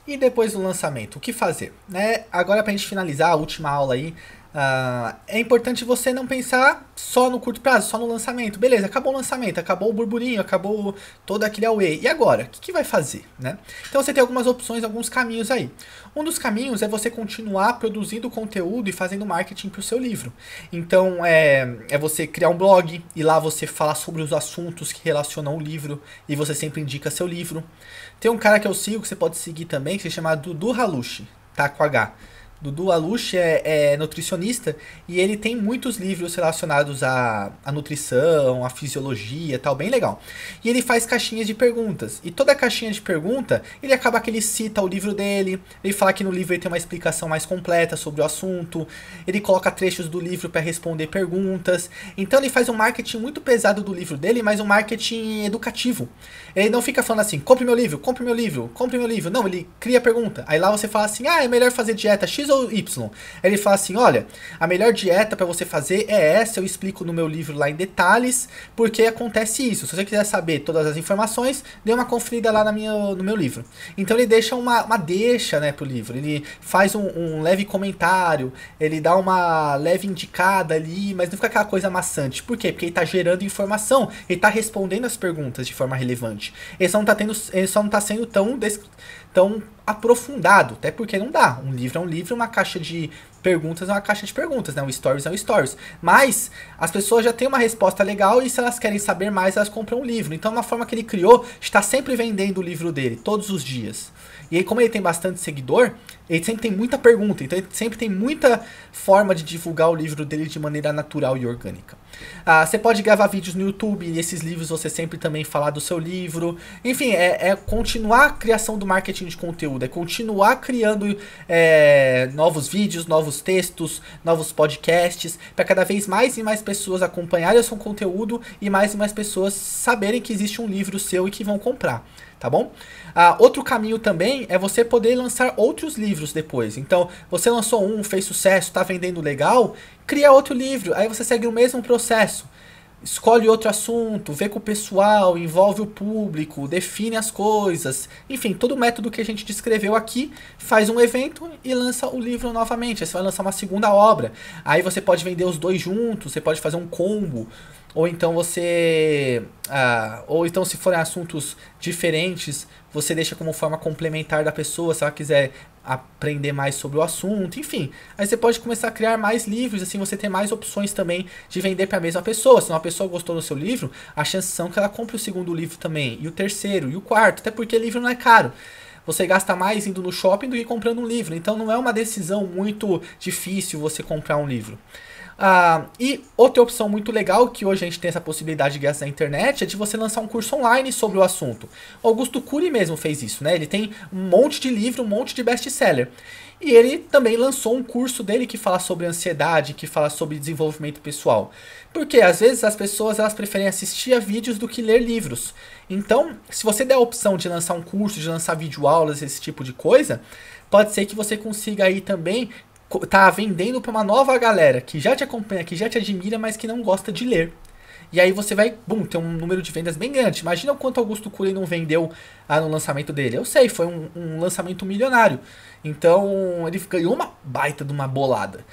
E depois do lançamento, o que fazer? Né? Agora, para a gente finalizar a última aula aí, ah, é importante você não pensar só no curto prazo, só no lançamento. Beleza, acabou o lançamento, acabou o burburinho, acabou todo aquele away. E agora? O que, que vai fazer? Né? Então você tem algumas opções, alguns caminhos aí. Um dos caminhos é você continuar produzindo conteúdo e fazendo marketing para o seu livro. Então é, é você criar um blog e lá você fala sobre os assuntos que relacionam o livro e você sempre indica seu livro. Tem um cara que eu sigo que você pode seguir também que se é chama Dudu Halushi, tá? Com H. Dudu Aluche é, é, nutricionista e ele tem muitos livros relacionados à, à nutrição, à fisiologia tal, bem legal. E ele faz caixinhas de perguntas. E toda caixinha de pergunta, ele acaba que ele cita o livro dele, ele fala que no livro ele tem uma explicação mais completa sobre o assunto, ele coloca trechos do livro para responder perguntas. Então ele faz um marketing muito pesado do livro dele, mas um marketing educativo. Ele não fica falando assim, compre meu livro, compre meu livro, compre meu livro. Não, ele cria pergunta. Aí lá você fala assim, ah, é melhor fazer dieta X ou Y. Aí ele fala assim, olha, a melhor dieta para você fazer é essa, eu explico no meu livro lá em detalhes, porque acontece isso. Se você quiser saber todas as informações, dê uma conferida lá na minha, no meu livro. Então ele deixa uma, uma deixa, né, pro livro. Ele faz um, um leve comentário, ele dá uma leve indicada ali, mas não fica aquela coisa maçante. Por quê? Porque ele tá gerando informação, ele tá respondendo as perguntas de forma relevante ele só não tá, tendo, só não tá sendo tão, tão aprofundado, até porque não dá. Um livro é um livro, uma caixa de perguntas é uma caixa de perguntas, né? stories é um stories. Mas as pessoas já têm uma resposta legal e se elas querem saber mais, elas compram um livro. Então é uma forma que ele criou, está sempre vendendo o livro dele, todos os dias. E aí, como ele tem bastante seguidor, ele sempre tem muita pergunta, então ele sempre tem muita forma de divulgar o livro dele de maneira natural e orgânica. Ah, você pode gravar vídeos no YouTube, e esses livros você sempre também falar do seu livro. Enfim, é, é continuar a criação do marketing de conteúdo, é continuar criando é, novos vídeos, novos textos, novos podcasts, para cada vez mais e mais pessoas acompanharem o seu conteúdo e mais e mais pessoas saberem que existe um livro seu e que vão comprar tá bom? Ah, outro caminho também é você poder lançar outros livros depois. Então, você lançou um, fez sucesso, está vendendo legal, cria outro livro, aí você segue o mesmo processo. Escolhe outro assunto, vê com o pessoal, envolve o público, define as coisas. Enfim, todo o método que a gente descreveu aqui, faz um evento e lança o livro novamente. Aí você vai lançar uma segunda obra. Aí você pode vender os dois juntos, você pode fazer um combo ou então você ah, ou então se forem assuntos diferentes você deixa como forma complementar da pessoa se ela quiser aprender mais sobre o assunto enfim aí você pode começar a criar mais livros assim você tem mais opções também de vender para a mesma pessoa se uma pessoa gostou do seu livro a chance são que ela compre o segundo livro também e o terceiro e o quarto até porque livro não é caro você gasta mais indo no shopping do que comprando um livro então não é uma decisão muito difícil você comprar um livro ah, e outra opção muito legal, que hoje a gente tem essa possibilidade graças na internet, é de você lançar um curso online sobre o assunto. Augusto Cury mesmo fez isso, né? Ele tem um monte de livro, um monte de best-seller. E ele também lançou um curso dele que fala sobre ansiedade, que fala sobre desenvolvimento pessoal. Porque às vezes as pessoas elas preferem assistir a vídeos do que ler livros. Então, se você der a opção de lançar um curso, de lançar videoaulas, esse tipo de coisa, pode ser que você consiga aí também tá vendendo para uma nova galera que já te acompanha, que já te admira, mas que não gosta de ler. E aí você vai, bum, ter um número de vendas bem grande. Imagina o quanto Augusto Cury não vendeu ah, no lançamento dele. Eu sei, foi um, um lançamento milionário. Então ele ganhou uma baita de uma bolada.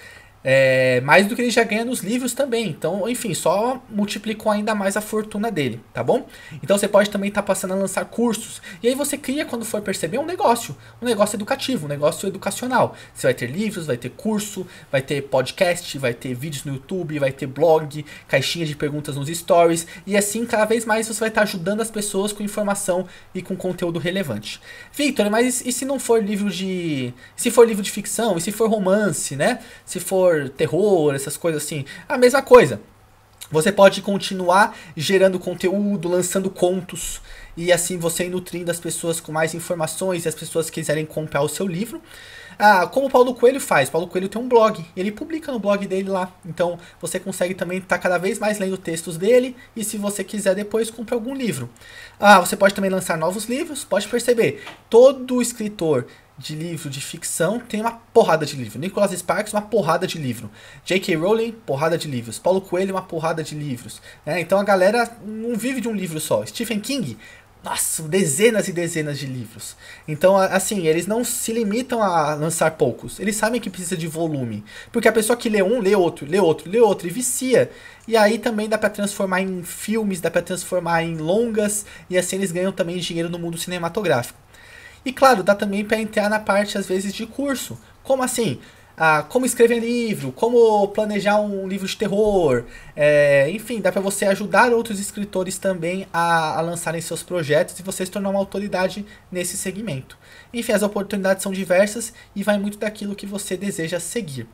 É, mais do que ele já ganha nos livros também. Então, enfim, só multiplicou ainda mais a fortuna dele, tá bom? Então você pode também estar tá passando a lançar cursos. E aí você cria, quando for perceber, um negócio. Um negócio educativo, um negócio educacional. Você vai ter livros, vai ter curso, vai ter podcast, vai ter vídeos no YouTube, vai ter blog, caixinha de perguntas nos stories. E assim, cada vez mais você vai estar tá ajudando as pessoas com informação e com conteúdo relevante. Victor, mas e se não for livro de. Se for livro de ficção, e se for romance, né? Se for horror, terror, essas coisas assim. A mesma coisa. Você pode continuar gerando conteúdo, lançando contos e assim você nutrindo as pessoas com mais informações e as pessoas quiserem comprar o seu livro. Ah, como o Paulo Coelho faz? Paulo Coelho tem um blog, ele publica no blog dele lá. Então você consegue também estar tá cada vez mais lendo textos dele e se você quiser depois comprar algum livro. Ah, você pode também lançar novos livros, pode perceber. Todo escritor de livro de ficção, tem uma porrada de livro. Nicholas Sparks, uma porrada de livro. J.K. Rowling, porrada de livros. Paulo Coelho, uma porrada de livros. É, então a galera não vive de um livro só. Stephen King, nossa, dezenas e dezenas de livros. Então, assim, eles não se limitam a lançar poucos. Eles sabem que precisa de volume. Porque a pessoa que lê um, lê outro, lê outro, lê outro e vicia. E aí também dá para transformar em filmes, dá para transformar em longas. E assim eles ganham também dinheiro no mundo cinematográfico. E claro, dá também para entrar na parte às vezes de curso. Como assim? Ah, como escrever livro, como planejar um livro de terror, é, enfim, dá para você ajudar outros escritores também a, a lançarem seus projetos e você se tornar uma autoridade nesse segmento. Enfim, as oportunidades são diversas e vai muito daquilo que você deseja seguir.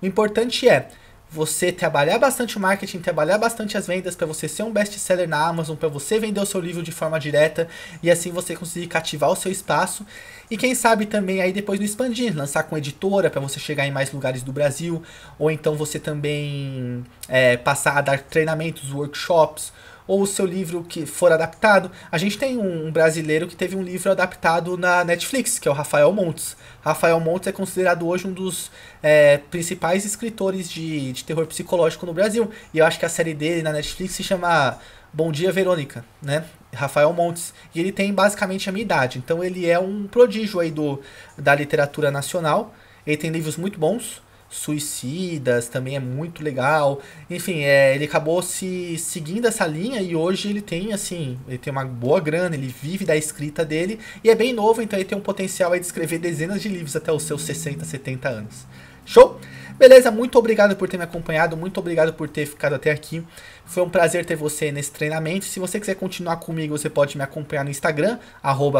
O importante é você trabalhar bastante o marketing, trabalhar bastante as vendas para você ser um best-seller na Amazon, para você vender o seu livro de forma direta e assim você conseguir cativar o seu espaço e quem sabe também aí depois no expandir, lançar com editora para você chegar em mais lugares do Brasil ou então você também é, passar a dar treinamentos, workshops ou o seu livro que for adaptado. A gente tem um brasileiro que teve um livro adaptado na Netflix, que é o Rafael Montes. Rafael Montes é considerado hoje um dos é, principais escritores de, de terror psicológico no Brasil. E eu acho que a série dele na Netflix se chama Bom Dia Verônica, né? Rafael Montes. E ele tem basicamente a minha idade. Então ele é um prodígio aí do, da literatura nacional. Ele tem livros muito bons suicidas, também é muito legal. Enfim, é, ele acabou se seguindo essa linha e hoje ele tem, assim, ele tem uma boa grana, ele vive da escrita dele e é bem novo, então ele tem um potencial de escrever dezenas de livros até os seus 60, 70 anos. Show? Beleza, muito obrigado por ter me acompanhado, muito obrigado por ter ficado até aqui. Foi um prazer ter você nesse treinamento. Se você quiser continuar comigo, você pode me acompanhar no Instagram,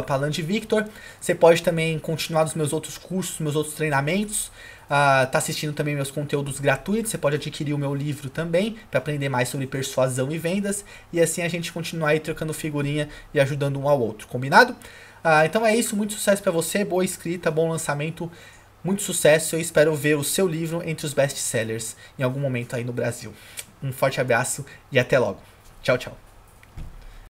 palandevictor. Você pode também continuar nos meus outros cursos, meus outros treinamentos. Ah, tá assistindo também meus conteúdos gratuitos, você pode adquirir o meu livro também para aprender mais sobre persuasão e vendas e assim a gente continuar aí trocando figurinha e ajudando um ao outro, combinado? Ah, então é isso, muito sucesso para você, boa escrita, bom lançamento, muito sucesso. Eu espero ver o seu livro entre os best sellers em algum momento aí no Brasil. Um forte abraço e até logo. Tchau, tchau.